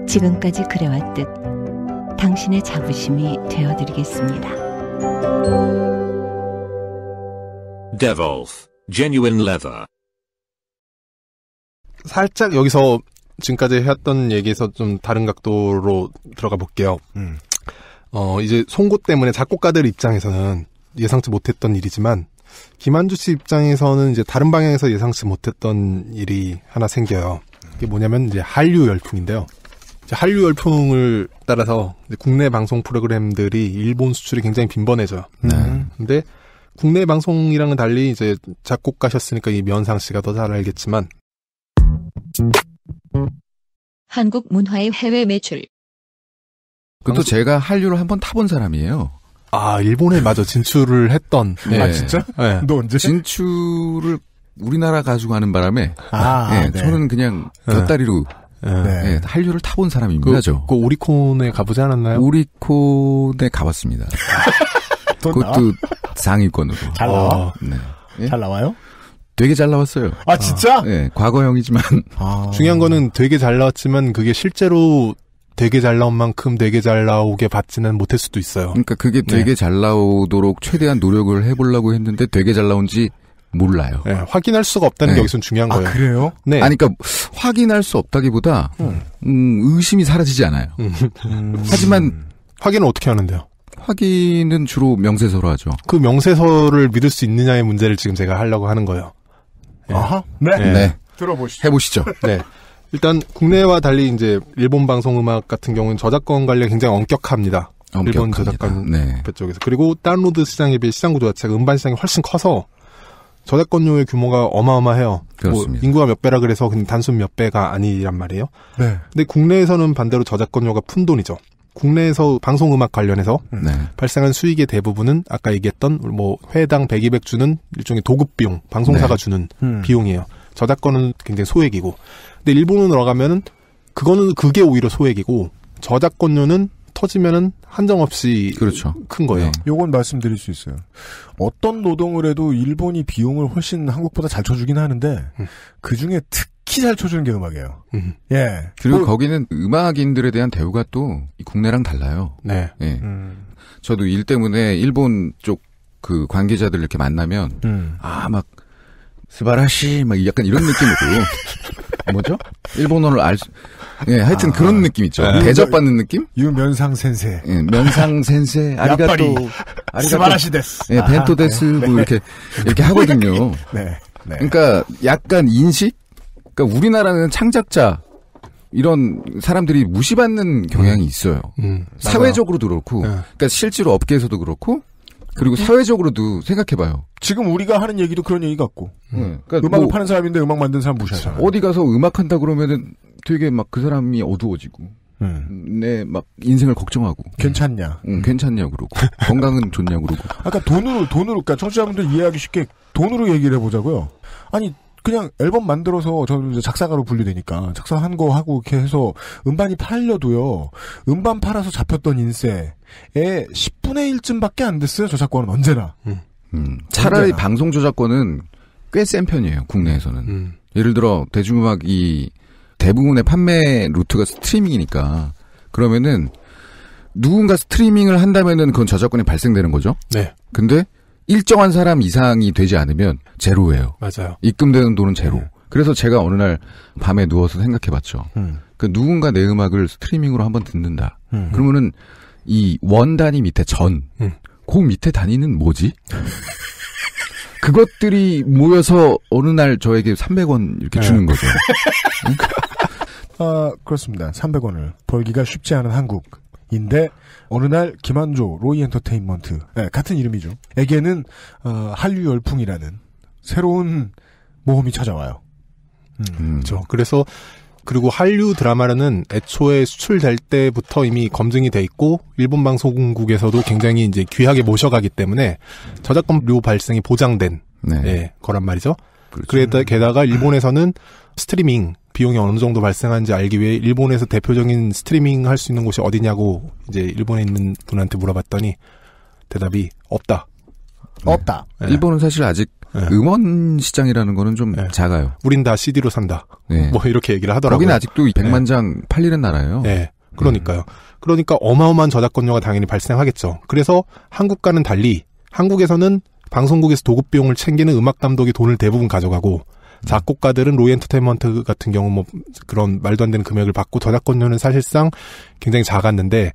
지금까지 그래왔듯 당신의 자부심이 되어드리겠습니다. Devolf, genuine leather.
살짝 여기서 지금까지 해왔던 얘기에서 좀 다른 각도로 들어가 볼게요. 음. 어, 이제 송곳 때문에 작곡가들 입장에서는 예상치 못했던 일이지만 김한주 씨 입장에서는 이제 다른 방향에서 예상치 못했던 일이 하나 생겨요. 이게 뭐냐면 이제 한류 열풍인데요. 이제 한류 열풍을 따라서 국내 방송 프로그램들이 일본 수출이 굉장히 빈번해져요. 네. 음. 근데 국내 방송이랑은 달리 이제 작곡가셨으니까 이 면상 씨가 더 잘 알겠지만
한국 문화의 해외 매출. 그또 제가 한류를 한번 타본 사람이에요. 아 일본에 맞아 진출을 했던. 네. 아 진짜? 네. 너 언제? 진출을 우리나라 가지고 하는 바람에 아, 네, 네. 저는 그냥 곁다리로 네. 네. 예, 한류를 타본 사람입니다. 그, 그 오리콘에 가보지 않았나요? 오리콘에 가봤습니다. 그것도 상위권으로. 잘 나와? 어, 네. 예? 잘 나와요? 되게 잘 나왔어요. 아 진짜? 어, 예, 아. 과거형이지만 아. 중요한
거는 되게 잘 나왔지만 그게 실제로 되게 잘 나온 만큼 되게 잘 나오게 받지는 못할 수도 있어요. 그러니까 그게 네. 되게 네.
잘 나오도록 최대한 노력을 해보려고 했는데 되게 잘 나온지 몰라요. 네, 확인할 수가 없다는 네. 게 여기서 중요한 아, 거예요. 그래요? 네. 아니, 그러니까 확인할 수 없다기보다 음. 음, 의심이 사라지지 않아요. 음. 음. 하지만 확인은 어떻게 하는데요? 확인은 주로 명세서로 하죠. 그 명세서를
믿을 수 있느냐의 문제를 지금 제가 하려고 하는 거예요.
예. 아하.
네. 예. 네.
들어보시죠. 해보시죠. 네. 일단 국내와 달리 이제 일본 방송 음악 같은 경우는 저작권 관련 굉장히 엄격합니다. 엄격합니다. 일본 저작권 네. 쪽에서 그리고 다운로드 시장에 비해 시장 구조 자체가 음반 시장이 훨씬 커서 저작권료의 규모가 어마어마해요. 뭐 그렇습니다. 뭐 인구가 몇 배라 그래서 그냥 단순 몇 배가 아니란 말이에요. 네. 근데 국내에서는 반대로 저작권료가 푼 돈이죠. 국내에서 방송 음악 관련해서 음. 네. 발생한 수익의 대부분은 아까 얘기했던 뭐 회당 100, 200 주는 일종의 도급 비용, 방송사가 네. 주는 음. 비용이에요. 저작권은 굉장히 소액이고 근데 일본으로 들어가면은 그거는 그게 오히려 소액이고 저작권료는
터지면은 한정없이 그렇죠. 큰 거예요. 네. 요건 말씀드릴 수 있어요. 어떤 노동을 해도 일본이 비용을 훨씬 한국보다 잘 쳐주긴 하는데 음. 그 중에 특히 잘 쳐주는 게 음악이에요. 음. 예. 그리고 뭐,
거기는 음악인들에 대한 대우가 또 국내랑 달라요. 네. 예. 음. 저도 일 때문에 일본 쪽 그 관계자들 이렇게 만나면 음. 아막 스바라시 막 약간 이런 느낌으로 뭐죠? 일본어를 알 수, 예, 하여튼 아, 그런 느낌 있죠. 네. 대접받는 느낌? 유면상 센세. 예, 면상 센세. 아리가또. 아리가또. 스바라시 데스. 예, 벤토 데스 뭐 네. 이렇게 이렇게 하거든요. 네. 네. 그러니까 약간 인식? 그러니까 우리나라는 창작자 이런 사람들이 무시받는 경향이 있어요. 음, 사회적으로도 그렇고, 예. 그러니까 실제로 업계에서도 그렇고, 그리고 네. 사회적으로도 생각해봐요. 지금 우리가 하는 얘기도 그런 얘기 같고. 음. 그러니까 악을 뭐, 파는 사람인데 음악 만든 사람 무시하잖아. 어디 가서 음악 한다 그러면은 되게 막 그 사람이 어두워지고. 음. 내막 인생을 걱정하고 괜찮냐 응, 음. 괜찮냐 그러고 건강은 좋냐 그러고 아까 돈으로 돈으로 그러니까 청취자분들
이해하기 쉽게 돈으로 얘기를 해보자고요 아니 그냥 앨범 만들어서 저는 이제 작사가로 분류되니까 작사한 거 하고 이렇게 해서 음반이 팔려도요 음반 팔아서 잡혔던 인세 에 10분의 1쯤밖에 안 됐어요. 저작권은 언제나.
음. 음. 차라리 언제나. 방송 저작권은 꽤 센 편이에요. 국내에서는. 음. 예를 들어 대중음악이 대부분의 판매 루트가 스트리밍이니까 그러면은 누군가 스트리밍을 한다면은 그건 저작권이 발생되는 거죠. 네. 근데 일정한 사람 이상이 되지 않으면 제로예요. 맞아요. 입금되는 돈은 제로. 네. 그래서 제가 어느 날 밤에 누워서 생각해봤죠. 음. 그 누군가 내 음악을 스트리밍으로 한번 듣는다. 음. 그러면은 이원단위 밑에 전, 음. 그 밑에 단위는 뭐지? 그것들이 모여서 어느 날 저에게 300원 이렇게 네. 주는 거죠.
아, 그렇습니다. 300원을 벌기가 쉽지 않은 한국인데 어느 날 김한조 로이 엔터테인먼트 네, 같은 이름이죠. 에게는 어, 한류 열풍이라는 새로운 모험이 찾아와요. 음, 음. 그렇죠.
그래서 그리고 한류 드라마라는 애초에 수출될 때부터 이미 검증이 돼 있고 일본 방송국에서도 굉장히 이제 귀하게 모셔가기 때문에 저작권료 발생이 보장된 네. 예, 거란 말이죠. 그렇죠. 래다 게다가 일본에서는 스트리밍 비용이 어느 정도 발생한지 알기 위해 일본에서 대표적인 스트리밍 할 수 있는 곳이 어디냐고 이제 일본에 있는 분한테 물어봤더니 대답이 없다. 없다. 네. 네.
일본은 사실 아직 네. 음원 시장이라는 거는 좀 네. 작아요. 우린 다 CD로 산다. 네. 뭐 이렇게 얘기를 하더라고요. 거기 아직도 100만 장 팔리는 나라예요. 네. 그러니까요. 음. 그러니까 어마어마한
저작권료가 당연히 발생하겠죠. 그래서 한국과는 달리 한국에서는 방송국에서 도급 비용을 챙기는 음악 감독이 돈을 대부분 가져가고 음. 작곡가들은 로이 엔터테인먼트 같은 경우 뭐 그런 말도 안 되는 금액을 받고 저작권료는 사실상 굉장히 작았는데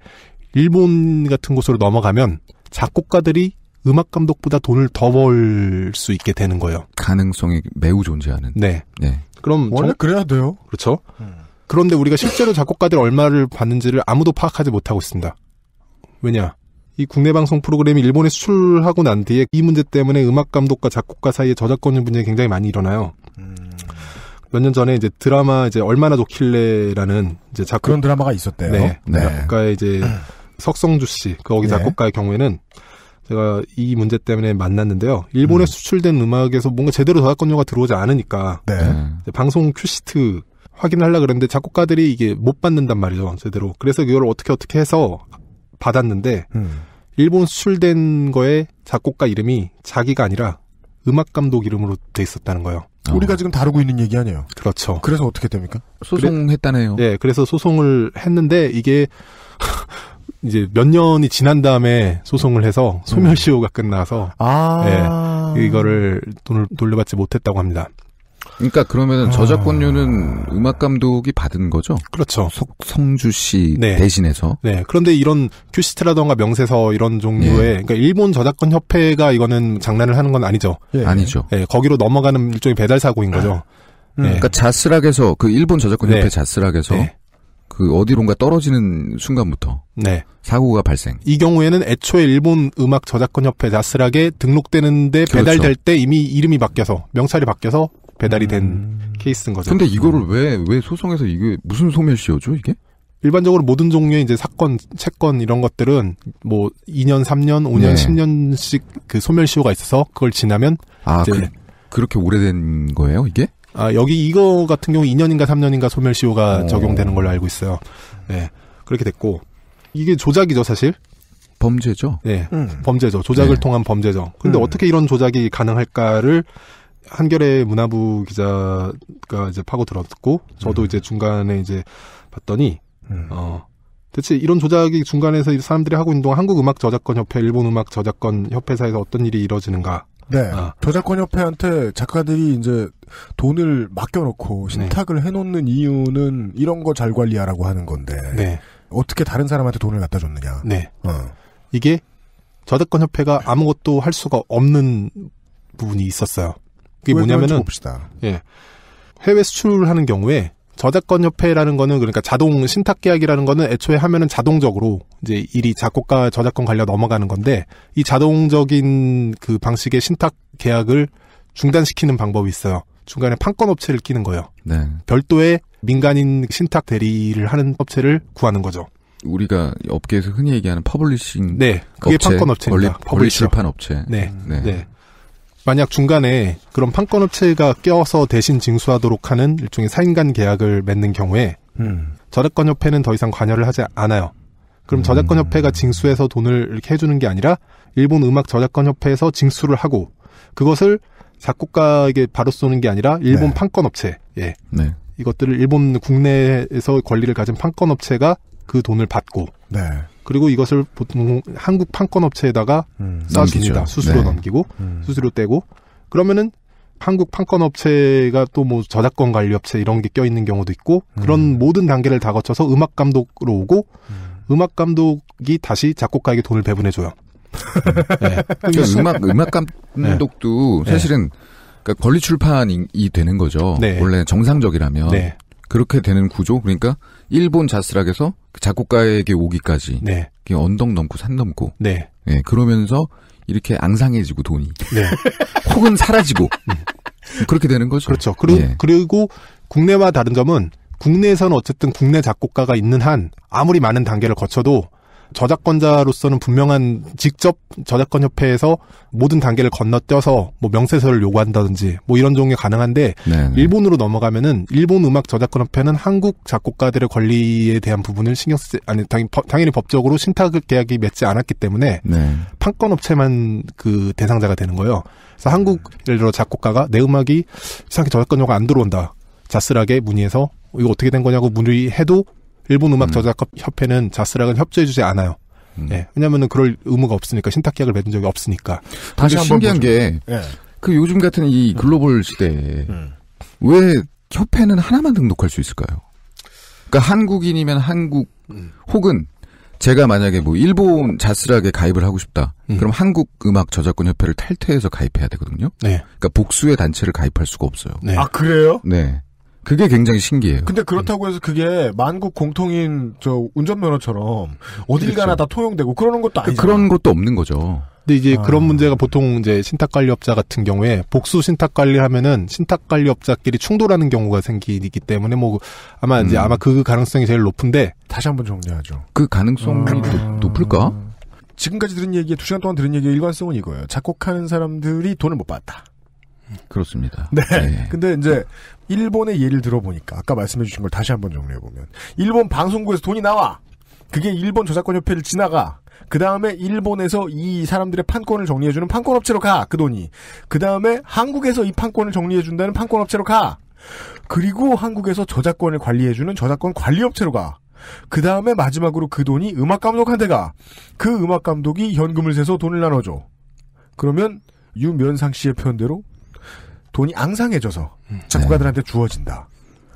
일본 같은 곳으로 넘어가면 작곡가들이 음악 감독보다 돈을 더
벌 수 있게 되는 거예요. 가능성이 매우 존재하는. 네. 네.
그럼 원래 정... 그래야 돼요.
그렇죠. 음. 그런데 우리가 실제로 작곡가들 얼마를 받는지를 아무도 파악하지 못하고 있습니다. 왜냐? 이 국내 방송 프로그램이 일본에 수출하고 난 뒤에 이 문제 때문에 음악 감독과 작곡가 사이에 저작권 분쟁이 굉장히 많이 일어나요. 음. 몇년 전에 이제 드라마 이제 얼마나 좋길래라는 이제 작곡 그런 드라마가 있었대요. 네. 네. 작가의 이제 음. 석성주 씨, 그 거기 네. 작곡가의 네. 경우에는 제가 이 문제 때문에 만났는데요. 일본에 음. 수출된 음악에서 뭔가 제대로 저작권료가 들어오지 않으니까 네. 방송 큐시트 확인하려 그랬는데 작곡가들이 이게 못 받는단 말이죠 제대로. 그래서 이걸 어떻게 어떻게 해서 받았는데 음. 일본 수출된 거에 작곡가 이름이 자기가 아니라 음악 감독 이름으로 돼 있었다는 거예요. 어. 우리가 지금 다루고 있는 얘기 아니에요. 그렇죠. 그래서 어떻게 됩니까? 소송했다네요. 그래, 네, 그래서 소송을 했는데 이게 이제 몇 년이 지난 다음에 소송을 해서 소멸시효가 끝나서
아.
예, 이거를 돈을 돌려받지 못했다고 합니다.
그러니까 그러면 아... 저작권료는 음악 감독이 받은 거죠? 그렇죠. 속성주씨 네. 대신해서.
네. 그런데 이런 큐시트라던가 명세서 이런 종류의 예. 그러니까 일본 저작권 협회가 이거는 장난을 하는 건
아니죠. 예. 아니죠. 예. 거기로 넘어가는 일종의 배달 사고인 거죠. 아. 음. 네. 그러니까 자스락에서 그 일본 저작권 네. 협회 네. 자스락에서 네. 그 어디론가 떨어지는 순간부터 네. 사고가 발생.
이 경우에는 애초에 일본 음악 저작권 협회 나스락에 등록되는데 그렇죠. 배달될 때 이미 이름이 바뀌어서 명찰이 바뀌어서 배달이 된 음... 케이스인 거죠. 근데 이거를 왜왜 음. 소송에서 이게 무슨 소멸시효죠 이게? 일반적으로 모든 종류의 이제 사건, 채권 이런 것들은 뭐 2년, 3년, 5년, 네. 10년씩 그 소멸시효가 있어서 그걸 지나면 아, 이제 그,
그렇게 오래된 거예요 이게?
아, 여기 이거 같은 경우 2년인가 3년인가 소멸시효가 오. 어. 적용되는 걸로 알고 있어요. 네. 그렇게 됐고. 이게 조작이죠, 사실. 범죄죠? 네. 음. 범죄죠. 조작을 네. 통한 범죄죠. 근데 음. 어떻게 이런 조작이 가능할까를 한결의 문화부 기자가 이제 파고 들었고, 저도 음. 이제 중간에 이제 봤더니, 음. 어, 대체 이런 조작이 중간에서 사람들이 하고 있는 동안 한국음악저작권협회, 일본음악저작권협회사에서 어떤 일이 이뤄지는가.
네.
어. 아. 저작권협회한테 작가들이 이제 돈을 맡겨놓고 네. 신탁을 네. 해놓는 이유는 이런 거 잘 관리하라고 하는 건데. 네. 어떻게 다른 사람한테 돈을 갖다 줬느냐. 네. 어.
이게 저작권협회가 아무것도 할 수가 없는 부분이 있었어요. 그게 뭐냐면은. 예. 해외 수출을 하는 경우에 저작권 협회라는 거는 그러니까 자동 신탁 계약이라는 거는 애초에 하면은 자동적으로 이제 일이 작곡가 저작권 관련 넘어가는 건데 이 자동적인 그 방식의 신탁 계약을 중단시키는 방법이 있어요. 중간에 판권 업체를 끼는 거예요. 네. 별도의 민간인 신탁 대리를 하는 업체를 구하는 거죠.
우리가 업계에서 흔히 얘기하는 퍼블리싱 네, 그게 업체, 판권 업체입니다. 퍼블리싱 판 업체. 네. 네. 네.
만약 중간에 그런 판권업체가 껴서 대신 징수하도록 하는 일종의 사인간 계약을 맺는 경우에 음. 저작권협회는 더 이상 관여를 하지 않아요. 그럼 음. 저작권협회가 징수해서 돈을 이렇게 해주는 게 아니라 일본 음악 저작권협회에서 징수를 하고 그것을 작곡가에게 바로 쏘는 게 아니라 일본 네. 판권업체 예 네. 이것들을 일본 국내에서 권리를 가진 판권업체가 그 돈을 받고 네. 그리고 이것을 보통 한국 판권 업체에다가
음, 싸줍니다. 수수료 네.
넘기고 음. 수수료 떼고 그러면은 한국 판권 업체가 또 뭐 저작권 관리 업체 이런 게 껴있는 경우도 있고 음. 그런 음. 모든 단계를 다 거쳐서 음악 감독으로 오고 음. 악 감독이 다시 작곡가에게 돈을 배분해 줘요.
네. 그 음악 음악 감독도 네. 네. 사실은 그러니까 권리 출판이 되는 거죠. 네. 원래 정상적이라면 네. 그렇게 되는 구조 그러니까 일본 자스락에서 그 작곡가에게 오기까지 네. 언덕 넘고 산 넘고 네. 네. 그러면서 이렇게 앙상해지고 돈이 네. 혹은 사라지고 음. 그렇게 되는 거죠. 그렇죠. 그리고, 예. 그리고 국내와 다른
점은 국내에서는 어쨌든 국내 작곡가가 있는 한 아무리 많은 단계를 거쳐도 저작권자로서는 분명한 직접 저작권 협회에서 모든 단계를 건너뛰어서 뭐 명세서를 요구한다든지 뭐 이런 종류 가능한데 네네. 네. 일본으로 넘어가면은 일본 음악 저작권 협회는 한국 작곡가들의 권리에 대한 부분을 신경 쓰지 아니 당연히, 법적으로 신탁 계약이 맺지 않았기 때문에 네. 판권 업체만 그 대상자가 되는 거예요. 그래서 한국 예를 들어 작곡가가 내 음악이 이상하게 저작권료가 안 들어온다. 자스락에 문의해서 이거 어떻게 된 거냐고 문의해도 일본 음악 음. 저작업 협회는 자스락은 협조해주지 않아요. 음. 예, 왜냐면은 그럴 의무가 없으니까 신탁 계약을 맺은 적이 없으니까. 다시 한번 신기한 게그 네.
예. 요즘 같은 이 음. 글로벌 시대에 음. 왜 협회는 하나만 등록할 수 있을까요? 그러니까 한국인이면 한국 음. 혹은 제가 만약에 뭐 일본 자스락에 가입을 하고 싶다. 음. 그럼 한국 음악 저작권 협회를 탈퇴해서 가입해야 되거든요. 네. 그러니까 복수의 단체를 가입할 수가 없어요. 네. 아 그래요? 네. 그게 굉장히 신기해요.
근데 그렇다고 해서 그게 만국 공통인 저 운전면허처럼 어딜 그렇죠. 가나 다
통용되고 그러는 것도 그러니까 아니죠. 그런 것도 없는 거죠.
근데 이제 아. 그런 문제가 보통 이제 신탁관리업자 같은 경우에 복수 신탁관리 하면은 신탁관리업자끼리 충돌하는 경우가 생기기 때문에 뭐
아마 이제 음. 아마 그 가능성이 제일 높은데 다시 한번 정리하죠. 그 가능성이 아. 높을까? 지금까지 들은 얘기에 두 시간 동안 들은 얘기의 일관성은 이거예요. 작곡하는 사람들이 돈을 못 받았다.
그렇습니다.
네. 네. 근데 이제 일본의 예를 들어보니까 아까 말씀해주신 걸 다시 한번 정리해 보면 일본 방송국에서 돈이 나와. 그게 일본 저작권 협회를 지나가. 그 다음에 일본에서 이 사람들의 판권을 정리해주는 판권업체로 가. 그 돈이. 그 다음에 한국에서 이 판권을 정리해준다는 판권업체로 가. 그리고 한국에서 저작권을 관리해주는 저작권 관리업체로 가. 그 다음에 마지막으로 그 돈이 음악 감독한테 가. 그 음악 감독이 현금을 세서 돈을 나눠줘. 그러면 유면상 씨의 표현대로 돈이 앙상해져서 작곡가들한테 네. 주어진다.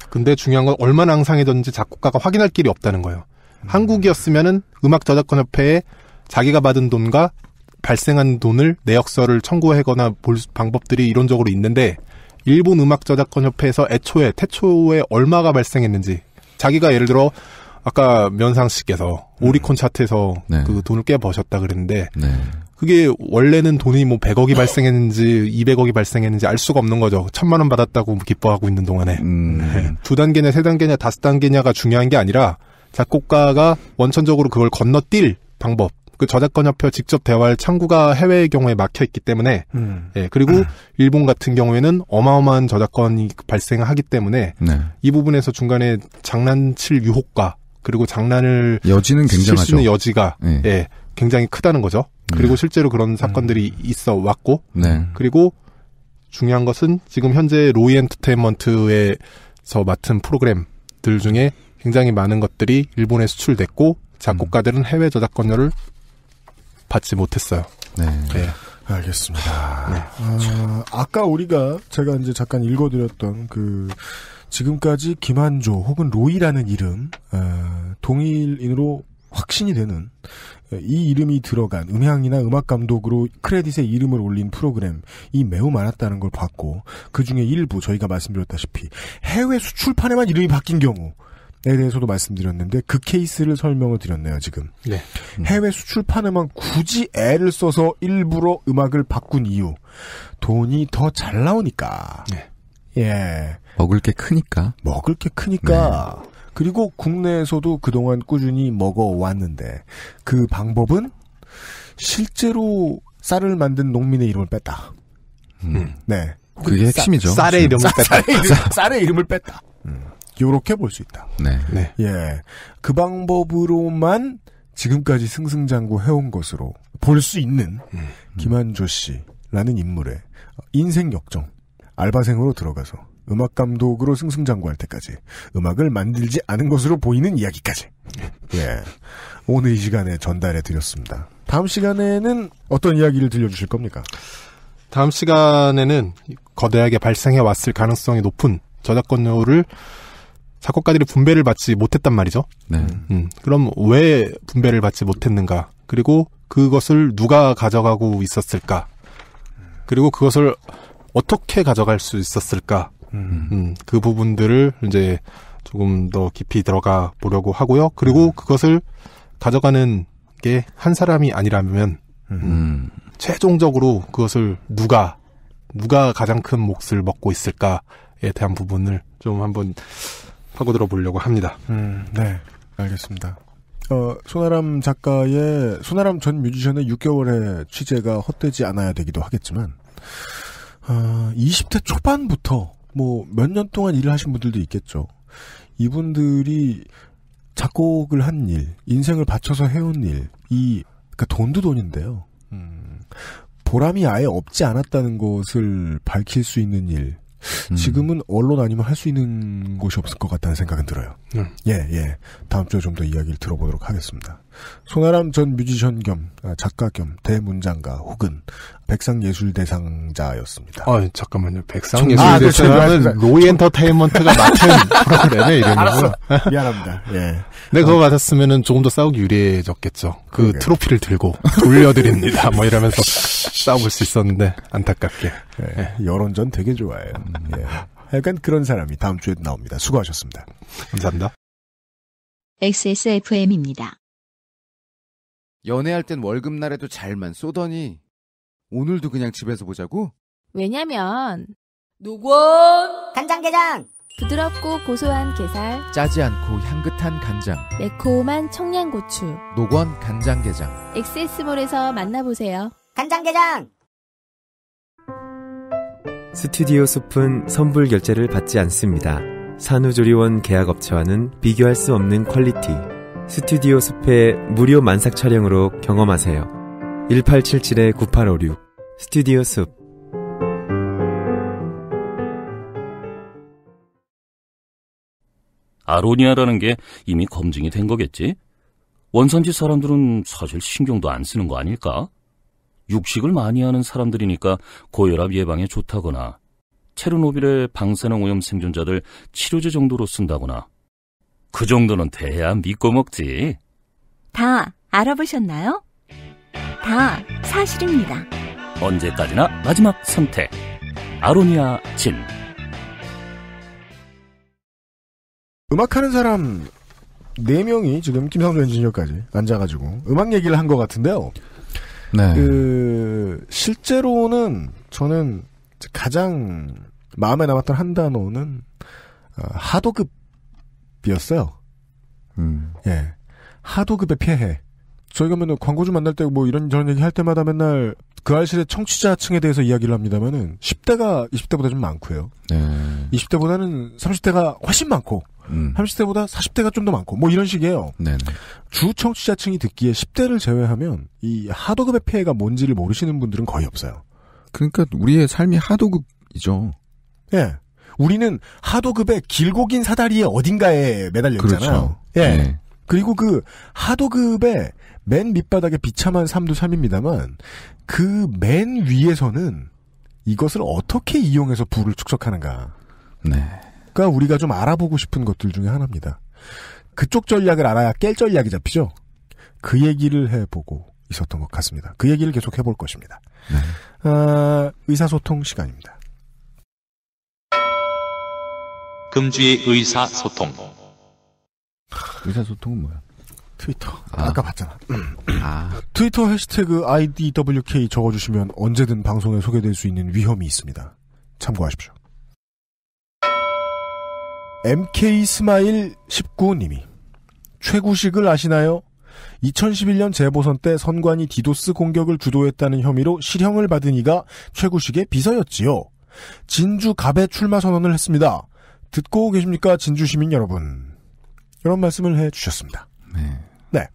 근데
중요한 건 얼마나 앙상해졌는지 작곡가가 확인할 길이 없다는 거예요. 음. 한국이었으면은 음악 저작권 협회에 자기가 받은 돈과 발생한 돈을 내역서를 청구하거나 볼 방법들이 이론적으로 있는데 일본 음악 저작권 협회에서 애초에 태초에 얼마가 발생했는지 자기가 예를 들어 아까 면상 씨께서 네. 오리콘 차트에서 네. 그 돈을 깨 버셨다 그랬는데 네. 그게 원래는 돈이 뭐 100억이 발생했는지 200억이 발생했는지 알 수가 없는 거죠. 천만 원 받았다고 기뻐하고 있는 동안에.
음.
두 단계냐, 세 단계냐, 다섯 단계냐가 중요한 게 아니라 작곡가가 원천적으로 그걸 건너뛸 방법. 그 저작권 협회 직접 대화할 창구가 해외의 경우에 막혀 있기 때문에 음. 예 그리고 음. 일본 같은 경우에는 어마어마한 저작권이 발생하기 때문에 네. 이 부분에서 중간에 장난칠 유혹과 그리고 장난을 여지는 굉장하죠. 수 있는 여지가 네. 예, 예 굉장히 크다는 거죠. 그리고 네. 실제로 그런 사건들이 음. 있어 왔고 네. 그리고 중요한 것은 지금 현재 로이 엔터테인먼트에서 맡은 프로그램들 중에 굉장히 많은 것들이 일본에 수출됐고 작곡가들은 음. 해외 저작권료를 받지 못했어요.
네. 네. 알겠습니다. 아, 네. 아, 아까 우리가 제가 이제 잠깐 읽어드렸던 그 지금까지 김한조 혹은 로이라는 이름 어, 동일인으로 확신이 되는 예, 이 이름이 들어간 음향이나 음악 감독으로 크레딧에 이름을 올린 프로그램이 매우 많았다는 걸 봤고 그 중에 일부 저희가 말씀드렸다시피 해외 수출판에만 이름이 바뀐 경우에 대해서도 말씀드렸는데 그 케이스를 설명을 드렸네요 지금 네. 음. 해외 수출판에만 굳이 애를 써서 일부러 음악을 바꾼 이유 돈이 더 잘 나오니까 네. 예
먹을 게 크니까
먹을 게 크니까 네. 그리고 국내에서도 그동안 꾸준히 먹어왔는데 그 방법은 실제로 쌀을 만든 농민의 이름을 뺐다. 음. 음. 네. 그게 핵심이죠. 쌀, 의 이름을 뺐다. 쌀의, 이름, 을 뺐다. 음. 요렇게 볼 수 있다. 네. 네. 예. 그 방법으로만 지금까지 승승장구 해온 것으로 볼 수 있는 음. 음. 김한조 씨라는 인물의 인생 역정. 알바생으로 들어가서 음악 감독으로 승승장구할 때까지 음악을 만들지 않은 것으로 보이는 이야기까지 예 오늘 이 시간에 전달해 드렸습니다. 다음 시간에는 어떤 이야기를 들려주실 겁니까? 다음
시간에는 거대하게 발생해 왔을 가능성이 높은 저작권료를 작곡가들이 분배를 받지 못했단 말이죠. 네. 음, 음. 그럼 왜 분배를 받지 못했는가? 그리고 그것을 누가 가져가고 있었을까? 그리고 그것을 어떻게 가져갈 수 있었을까? 음. 음, 그 부분들을 이제 조금 더 깊이 들어가 보려고 하고요. 그리고 음. 그것을 가져가는 게 한 사람이 아니라면 음. 음. 최종적으로 그것을 누가 누가 가장 큰 몫을 먹고 있을까에 대한 부분을 좀 한번 파고들어 보려고 합니다.
음, 네,
알겠습니다.
어, 소나람 작가의 소나람전 뮤지션의 6개월의 취재가 헛되지 않아야 되기도 하겠지만 어, 20대 초반부터 뭐몇년 동안 일을 하신 분들도 있겠죠. 이분들이 작곡을 한 일, 인생을 바쳐서 해온 일, 이 그러니까 돈도 돈인데요. 음, 보람이 아예 없지 않았다는 것을 밝힐 수 있는 일. 음. 지금은 음. 언론 아니면 할 수 있는 곳이 없을 것 같다는 생각은 들어요. 음. 예, 예. 다음 주에 좀 더 이야기를 들어보도록 하겠습니다. 송아람 전 뮤지션 겸 아, 작가 겸 대문장가 혹은 백상예술대상자였습니다. 아 잠깐만요. 백상예술대상자는 아, 네,
로이엔터테인먼트가 맡은 프로그램의 이름이고 미안합니다. 예. 네, 그거 맞았으면 어. 조금 더 싸우기 유리해졌겠죠. 그 그러게요.
트로피를 들고 돌려드립니다. 뭐 이러면서 싸워수 있었는데 안타깝게. 예. 예. 여론전 되게 좋아해요. 예. 약간 그런 사람이 다음 주에 나옵니다. 수고하셨습니다.
감사합니다. XSFM입니다. 연애할 땐 월급날에도 잘만 쏘더니 오늘도 그냥 집에서 보자고? 왜냐면 녹원 간장게장 부드럽고 고소한 게살 짜지 않고 향긋한 간장 매콤한 청양고추 녹원 간장게장 엑세스몰에서 만나보세요 간장게장 스튜디오 숲은 선불 결제를 받지 않습니다 산후조리원 계약업체와는 비교할 수 없는 퀄리티 스튜디오 숲의 무료 만삭 촬영으로 경험하세요. 1877-9856 스튜디오 숲 아로니아라는 게 이미 검증이 된 거겠지? 원산지 사람들은 사실 신경도 안 쓰는 거 아닐까? 육식을 많이 하는 사람들이니까 고혈압 예방에 좋다거나 체르노빌의 방사능 오염 생존자들 치료제 정도로 쓴다거나 그 정도는 돼야 믿고 먹지. 다 알아보셨나요? 다 사실입니다. 언제까지나 마지막 선택. 아로니아 진.
음악하는 사람 4명이 지금 김상조 엔지니어까지 앉아가지고 음악 얘기를 한 것 같은데요. 네. 그, 실제로는 저는 가장 마음에 남았던 한 단어는 어, 하도급 비었어요. 음. 예. 하도급의 피해. 저희가 맨날 광고주 만날 때 뭐 이런 저런 얘기 할 때마다 맨날 그 알실의 청취자층에 대해서 이야기를 합니다면은 10대가 20대보다 좀 많고요. 네. 20대보다는 30대가 훨씬 많고 음. 30대보다 40대가 좀 더 많고 뭐 이런 식이에요. 네주 청취자층이 듣기에 10대를 제외하면 이 하도급의 피해가 뭔지를 모르시는 분들은 거의 없어요. 그러니까 우리의 삶이 하도급이죠. 예. 우리는 하도급의 길고 긴 사다리에 어딘가에 매달려 있잖아요. 그렇죠. 예. 네. 그리고 그 하도급의 맨 밑바닥에 비참한 삶도 삶입니다만 그 맨 위에서는 이것을 어떻게 이용해서 부를 축적하는가. 네. 그러니까 우리가 좀 알아보고 싶은 것들 중에 하나입니다. 그쪽 전략을 알아야 깰 전략이 잡히죠. 그 얘기를 해보고 있었던 것 같습니다. 그 얘기를 계속 해볼 것입니다. 네. 아, 의사소통 시간입니다.
금주의 의사소통.
의사소통은 뭐야? 트위터. 아. 아까 봤잖아. 아. 트위터 해시태그 IDWK 적어주시면 언제든 방송에 소개될 수 있는 위험이 있습니다. 참고하십시오. MK 스마일 19님이 최구식을 아시나요? 2011년 재보선 때 선관위 디도스 공격을 주도했다는 혐의로 실형을 받은 이가 최구식의 비서였지요. 진주 갑의 출마 선언을 했습니다. 듣고 계십니까 진주 시민 여러분? 이런 말씀을 해 주셨습니다. 네. 네.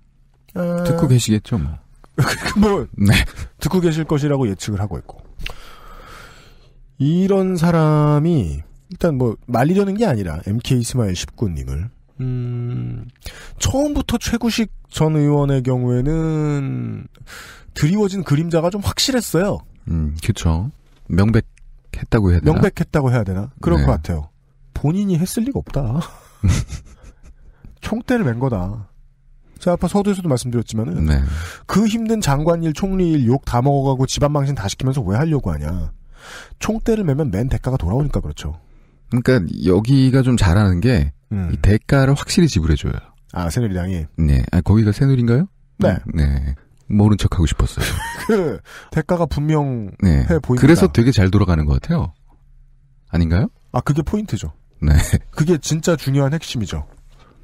아... 듣고
계시겠죠 뭐.
그러니까 뭐 네. 듣고 계실 것이라고 예측을 하고 있고 이런 사람이 일단 뭐 말리려는 게 아니라 MK 스마일 19님을 음, 처음부터 최구식 전 의원의 경우에는 드리워진 그림자가 좀 확실했어요.
음, 그쵸
명백했다고 해야 되나? 명백했다고 해야 되나? 그럴 네. 것 같아요. 본인이 했을 리가 없다. 총대를 맨 거다. 제가 아까 서두에서도 말씀드렸지만은 네. 그 힘든 장관일, 총리일 욕 다 먹어가고 집안 망신 다 시키면서 왜 하려고 하냐. 총대를 매면 맨 대가가 돌아오니까 그렇죠.
그러니까 여기가 좀 잘하는 게 음. 대가를 확실히 지불해줘요.
아 새누리당이.
네, 아, 거기가 새누리인가요? 네. 네. 모른 척 하고 싶었어요.
그 대가가 분명해 네. 보인다. 그래서
되게 잘 돌아가는 것 같아요. 아닌가요?
아 그게 포인트죠. 네. 그게 진짜 중요한 핵심이죠.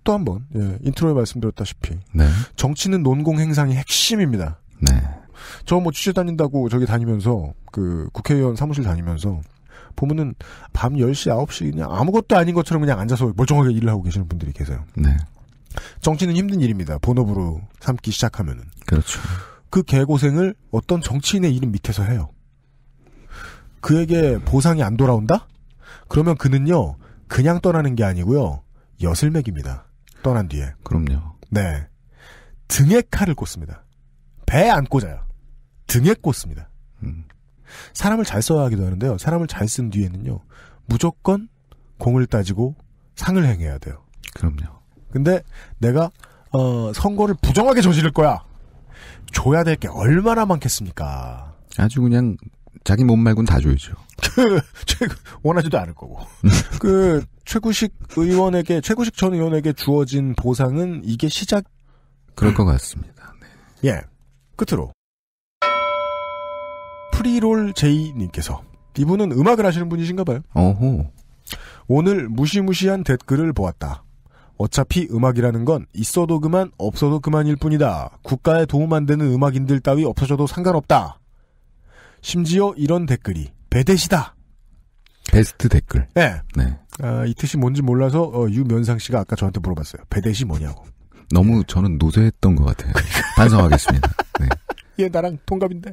또 한번 예, 인트로에 말씀드렸다시피 네. 정치는 논공 행상이 핵심입니다. 네. 저 뭐 취재 다닌다고 저기 다니면서 그 국회의원 사무실 다니면서 보면은 밤 10시, 9시 그냥 아무것도 아닌 것처럼 그냥 앉아서 멀쩡하게 일을 하고 계시는 분들이 계세요. 네. 정치는 힘든 일입니다. 본업으로 삼기 시작하면은. 그렇죠. 그 개고생을 어떤 정치인의 이름 밑에서 해요. 그에게 보상이 안 돌아온다? 그러면 그는요, 그냥 떠나는 게 아니고요. 엿을 맥입니다. 떠난 뒤에. 그럼요. 네. 등에 칼을 꽂습니다. 배에 안 꽂아요. 등에 꽂습니다. 음. 사람을 잘 써야 하기도 하는데요. 사람을 잘 쓴 뒤에는요. 무조건 공을 따지고 상을 행해야 돼요. 그럼요. 근데 내가 어, 선거를 부정하게 저지를 거야. 줘야 될 게 얼마나
많겠습니까? 아주 그냥 자기 몸 말곤 다 줘야죠.
최고 원하지도 않을 거고. 그 최구식 의원에게 최구식 전 의원에게 주어진 보상은 이게 시작.
그럴 것 같습니다.
네. 예. 끝으로 프리롤 제이 님께서 이분은 음악을 하시는 분이신가 봐요. 어호. 오늘 무시무시한 댓글을 보았다. 어차피 음악이라는 건 있어도 그만 없어도 그만일 뿐이다. 국가에 도움 안 되는 음악인들 따위 없어져도 상관없다. 심지어 이런 댓글이 배대시다.
베스트 댓글. 네. 네.
아, 이 뜻이 뭔지 몰라서 어, 유면상 씨가 아까 저한테 물어봤어요. 배대시 뭐냐고.
너무 저는 노쇠했던 것 같아요. 그러니까. 반성하겠습니다. 네.
얘 나랑 동갑인데.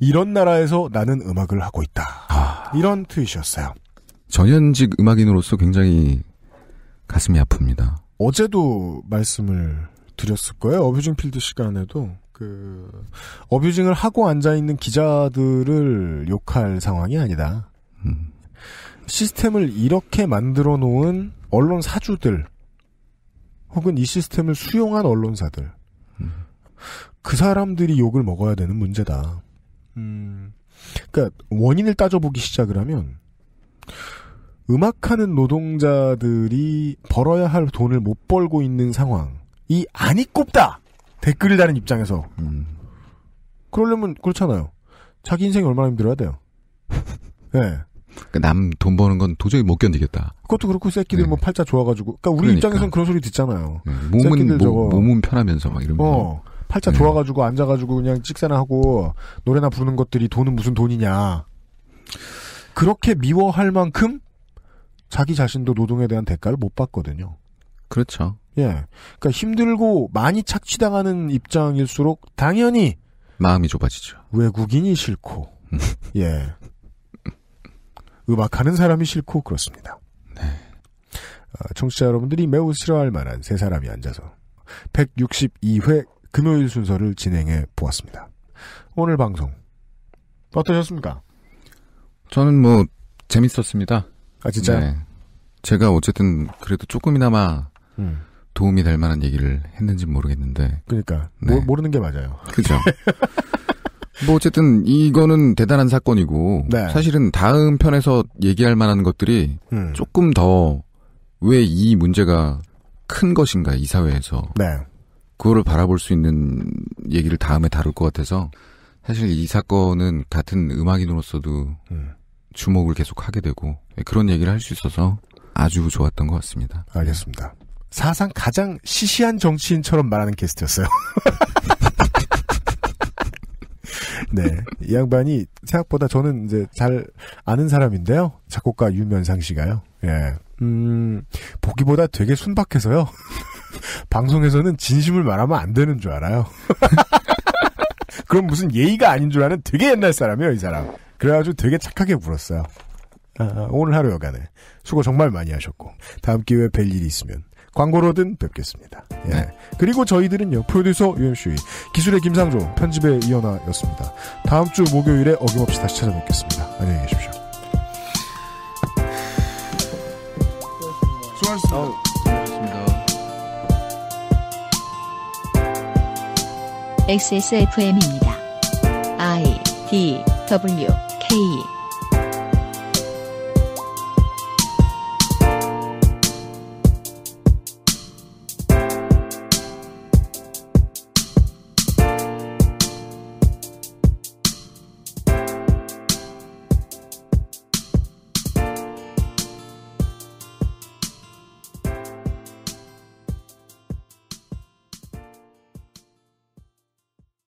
이런 나라에서 나는 음악을 하고 있다. 아... 이런 트윗이었어요.
전현직 음악인으로서 굉장히 가슴이 아픕니다.
어제도 말씀을 드렸을 거예요. 어뷰징 필드 시간에도 그 어뷰징을 하고 앉아 있는 기자들을 욕할 상황이 아니다. 음. 시스템을 이렇게 만들어 놓은 언론 사주들 혹은 이 시스템을 수용한 언론사들 음. 그 사람들이 욕을 먹어야 되는 문제다. 음. 그러니까 원인을 따져보기 시작을 하면 음악하는 노동자들이 벌어야 할 돈을 못 벌고 있는 상황이 아니 꼽다. 댓글을 다는 입장에서. 음. 그러려면 그렇잖아요. 자기 인생이 얼마나 힘들어야 돼요. 예. 네.
그러니까 남돈 버는 건 도저히 못 견디겠다.
그것도 그렇고 새끼들 네. 뭐 팔자 좋아가지고. 그러니까 우리 그러니까. 입장에선 그런 소리 듣잖아요. 네. 몸은 뭐,
몸은 편하면서 막 이러면. 어.
팔자 네. 좋아가지고 앉아가지고 그냥 찍새나 하고 노래나 부르는 것들이 돈은 무슨 돈이냐. 그렇게 미워할 만큼 자기 자신도 노동에 대한 대가를 못 받거든요. 그렇죠. 예. 그러니까 힘들고 많이 착취당하는 입장일수록 당연히
마음이 좁아지죠.
외국인이 싫고
예.
음악하는 사람이 싫고 그렇습니다. 네. 아, 청취자 여러분들이 매우 싫어할 만한 세 사람이 앉아서 162회 금요일 순서를 진행해 보았습니다. 오늘 방송 어떠셨습니까?
저는 뭐 재밌었습니다. 아 진짜요? 네. 제가 어쨌든 그래도 조금이나마 음. 도움이 될 만한 얘기를 했는지 모르겠는데. 그러니까 네. 모,
모르는 게 맞아요.
그죠. 뭐 어쨌든 이거는 대단한 사건이고 네. 사실은 다음 편에서 얘기할 만한 것들이 음. 조금 더 왜 이 문제가 큰 것인가 이 사회에서 네. 그거를 바라볼 수 있는 얘기를 다음에 다룰 것 같아서 사실 이 사건은 같은 음악인으로서도 음. 주목을 계속 하게 되고 예, 그런 얘기를 할 수 있어서 아주 좋았던 것 같습니다. 알겠습니다.
사상 가장 시시한 정치인처럼 말하는 게스트였어요. 네. 이 양반이 생각보다 저는 이제 잘 아는 사람인데요. 작곡가 유면상 씨가요. 예. 음, 보기보다 되게 순박해서요. 방송에서는 진심을 말하면 안 되는 줄 알아요. 그럼 무슨 예의가 아닌 줄 아는 되게 옛날 사람이에요, 이 사람. 그래가지고 되게 착하게 불었어요 아, 아, 오늘 하루 여간에 수고 정말 많이 하셨고 다음 기회에 뵐 일이 있으면 광고로든 뵙겠습니다. 예. 네. 그리고 저희들은요, 프로듀서 UMC, 기술의 김상조, 편집의 이현아였습니다. 다음 주 목요일에 어김없이 다시 찾아뵙겠습니다. 안녕히 계십시오.
수고하셨습니다. XSFM입니다. I D W